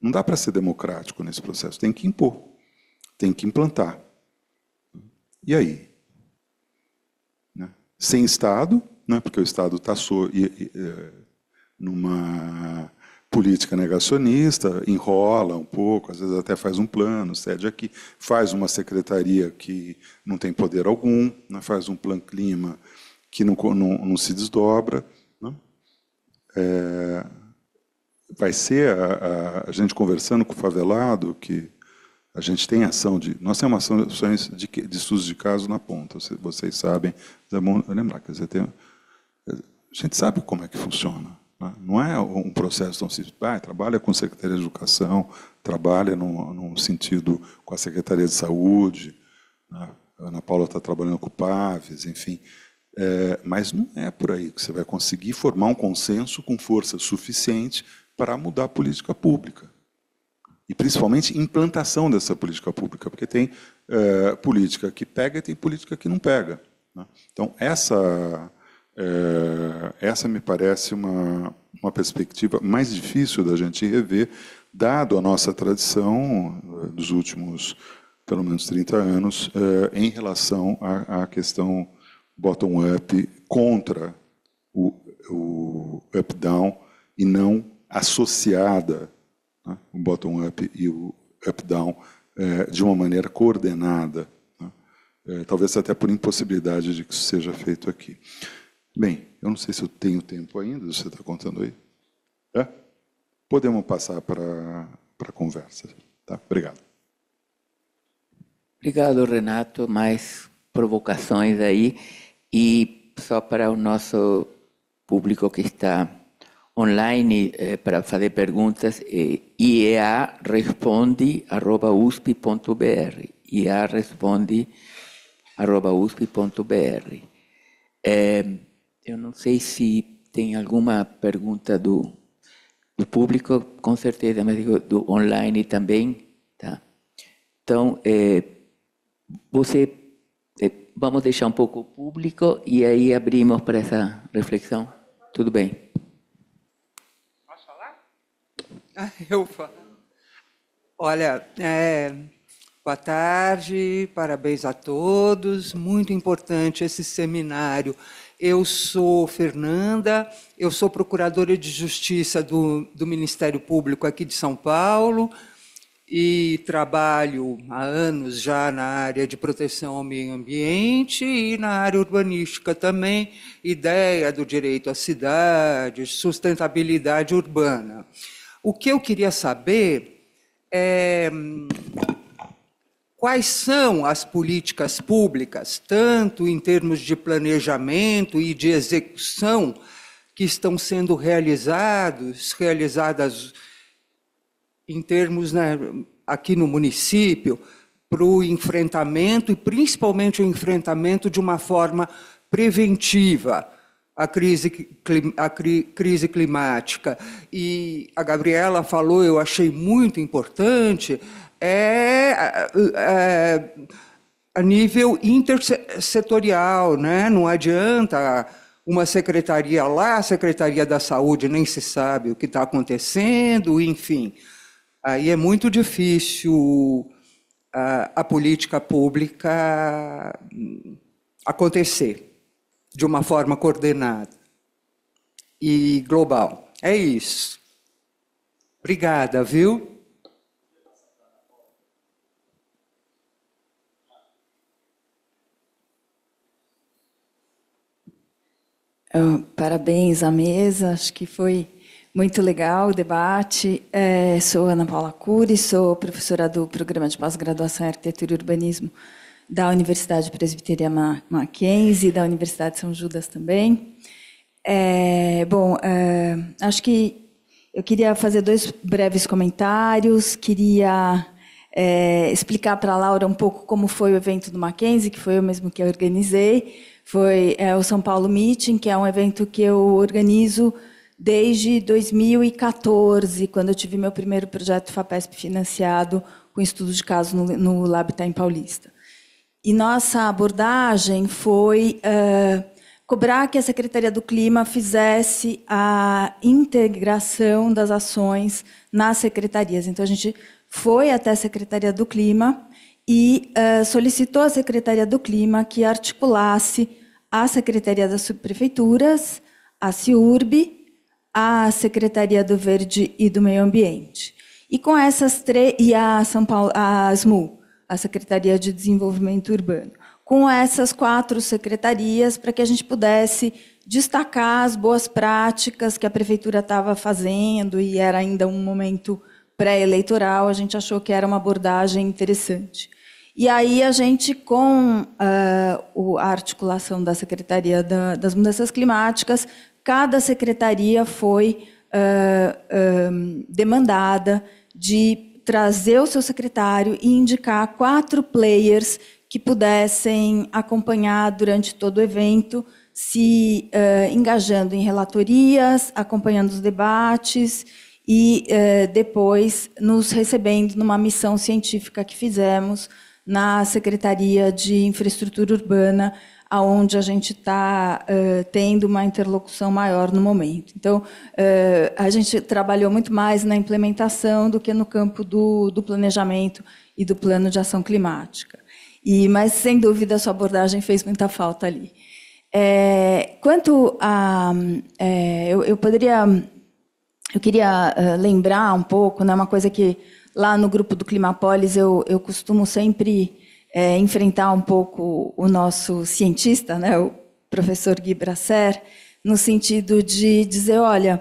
Speaker 7: não dá para ser democrático nesse processo, tem que impor, tem que implantar. E aí? Né? Sem Estado, né, porque o Estado está so, numa política negacionista, enrola um pouco, às vezes até faz um plano, cede aqui, faz uma secretaria que não tem poder algum, né, faz um plano clima que não, não, não se desdobra. Né. É, vai ser a, a, a, gente conversando com o favelado que a gente tem ação de. Nós temos ações de, de estudos de caso na ponta, vocês, sabem. É bom lembrar, quer dizer, tem, a gente sabe como é que funciona. Né? Não é um processo tão simples. Ah, trabalha com a Secretaria de Educação, trabalha num, num sentido com a Secretaria de Saúde, né? a Ana Paula está trabalhando com o PAVES, enfim. É, mas não é por aí que você vai conseguir formar um consenso com força suficiente para mudar a política pública. E principalmente implantação dessa política pública, porque tem é, política que pega e tem política que não pega. Né? Então, essa eh, essa me parece uma, uma perspectiva mais difícil da gente rever, dado a nossa tradição eh, dos últimos pelo menos 30 anos eh, em relação à, à questão bottom-up contra o, o up-down e não associada né, o bottom-up e o up-down de uma maneira coordenada. Né. talvez até por impossibilidade de que isso seja feito aqui. Bem, eu não sei se eu tenho tempo ainda, você está contando aí? É? Podemos passar para a conversa. Tá? Obrigado.
Speaker 1: Obrigado, Renato. Mais provocações aí. E só para o nosso público que está online eh, para fazer perguntas, eh, Iearesponde@usp.br. iearesponde.usp.br eu não sei se tem alguma pergunta do, do público, com certeza, mas do online também, tá? Então, é, você, é, vamos deixar um pouco o público e aí abrimos para essa reflexão. Tudo bem?
Speaker 5: Posso falar? Ah, eu falo. Olha, é, boa tarde, parabéns a todos. Muito importante esse seminário eu sou Fernanda, eu sou procuradora de justiça do, do Ministério Público aqui de São Paulo e trabalho há anos já na área de proteção ao meio ambiente e na área urbanística também, ideia do direito à cidade, sustentabilidade urbana. O que eu queria saber é quais são as políticas públicas, tanto em termos de planejamento e de execução, que estão sendo realizados, realizadas em termos né, aqui no município, para o enfrentamento e principalmente o enfrentamento de uma forma preventiva à crise, à crise climática. E a Gabriela falou, eu achei muito importante, é, é, é a nível intersetorial, né? Não adianta uma secretaria lá, a secretaria da saúde nem se sabe o que está acontecendo, enfim. Aí é muito difícil a, a, política pública acontecer de uma forma coordenada e global. É isso. Obrigada, viu?
Speaker 8: Ah, parabéns à mesa, acho que foi muito legal o debate. É, sou Ana Paula Cury, sou professora do Programa de Pós-Graduação em Arquitetura e Urbanismo da Universidade Presbiteriana Mackenzie, da Universidade de São Judas também. É, bom, é, acho que eu queria fazer dois breves comentários, queria é, explicar para a Laura um pouco como foi o evento do Mackenzie, que foi eu mesmo que organizei, foi é, o São Paulo Meeting, que é um evento que eu organizo desde 2014, quando eu tive meu primeiro projeto FAPESP financiado com estudo de caso no, no Labitime Paulista. E nossa abordagem foi uh, cobrar que a Secretaria do Clima fizesse a integração das ações nas secretarias. Então, a gente foi até a Secretaria do Clima e uh, solicitou à Secretaria do Clima que articulasse a Secretaria das Subprefeituras, a CIURB, a Secretaria do Verde e do Meio Ambiente. E com essas três e a São Paulo, a SMU, a Secretaria de Desenvolvimento Urbano, com essas quatro secretarias para que a gente pudesse destacar as boas práticas que a prefeitura estava fazendo e era ainda um momento pré-eleitoral, a gente achou que era uma abordagem interessante. E aí a gente, com uh, a articulação da Secretaria da, das Mudanças Climáticas, cada secretaria foi uh, demandada de trazer o seu secretário e indicar quatro players que pudessem acompanhar durante todo o evento, se uh, engajando em relatorias, acompanhando os debates e depois nos recebendo numa missão científica que fizemos na Secretaria de Infraestrutura Urbana, aonde a gente está uh, eh, tendo uma interlocução maior no momento. Então, uh, a gente trabalhou muito mais na implementação do que no campo do, do planejamento e do plano de ação climática. E, mas, sem dúvida, a sua abordagem fez muita falta ali. É, quanto a. É, eu, eu, poderia. Eu queria uh, lembrar um pouco, né, uma coisa que Lá no grupo do Climapolis, eu, eu costumo sempre é, enfrentar um pouco o nosso cientista, né, o professor Guy Brasser, no sentido de dizer, olha,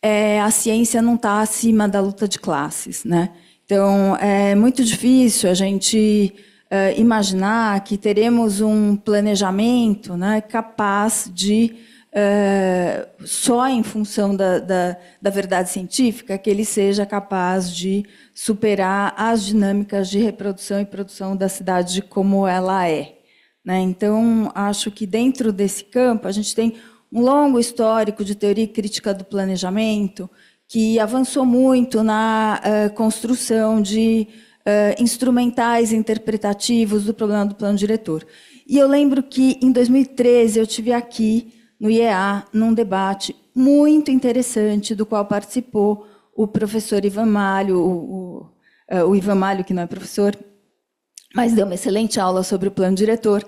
Speaker 8: é, a ciência não está acima da luta de classes. Né? Então, é muito difícil a gente é, imaginar que teremos um planejamento né, capaz de, é, só em função da, da, da verdade científica, que ele seja capaz de superar as dinâmicas de reprodução e produção da cidade como ela é. Né? Então, acho que dentro desse campo, a gente tem um longo histórico de teoria e crítica do planejamento, que avançou muito na uh, construção de uh, instrumentais interpretativos do problema do plano diretor. E eu lembro que, em 2013, eu tive aqui, no IEA, num debate muito interessante, do qual participou o professor Ivan Malho, o, o, é, o Ivan Malho, que não é professor, mas deu uma excelente aula sobre o plano diretor.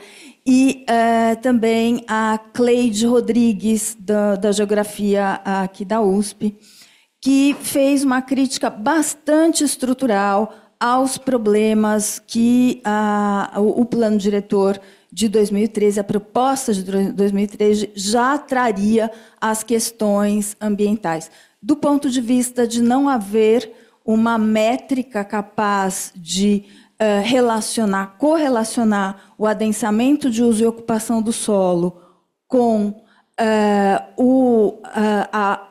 Speaker 8: E uh, também a Cleide Rodrigues, da, da, Geografia aqui da USP, que fez uma crítica bastante estrutural aos problemas que uh, o, o, plano diretor de 2013, a proposta de 2013, já traria às questões ambientais do ponto de vista de não haver uma métrica capaz de uh, relacionar, correlacionar o adensamento de uso e ocupação do solo com uh, o, uh, a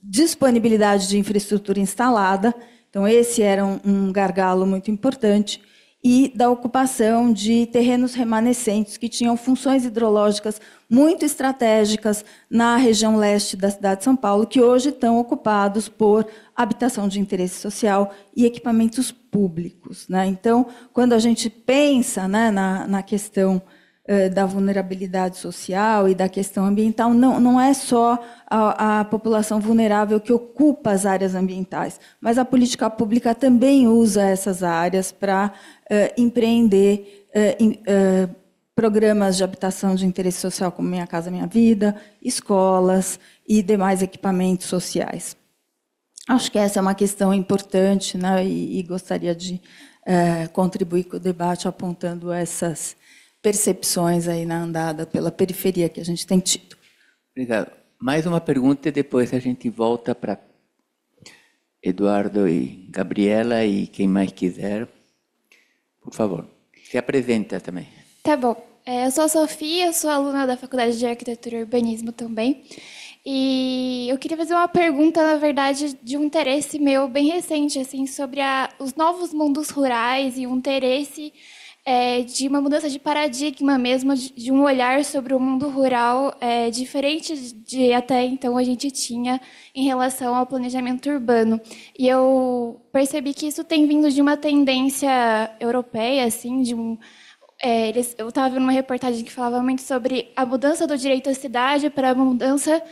Speaker 8: disponibilidade de infraestrutura instalada. Então, esse era um, um gargalo muito importante e da ocupação de terrenos remanescentes que tinham funções hidrológicas muito estratégicas na região leste da cidade de São Paulo, que hoje estão ocupados por habitação de interesse social e equipamentos públicos. Né? Então, quando a gente pensa né, na, na, questão eh, da vulnerabilidade social e da questão ambiental, não, não é só a, a população vulnerável que ocupa as áreas ambientais, mas a política pública também usa essas áreas para eh, empreender. Eh, programas de habitação de interesse social como Minha Casa Minha Vida, escolas e demais equipamentos sociais. Acho que essa é uma questão importante né, e, e gostaria de é, contribuir com o debate apontando essas percepções aí na andada pela periferia que a gente tem tido.
Speaker 1: Obrigado. Mais uma pergunta e depois a gente volta para Eduardo e Gabriela e quem mais quiser. Por favor, se apresenta também.
Speaker 9: Tá bom. É, eu sou a Sofia, sou aluna da Faculdade de Arquitetura e Urbanismo também. E eu queria fazer uma pergunta, na verdade, de um interesse meu bem recente, assim, sobre a, os novos mundos rurais e um interesse é, de uma mudança de paradigma mesmo, de, de um olhar sobre o mundo rural é, diferente de até então a gente tinha em relação ao planejamento urbano. E eu percebi que isso tem vindo de uma tendência europeia, assim, de um é, eles, eu estava vendo uma reportagem que falava muito sobre a mudança do direito à cidade para a mudança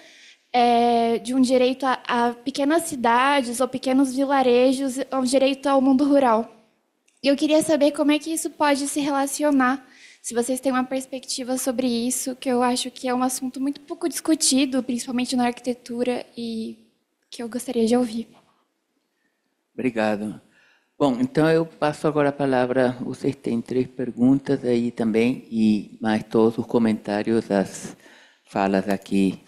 Speaker 9: é, de um direito a, a, pequenas cidades ou pequenos vilarejos, é um direito ao mundo rural. E eu queria saber como é que isso pode se relacionar, se vocês têm uma perspectiva sobre isso, que eu acho que é um assunto muito pouco discutido, principalmente na arquitetura, e que eu gostaria de ouvir.
Speaker 1: Obrigado. Bom, então eu passo agora a palavra. Vocês têm três perguntas aí também e mais todos os comentários das falas aqui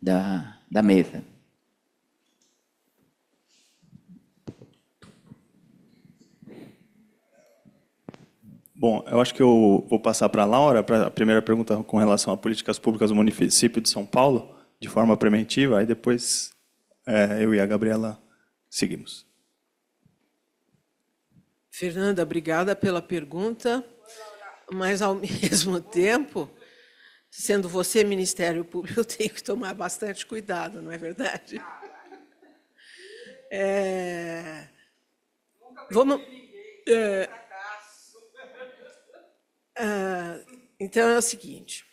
Speaker 1: da, da mesa.
Speaker 2: Bom, eu acho que eu vou passar para a Laura para a primeira pergunta com relação a políticas públicas do município de São Paulo, de forma preventiva, aí depois é, eu e a Gabriela seguimos.
Speaker 4: Fernanda, obrigada pela pergunta, mas ao mesmo tempo, sendo você Ministério Público, eu tenho que tomar bastante cuidado, não é verdade? É... Vamos. É... É... Então é o seguinte: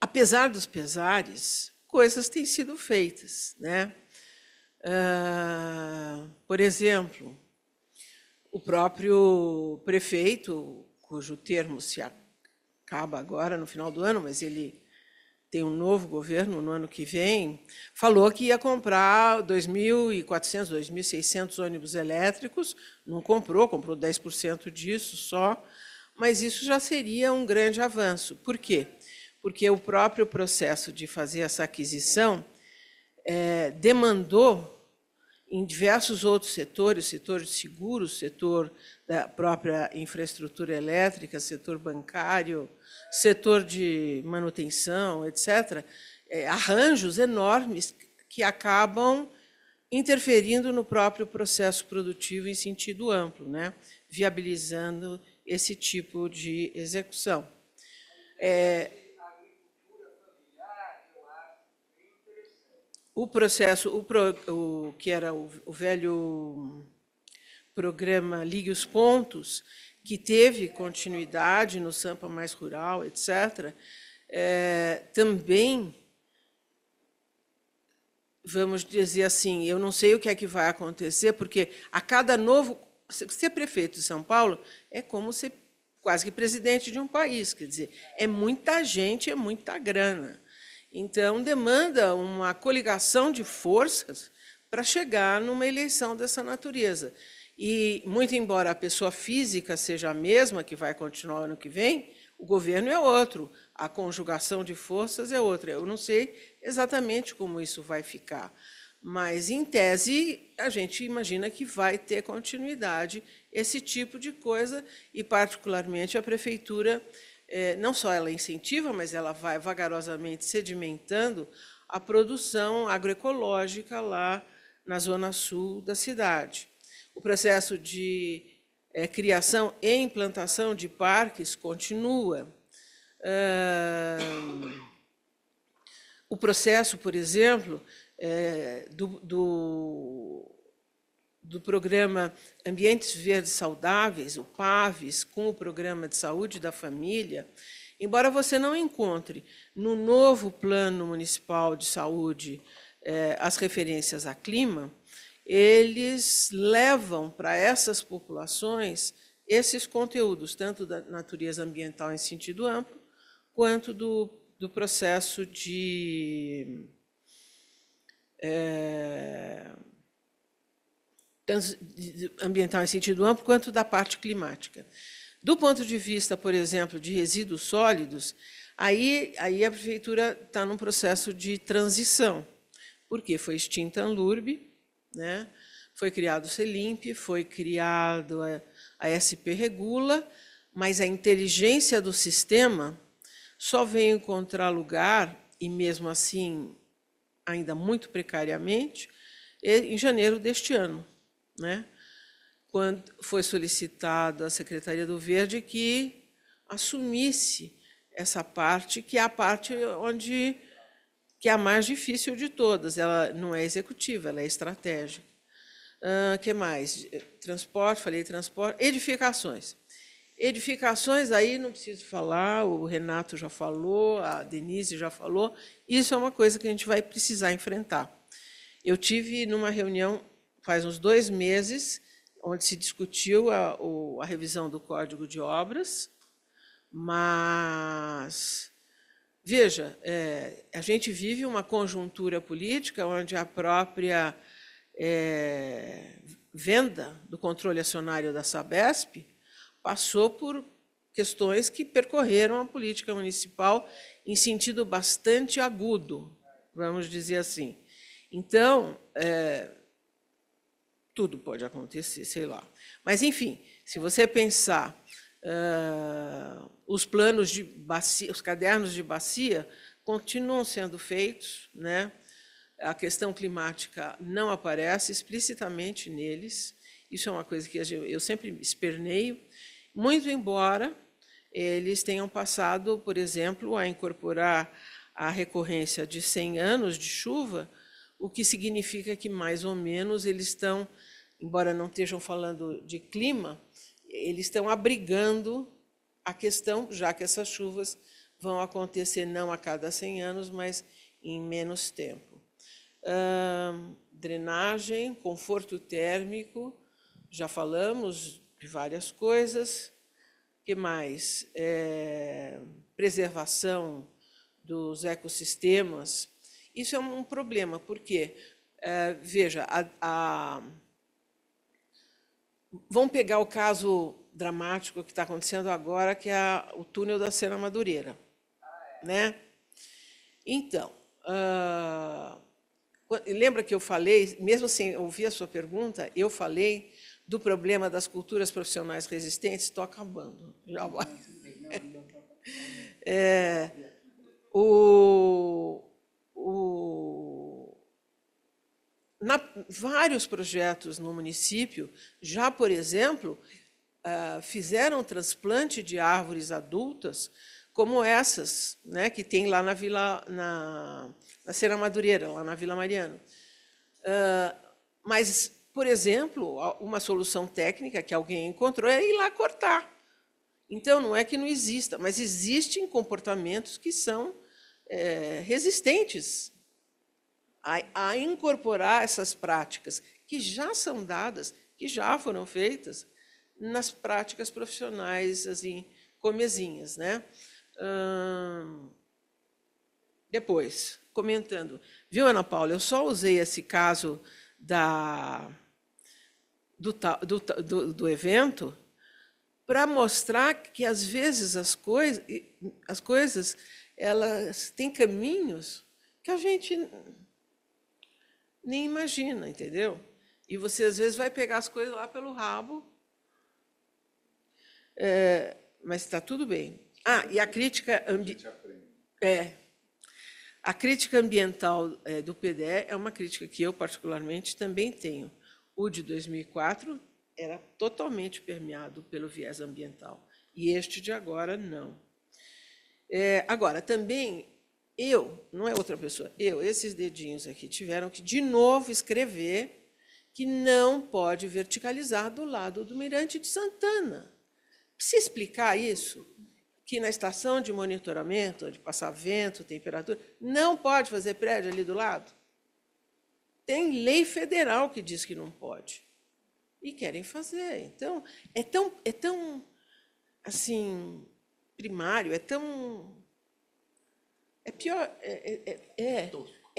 Speaker 4: apesar dos pesares, coisas têm sido feitas, né? Ah, por exemplo, o próprio prefeito, cujo termo se acaba agora no final do ano, mas ele tem um novo governo no ano que vem, falou que ia comprar 2.400, 2.600 ônibus elétricos, não comprou, comprou 10% disso só, mas isso já seria um grande avanço. Por quê? Porque o próprio processo de fazer essa aquisição é, demandou em diversos outros setores, setor de seguros, setor da própria infraestrutura elétrica, setor bancário, setor de manutenção, etc., é, arranjos enormes que acabam interferindo no próprio processo produtivo em sentido amplo, né? viabilizando esse tipo de execução. É, o processo, o, pro, o que era o, o velho programa Ligue os Pontos, que teve continuidade no Sampa mais rural, etc., é, também, vamos dizer assim, eu não sei o que é que vai acontecer, porque a cada novo. Ser prefeito de São Paulo é como ser quase que presidente de um país, quer dizer, é muita gente, é muita grana. Então, demanda uma coligação de forças para chegar numa eleição dessa natureza. E, muito embora a pessoa física seja a mesma, que vai continuar ano que vem, o governo é outro, a conjugação de forças é outra. Eu não sei exatamente como isso vai ficar, mas, em tese, a gente imagina que vai ter continuidade esse tipo de coisa, e, particularmente, a prefeitura é, não só ela incentiva, mas ela vai vagarosamente sedimentando a produção agroecológica lá na zona sul da cidade. O processo de é, criação e implantação de parques continua. o processo, por exemplo, é, do, do do programa Ambientes Verdes Saudáveis, o PAVES, com o programa de saúde da família, embora você não encontre no novo plano municipal de saúde eh, as referências a clima, eles levam para essas populações esses conteúdos, tanto da natureza ambiental em sentido amplo, quanto do, do processo de. Eh, tanto ambiental em sentido amplo quanto da parte climática. Do ponto de vista, por exemplo, de resíduos sólidos, aí, aí a prefeitura está num processo de transição, porque foi extinta a Anlurb, né? foi criado o CELIMP, foi criado a, a SP Regula, mas a inteligência do sistema só veio encontrar lugar, e mesmo assim, ainda muito precariamente, em janeiro deste ano né? Quando foi solicitado à Secretaria do Verde que assumisse essa parte, que é a parte onde que é a mais difícil de todas. Ela não é executiva, ela é estratégica. Uh, que mais? Transporte, falei transporte, edificações. Edificações, aí não preciso falar, o Renato já falou, a Denise já falou. Isso é uma coisa que a gente vai precisar enfrentar. Eu tive numa reunião faz uns dois meses, onde se discutiu a, o, a revisão do Código de Obras, mas veja, é, a gente vive uma conjuntura política onde a própria é, venda do controle acionário da Sabesp passou por questões que percorreram a política municipal em sentido bastante agudo, vamos dizer assim. Então, é, tudo pode acontecer, sei lá. Mas, enfim, se você pensar uh, os planos de bacia, os cadernos de bacia continuam sendo feitos, né? a questão climática não aparece explicitamente neles. Isso é uma coisa que eu sempre esperneio, muito embora eles tenham passado, por exemplo, a incorporar a recorrência de 100 anos de chuva, o que significa que mais ou menos eles estão embora não estejam falando de clima, eles estão abrigando a questão, já que essas chuvas vão acontecer não a cada 100 anos, mas em menos tempo. drenagem, conforto térmico, já falamos de várias coisas. que mais? É, preservação dos ecossistemas. Isso é um problema, porque, é, veja, a, a Vamos pegar o caso dramático que está acontecendo agora, que é o túnel da Sena Madureira. Né? Então, uh, lembra que eu falei, mesmo sem ouvir a sua pergunta, eu falei do problema das culturas profissionais resistentes? Estou acabando. Já vai. É, o, o na, vários projetos no município já, por exemplo, uh, fizeram transplante de árvores adultas, como essas, né, que tem lá na Vila, na, na Serra Madureira, lá na Vila Mariana. Uh, mas, por exemplo, uma solução técnica que alguém encontrou é ir lá cortar. Então, não é que não exista, mas existem comportamentos que são é, resistentes a, a incorporar essas práticas que já são dadas, que já foram feitas, nas práticas profissionais, assim, comezinhas. Né? Hum, depois, comentando. Viu, Ana Paula, eu só usei esse caso da, do, do, do, do evento para mostrar que, às vezes, as, cois, as coisas elas têm caminhos que a gente nem imagina, entendeu? E você às vezes vai pegar as coisas lá pelo rabo. É, mas está tudo bem. Ah, e a crítica ambiental. É. A crítica ambiental é, do PDE é uma crítica que eu, particularmente, também tenho. O de 2004 era totalmente permeado pelo viés ambiental. E este de agora, não. É, agora, também eu, não é outra pessoa, eu, esses dedinhos aqui tiveram que de novo escrever que não pode verticalizar do lado do Mirante de Santana. Precisa explicar isso? Que na estação de monitoramento, onde passa vento, temperatura, não pode fazer prédio ali do lado? Tem lei federal que diz que não pode. E querem fazer. Então, é tão, é tão assim, primário, é tão é pior. É, é, é, é,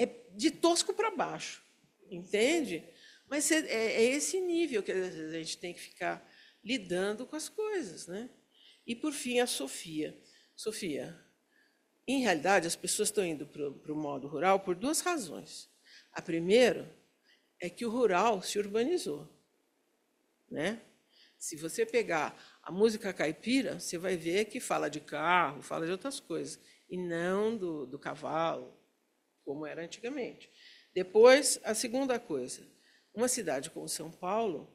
Speaker 4: é de tosco para baixo, entende? Mas é, é, esse nível que a gente tem que ficar lidando com as coisas, né? E por fim a Sofia. Sofia, em realidade as pessoas estão indo para o modo rural por duas razões. A primeira é que o rural se urbanizou, né? Se você pegar a música caipira, você vai ver que fala de carro, fala de outras coisas e não do, do cavalo, como era antigamente. Depois, a segunda coisa, uma cidade como São Paulo,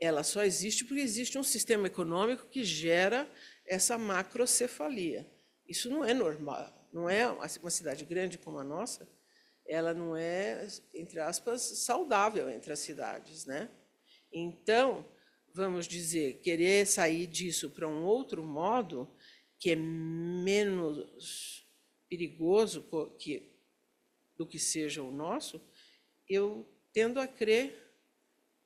Speaker 4: ela só existe porque existe um sistema econômico que gera essa macrocefalia. Isso não é normal, não é uma cidade grande como a nossa, ela não é, entre aspas, saudável entre as cidades, né? Então, vamos dizer, querer sair disso para um outro modo que é menos perigoso que, do que seja o nosso, eu tendo a crer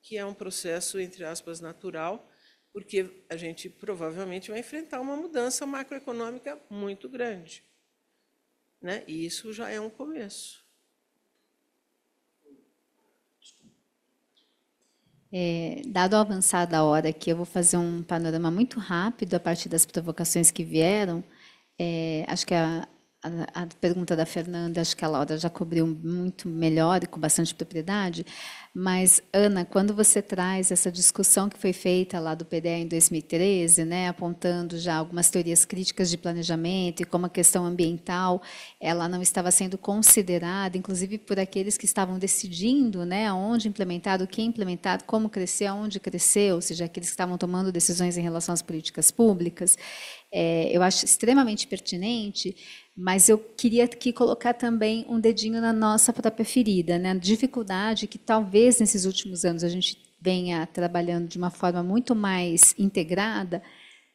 Speaker 4: que é um processo, entre aspas, natural, porque a gente provavelmente vai enfrentar uma mudança macroeconômica muito grande. Né? E isso já é um começo.
Speaker 3: É, dado o avançar da hora aqui, eu vou fazer um panorama muito rápido a partir das provocações que vieram. É, acho que a, a, pergunta da Fernanda, acho que a Laura já cobriu muito melhor e com bastante propriedade, mas, Ana, quando você traz essa discussão que foi feita lá do PDE em 2013, né, apontando já algumas teorias críticas de planejamento e como a questão ambiental ela não estava sendo considerada, inclusive por aqueles que estavam decidindo né, onde implementar, o que implementar, como crescer, aonde crescer, ou seja, aqueles que estavam tomando decisões em relação às políticas públicas, é, eu acho extremamente pertinente mas eu queria aqui colocar também um dedinho na nossa própria ferida, né? A dificuldade que talvez nesses últimos anos a gente venha trabalhando de uma forma muito mais integrada,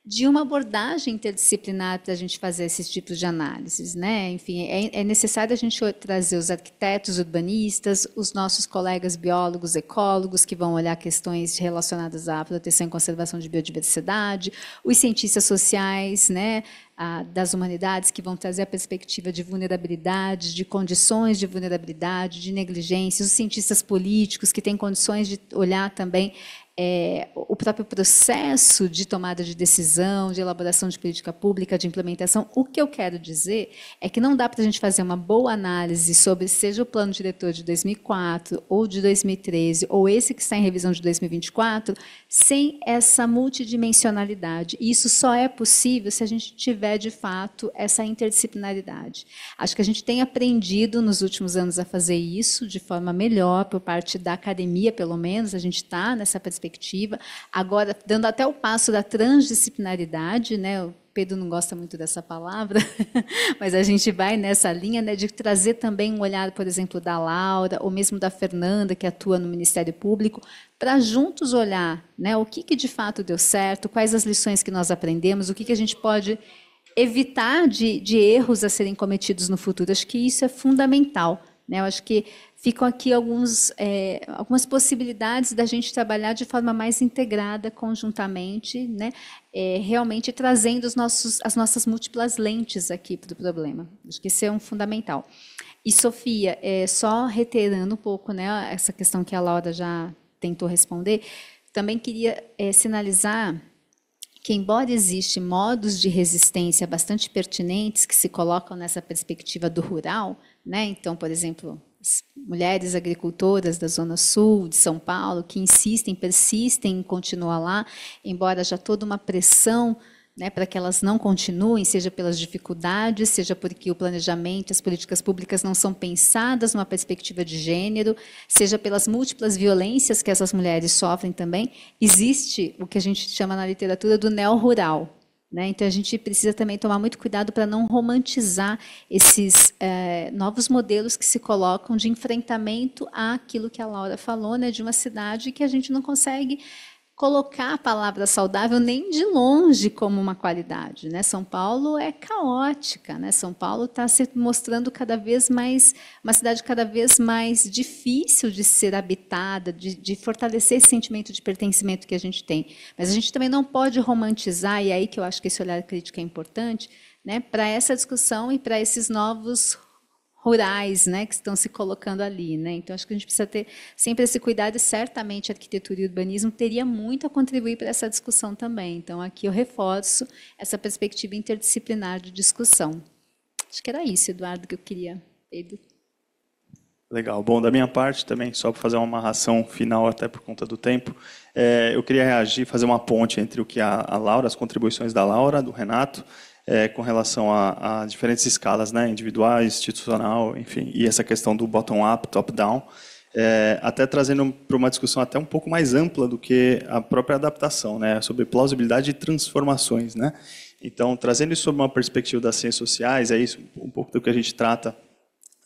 Speaker 3: de uma abordagem interdisciplinar para a gente fazer esses tipos de análises, né? Enfim, é, é, necessário a gente trazer os arquitetos, urbanistas, os nossos colegas biólogos, ecólogos que vão olhar questões relacionadas à proteção e conservação de biodiversidade, os cientistas sociais, né? das humanidades, que vão trazer a perspectiva de vulnerabilidade, de condições de vulnerabilidade, de negligência, os cientistas políticos, que têm condições de olhar também é, o próprio processo de tomada de decisão, de elaboração de política pública, de implementação. O que eu quero dizer é que não dá para a gente fazer uma boa análise sobre, seja o plano diretor de 2004 ou de 2013, ou esse que está em revisão de 2024, sem essa multidimensionalidade. E isso só é possível se a gente tiver, de fato, essa interdisciplinaridade. Acho que a gente tem aprendido nos últimos anos a fazer isso de forma melhor, por parte da academia, pelo menos, a gente está nessa perspectiva perspectiva. agora dando até o passo da transdisciplinaridade, né? O Pedro não gosta muito dessa palavra, mas a gente vai nessa linha né, de trazer também um olhar, por exemplo, da Laura, ou mesmo da Fernanda, que atua no Ministério Público, para juntos olhar né, o que, que de fato deu certo, quais as lições que nós aprendemos, o que, que a gente pode evitar de, de erros a serem cometidos no futuro. Acho que isso é fundamental. Né? Eu acho que ficam aqui alguns, é, algumas possibilidades da gente trabalhar de forma mais integrada, conjuntamente, né? É, realmente trazendo os nossos, as nossas múltiplas lentes aqui para o problema. Acho que isso é um fundamental. E, Sofia, é, só reiterando um pouco né, essa questão que a Laura já tentou responder, também queria é, sinalizar que, embora existam modos de resistência bastante pertinentes que se colocam nessa perspectiva do rural, né? então, por exemplo, mulheres agricultoras da Zona Sul de São Paulo que insistem, persistem em continuar lá, embora já toda uma pressão né, para que elas não continuem, seja pelas dificuldades, seja porque o planejamento, as políticas públicas não são pensadas numa perspectiva de gênero, seja pelas múltiplas violências que essas mulheres sofrem também, existe o que a gente chama na literatura do neo-rural, né? Então a gente precisa também tomar muito cuidado para não romantizar esses é, novos modelos que se colocam de enfrentamento àquilo que a Laura falou, né, de uma cidade que a gente não consegue colocar a palavra saudável nem de longe como uma qualidade. Né? São Paulo é caótica, né? São Paulo está se mostrando cada vez mais uma cidade cada vez mais difícil de ser habitada, de, de fortalecer esse sentimento de pertencimento que a gente tem. Mas a gente também não pode romantizar, e é aí que eu acho que esse olhar crítico é importante, né? para essa discussão e para esses novos rurais, né, que estão se colocando ali, né? Então acho que a gente precisa ter sempre esse cuidado e certamente a arquitetura e urbanismo teria muito a contribuir para essa discussão também. Então aqui eu reforço essa perspectiva interdisciplinar de discussão. Acho que era isso, Eduardo, que eu queria. Pedro.
Speaker 2: Legal. Bom, da minha parte também, só para fazer uma amarração final até por conta do tempo, é, eu queria reagir, fazer uma ponte entre o que a, a Laura, as contribuições da Laura, do Renato é, com relação a, a, diferentes escalas, né, individual, institucional, enfim, e essa questão do bottom-up, top-down, é, até trazendo para uma discussão até um pouco mais ampla do que a própria adaptação, né, sobre plausibilidade e transformações, né. Então, trazendo isso sob uma perspectiva das ciências sociais, é isso um pouco do que a gente trata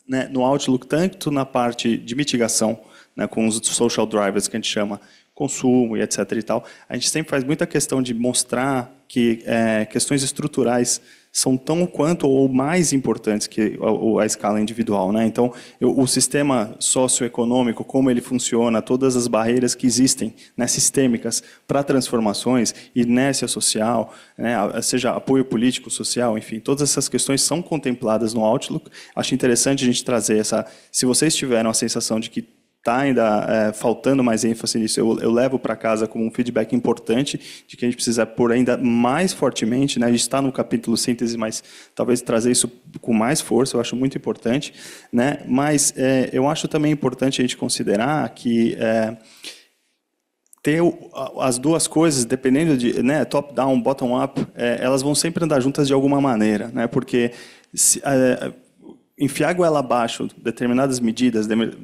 Speaker 2: né, no Outlook, tanto na parte de mitigação, né, com os social drivers que a gente chama, consumo e etc. e tal. A gente sempre faz muita questão de mostrar que é, questões estruturais são tão quanto ou mais importantes que a, a escala individual. Né? Então, eu, o sistema socioeconômico, como ele funciona, todas as barreiras que existem né, sistêmicas para transformações, inércia social, né, seja apoio político, social, enfim, todas essas questões são contempladas no Outlook. Acho interessante a gente trazer essa. Se vocês tiveram a sensação de que está ainda é, faltando mais ênfase nisso. Eu, eu levo para casa como um feedback importante de que a gente precisa pôr ainda mais fortemente. Né? A gente está no capítulo síntese, mas talvez trazer isso com mais força, eu acho muito importante. Né? Mas é, eu acho também importante a gente considerar que. É, ter as duas coisas, dependendo de né, top-down, bottom-up, é, elas vão sempre andar juntas de alguma maneira, né? Porque se, é, enfiar goela abaixo determinadas medidas, de, de,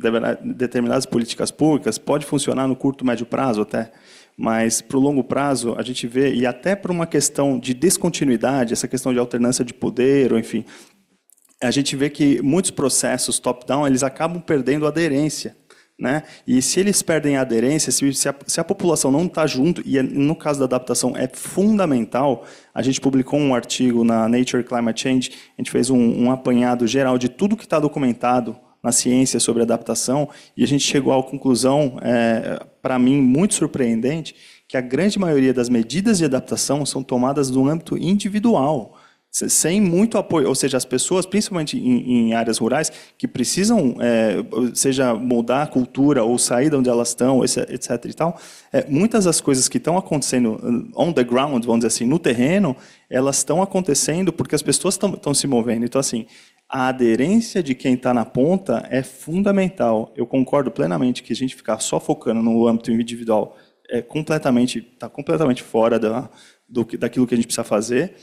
Speaker 2: determinadas políticas públicas, pode funcionar no curto, médio prazo até, mas para o longo prazo a gente vê, e até para uma questão de descontinuidade, essa questão de alternância de poder, ou enfim, a gente vê que muitos processos top-down, eles acabam perdendo aderência. Né? E se eles perdem a aderência, se, se, a, se a, população não está junto, e é, no caso da adaptação é fundamental, a gente publicou um artigo na Nature Climate Change, a gente fez um, um apanhado geral de tudo que está documentado na ciência sobre adaptação, e a gente chegou à conclusão, é, para mim, muito surpreendente, que a grande maioria das medidas de adaptação são tomadas no âmbito individual sem muito apoio, ou seja, as pessoas, principalmente em, em áreas rurais, que precisam, é, seja mudar a cultura ou sair de onde elas estão, etc. e tal, é, muitas das coisas que estão acontecendo hum, on the ground, vamos dizer assim, no terreno, elas estão acontecendo porque as pessoas estão se movendo. Então, assim, a aderência de quem está na ponta é fundamental. Eu concordo plenamente que a gente ficar só focando no âmbito individual é completamente está completamente fora da, do, daquilo que a gente precisa fazer.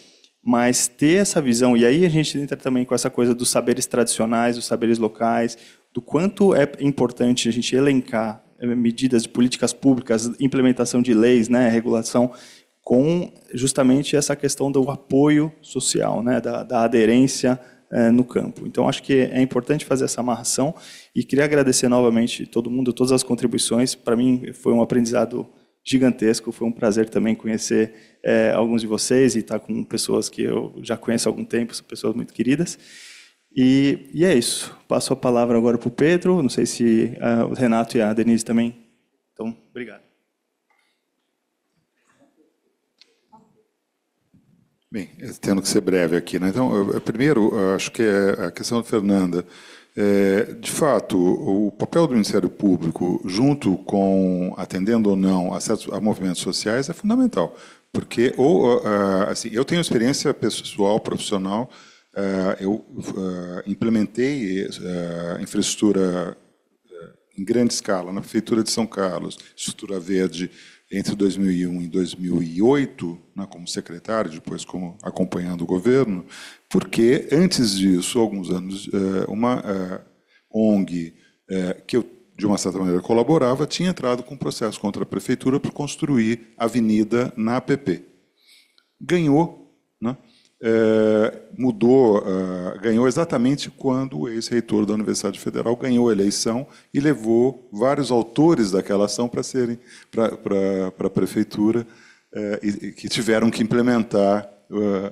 Speaker 2: Mas ter essa visão, e aí a gente entra também com essa coisa dos saberes tradicionais, dos saberes locais, do quanto é importante a gente elencar eh, medidas de políticas públicas, implementação de leis, né, regulação, com justamente essa questão do apoio social, né, da, da aderência é, no campo. Então, acho que é importante fazer essa amarração e queria agradecer novamente todo mundo, todas as contribuições. Para mim, foi um aprendizado gigantesco. Foi um prazer também conhecer é, alguns de vocês e estar tá com pessoas que eu já conheço há algum tempo, são pessoas muito queridas. E, e é isso. Passo a palavra agora para o Pedro. Não sei se é, o Renato e a Denise também. Então, obrigado.
Speaker 7: Bem, tendo que ser breve aqui. Né? Então, eu, primeiro, eu acho que é a questão do Fernanda é, de fato, o papel do Ministério Público, junto com atendendo ou não a, certos, a movimentos sociais, é fundamental. Porque ou, assim, eu tenho experiência pessoal, profissional, é, eu é, implementei é, infraestrutura em grande escala na Prefeitura de São Carlos, estrutura verde, entre 2001 e 2008, né, como secretário, depois como acompanhando o governo, porque antes disso, alguns anos, eh, uma eh, ONG eh, que eu de uma certa maneira colaborava tinha entrado com um processo contra a prefeitura por construir avenida na APP. Ganhou eh, mudou, eh, ganhou exatamente quando o ex-reitor da Universidade Federal ganhou a eleição e levou vários autores daquela ação para serem para a prefeitura eh, e, que tiveram que implementar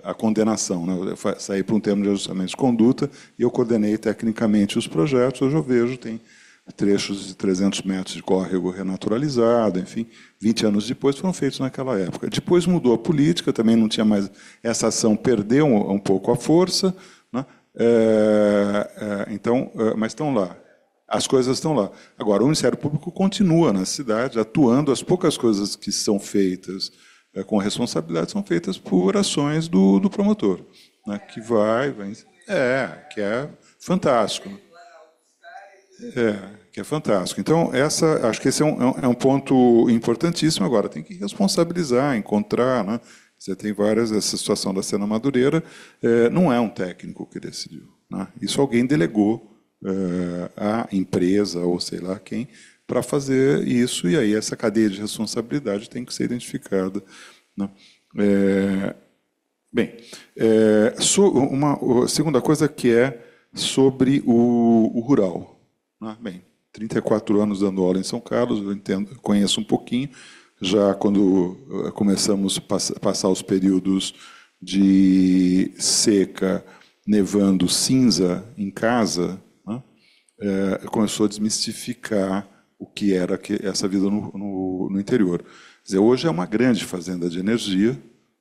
Speaker 7: a condenação. Né? Eu saí para um termo de ajustamento de conduta e eu coordenei tecnicamente os projetos. Hoje eu vejo, tem trechos de 300 metros de córrego renaturalizado, enfim, 20 anos depois foram feitos naquela época. Depois mudou a política, também não tinha mais essa ação perdeu um, um pouco a força, né? é, é, então, é, mas estão lá. As coisas estão lá. Agora, o Ministério Público continua na cidade atuando. As poucas coisas que são feitas é, com responsabilidade são feitas por ações do, do promotor, né? que vai, vai, é, que é fantástico. Né? É, que é fantástico. Então, essa, acho que esse é, é um, é um ponto importantíssimo agora. Tem que responsabilizar, encontrar, né? Você tem várias, essa situação da cena madureira, é, não é um técnico que decidiu. Né? Isso alguém delegou é, à empresa, ou sei lá quem, para fazer isso, e aí essa cadeia de responsabilidade tem que ser identificada. Né? É, bem, é, so, uma, segunda coisa que é sobre o, o rural. Ah, bem, 34 anos dando aula em São Carlos, eu entendo, conheço um pouquinho. Já quando eh, começamos a passar os períodos de seca, nevando cinza em casa, né? Eh, começou a desmistificar o que era essa vida no, no, no interior. Quer dizer, hoje é uma grande fazenda de energia.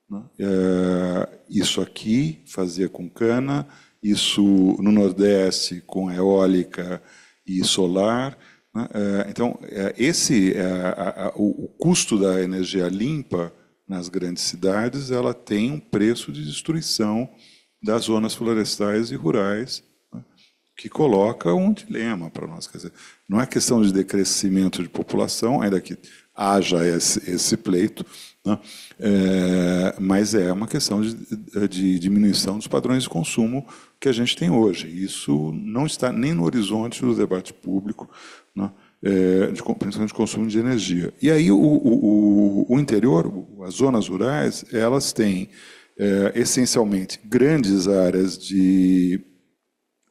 Speaker 7: Né? Eh, isso aqui fazia com cana, isso no Nordeste com eólica, e solar. Né? É, então, é, esse é, o custo da energia limpa nas grandes cidades, ela tem um preço de destruição das zonas florestais e rurais, né? que coloca um dilema para nós. Quer dizer, não é questão de decrescimento de população, ainda que haja esse, esse pleito, né? É, mas é uma questão de, de, diminuição dos padrões de consumo que a gente tem hoje. Isso não está nem no horizonte do debate público, né, é, de, principalmente de consumo de energia. E aí o, o, o interior, as zonas rurais, elas têm é, essencialmente grandes áreas de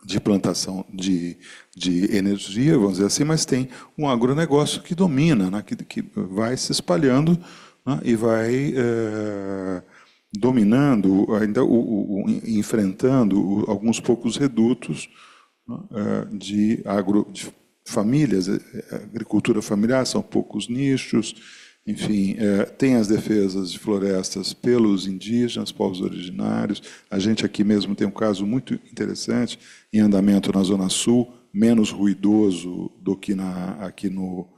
Speaker 7: de plantação de, de energia, vamos dizer assim, mas tem um agronegócio que domina, né, que, que vai se espalhando né, e vai é, dominando, ainda o, o, enfrentando alguns poucos redutos né, eh, de, agro, de famílias, eh, agricultura familiar, são poucos nichos, enfim, é, tem as defesas de florestas pelos indígenas, povos originários. A gente aqui mesmo tem um caso muito interessante em andamento na Zona Sul, menos ruidoso do que na, aqui no,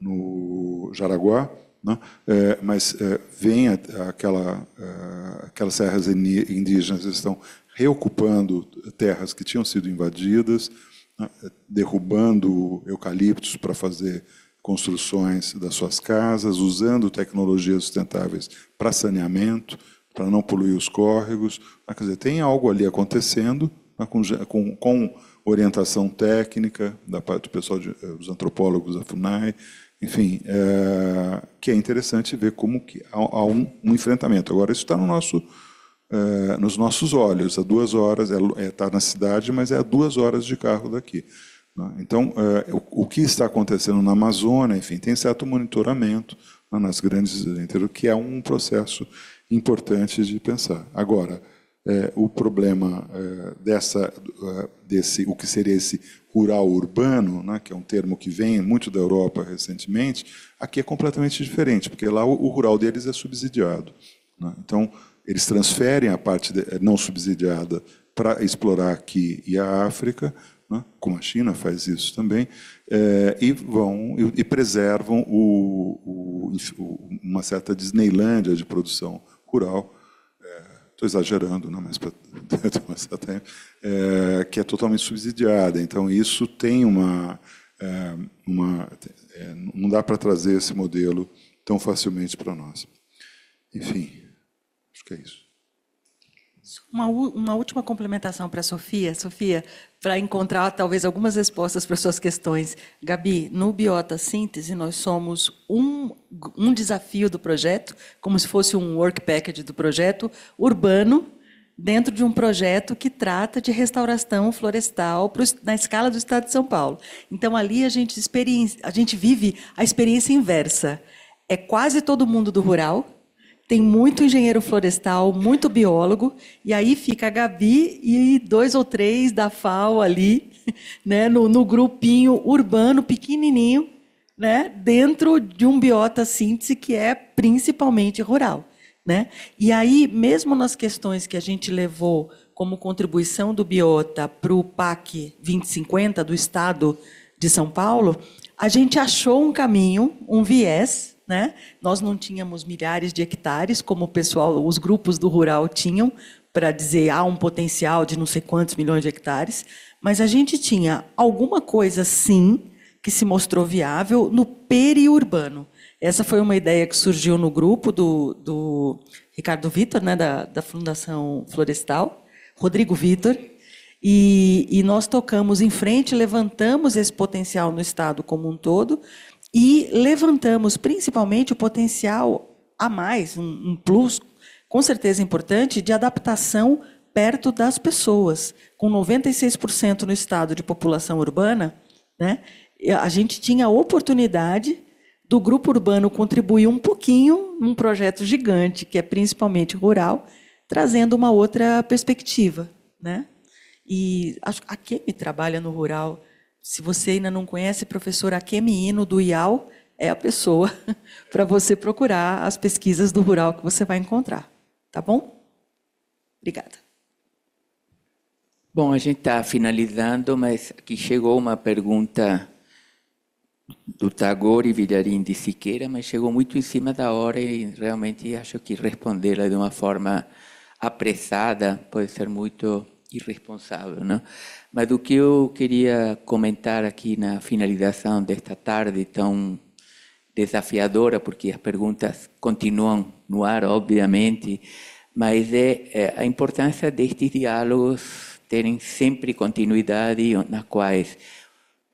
Speaker 7: no Jaraguá, não, né? é, mas é, vem a, aquela, a, é, aquelas terras indígenas estão reocupando terras que tinham sido invadidas, né, é, derrubando eucaliptos para fazer construções das suas casas, usando tecnologias sustentáveis para saneamento, para não poluir os córregos. Né, quer dizer, tem algo ali acontecendo né, com, com, com orientação técnica da parte do pessoal, de, dos eh, antropólogos da FUNAI, enfim, é, que é interessante ver como que há, há um, um, enfrentamento. Agora, isso está no nosso, é, nos nossos olhos, a duas horas, está é, é, na cidade, mas é a duas horas de carro daqui. Né? Então, é, o, o, que está acontecendo na Amazônia, enfim, tem certo monitoramento né, nas grandes, que é um processo importante de pensar. Agora, é, o problema é, dessa, desse, o que seria esse rural urbano, né, que é um termo que vem muito da Europa recentemente, aqui é completamente diferente, porque lá o, o rural deles é subsidiado. Né? Então, eles transferem a parte de, não subsidiada para explorar aqui e a África, né, como a China faz isso também, é, e vão e, e preservam o, o, uma certa Disneylândia de produção rural estou exagerando, não, mas para ter uma é, que é totalmente subsidiada. Então, isso tem uma. É, uma é, não dá para trazer esse modelo tão facilmente para nós. Enfim, acho que é isso.
Speaker 6: Uma, uma última complementação para a Sofia. Sofia, para encontrar talvez algumas respostas para suas questões. Gabi, no Biota Síntese, nós somos um, um desafio do projeto, como se fosse um work package do projeto, urbano, dentro de um projeto que trata de restauração florestal na escala do Estado de São Paulo. Então, ali a gente, a gente vive a experiência inversa. É quase todo mundo do rural tem muito engenheiro florestal, muito biólogo, e aí fica a Gabi e dois ou três da FAO ali, né, no, no grupinho urbano pequenininho, né, dentro de um biota síntese que é principalmente rural. Né? E aí, mesmo nas questões que a gente levou como contribuição do biota para o PAC 2050 do Estado de São Paulo, a gente achou um caminho, um viés, né? Nós não tínhamos milhares de hectares, como o pessoal, os grupos do rural tinham, para dizer há ah, um potencial de não sei quantos milhões de hectares, mas a gente tinha alguma coisa sim que se mostrou viável no periurbano. Essa foi uma ideia que surgiu no grupo do, do Ricardo Vitor, né, da, da Fundação Florestal, Rodrigo Vitor, e, e, nós tocamos em frente, levantamos esse potencial no Estado como um todo, e levantamos principalmente o potencial a mais, um, um plus, com certeza importante, de adaptação perto das pessoas. Com 96% no estado de população urbana, né, a gente tinha a oportunidade do grupo urbano contribuir um pouquinho num projeto gigante, que é principalmente rural, trazendo uma outra perspectiva. Né? E acho que a quem trabalha no rural se você ainda não conhece, professor Akemi Ino, do IAL, é a pessoa para você procurar as pesquisas do rural que você vai encontrar. Tá bom? Obrigada.
Speaker 1: Bom, a gente está finalizando, mas aqui chegou uma pergunta do Tagore Vilarim de Siqueira, mas chegou muito em cima da hora e realmente acho que respondê-la de uma forma apressada pode ser muito irresponsável, não? Né? Mas o que eu queria comentar aqui na finalização desta tarde tão desafiadora, porque as perguntas continuam no ar, obviamente, mas é, é a importância destes diálogos terem sempre continuidade, nas quais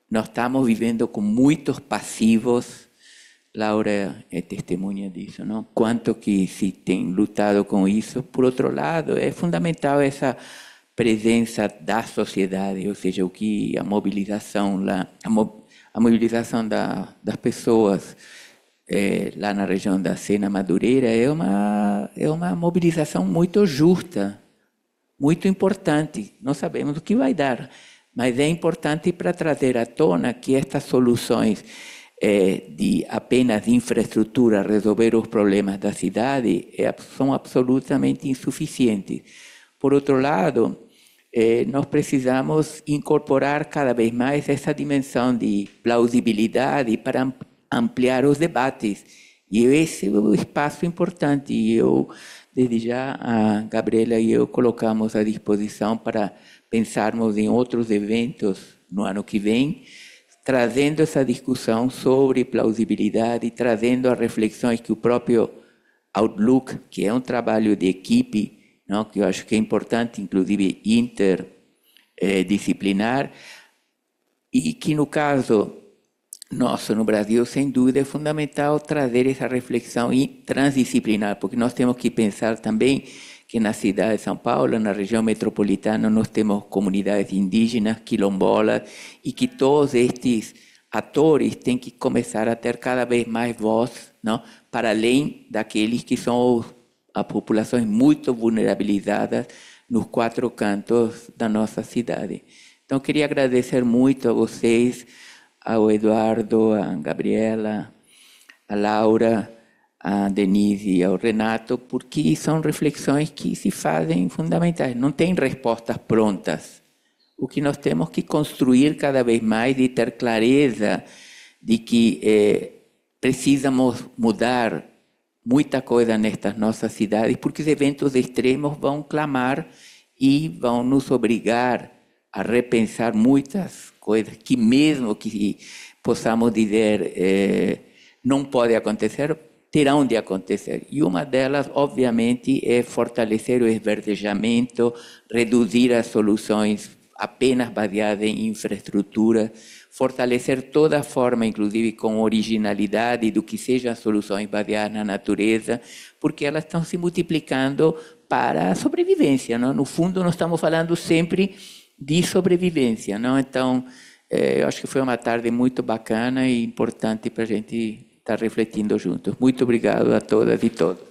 Speaker 1: nós estamos vivendo com muitos passivos. Laura é testemunha disso, não? Quanto que se tem lutado com isso. Por outro lado, é fundamental essa presença da sociedade, ou seja, o que a mobilização lá, a, mo, a mobilização da, das pessoas é, lá na região da Sena Madureira é uma é uma mobilização muito justa, muito importante. Não sabemos o que vai dar, mas é importante para trazer à tona que estas soluções é, de apenas infraestrutura resolver os problemas da cidade é, são absolutamente insuficientes. Por outro lado, eh, nós precisamos incorporar cada vez mais essa dimensão de plausibilidade para ampliar os debates. E esse é o espaço importante. E eu, desde já, a Gabriela e eu colocamos à disposição para pensarmos em outros eventos no ano que vem, trazendo essa discussão sobre plausibilidade, trazendo as reflexões que o próprio Outlook, que é um trabalho de equipe, não? que eu acho que é importante, inclusive interdisciplinar, e que no caso nosso no Brasil, sem dúvida, é fundamental trazer essa reflexão transdisciplinar, porque nós temos que pensar também que na cidade de São Paulo, na região metropolitana, nós temos comunidades indígenas, quilombolas, e que todos estes atores têm que começar a ter cada vez mais voz, não? para além daqueles que são os a populações muito vulnerabilizadas nos quatro cantos da nossa cidade. Então, queria agradecer muito a vocês, ao Eduardo, a Gabriela, a Laura, a Denise e ao Renato, porque são reflexões que se fazem fundamentais. Não tem respostas prontas. O que nós temos que construir cada vez mais e ter clareza de que eh, precisamos mudar muita coisa nestas nossas cidades, porque os eventos extremos vão clamar e vão nos obrigar a repensar muitas coisas que, mesmo que possamos dizer eh, não pode acontecer, terão de acontecer. E uma delas, obviamente, é fortalecer o esverdejamento, reduzir as soluções apenas baseadas em infraestrutura fortalecer toda a forma, inclusive com originalidade, do que seja as soluções baseadas na natureza, porque elas estão se multiplicando para a sobrevivência. Não? No fundo, nós estamos falando sempre de sobrevivência. Não? Então, eh, eu acho que foi uma tarde muito bacana e importante para a gente estar refletindo juntos. Muito obrigado a todas e todos.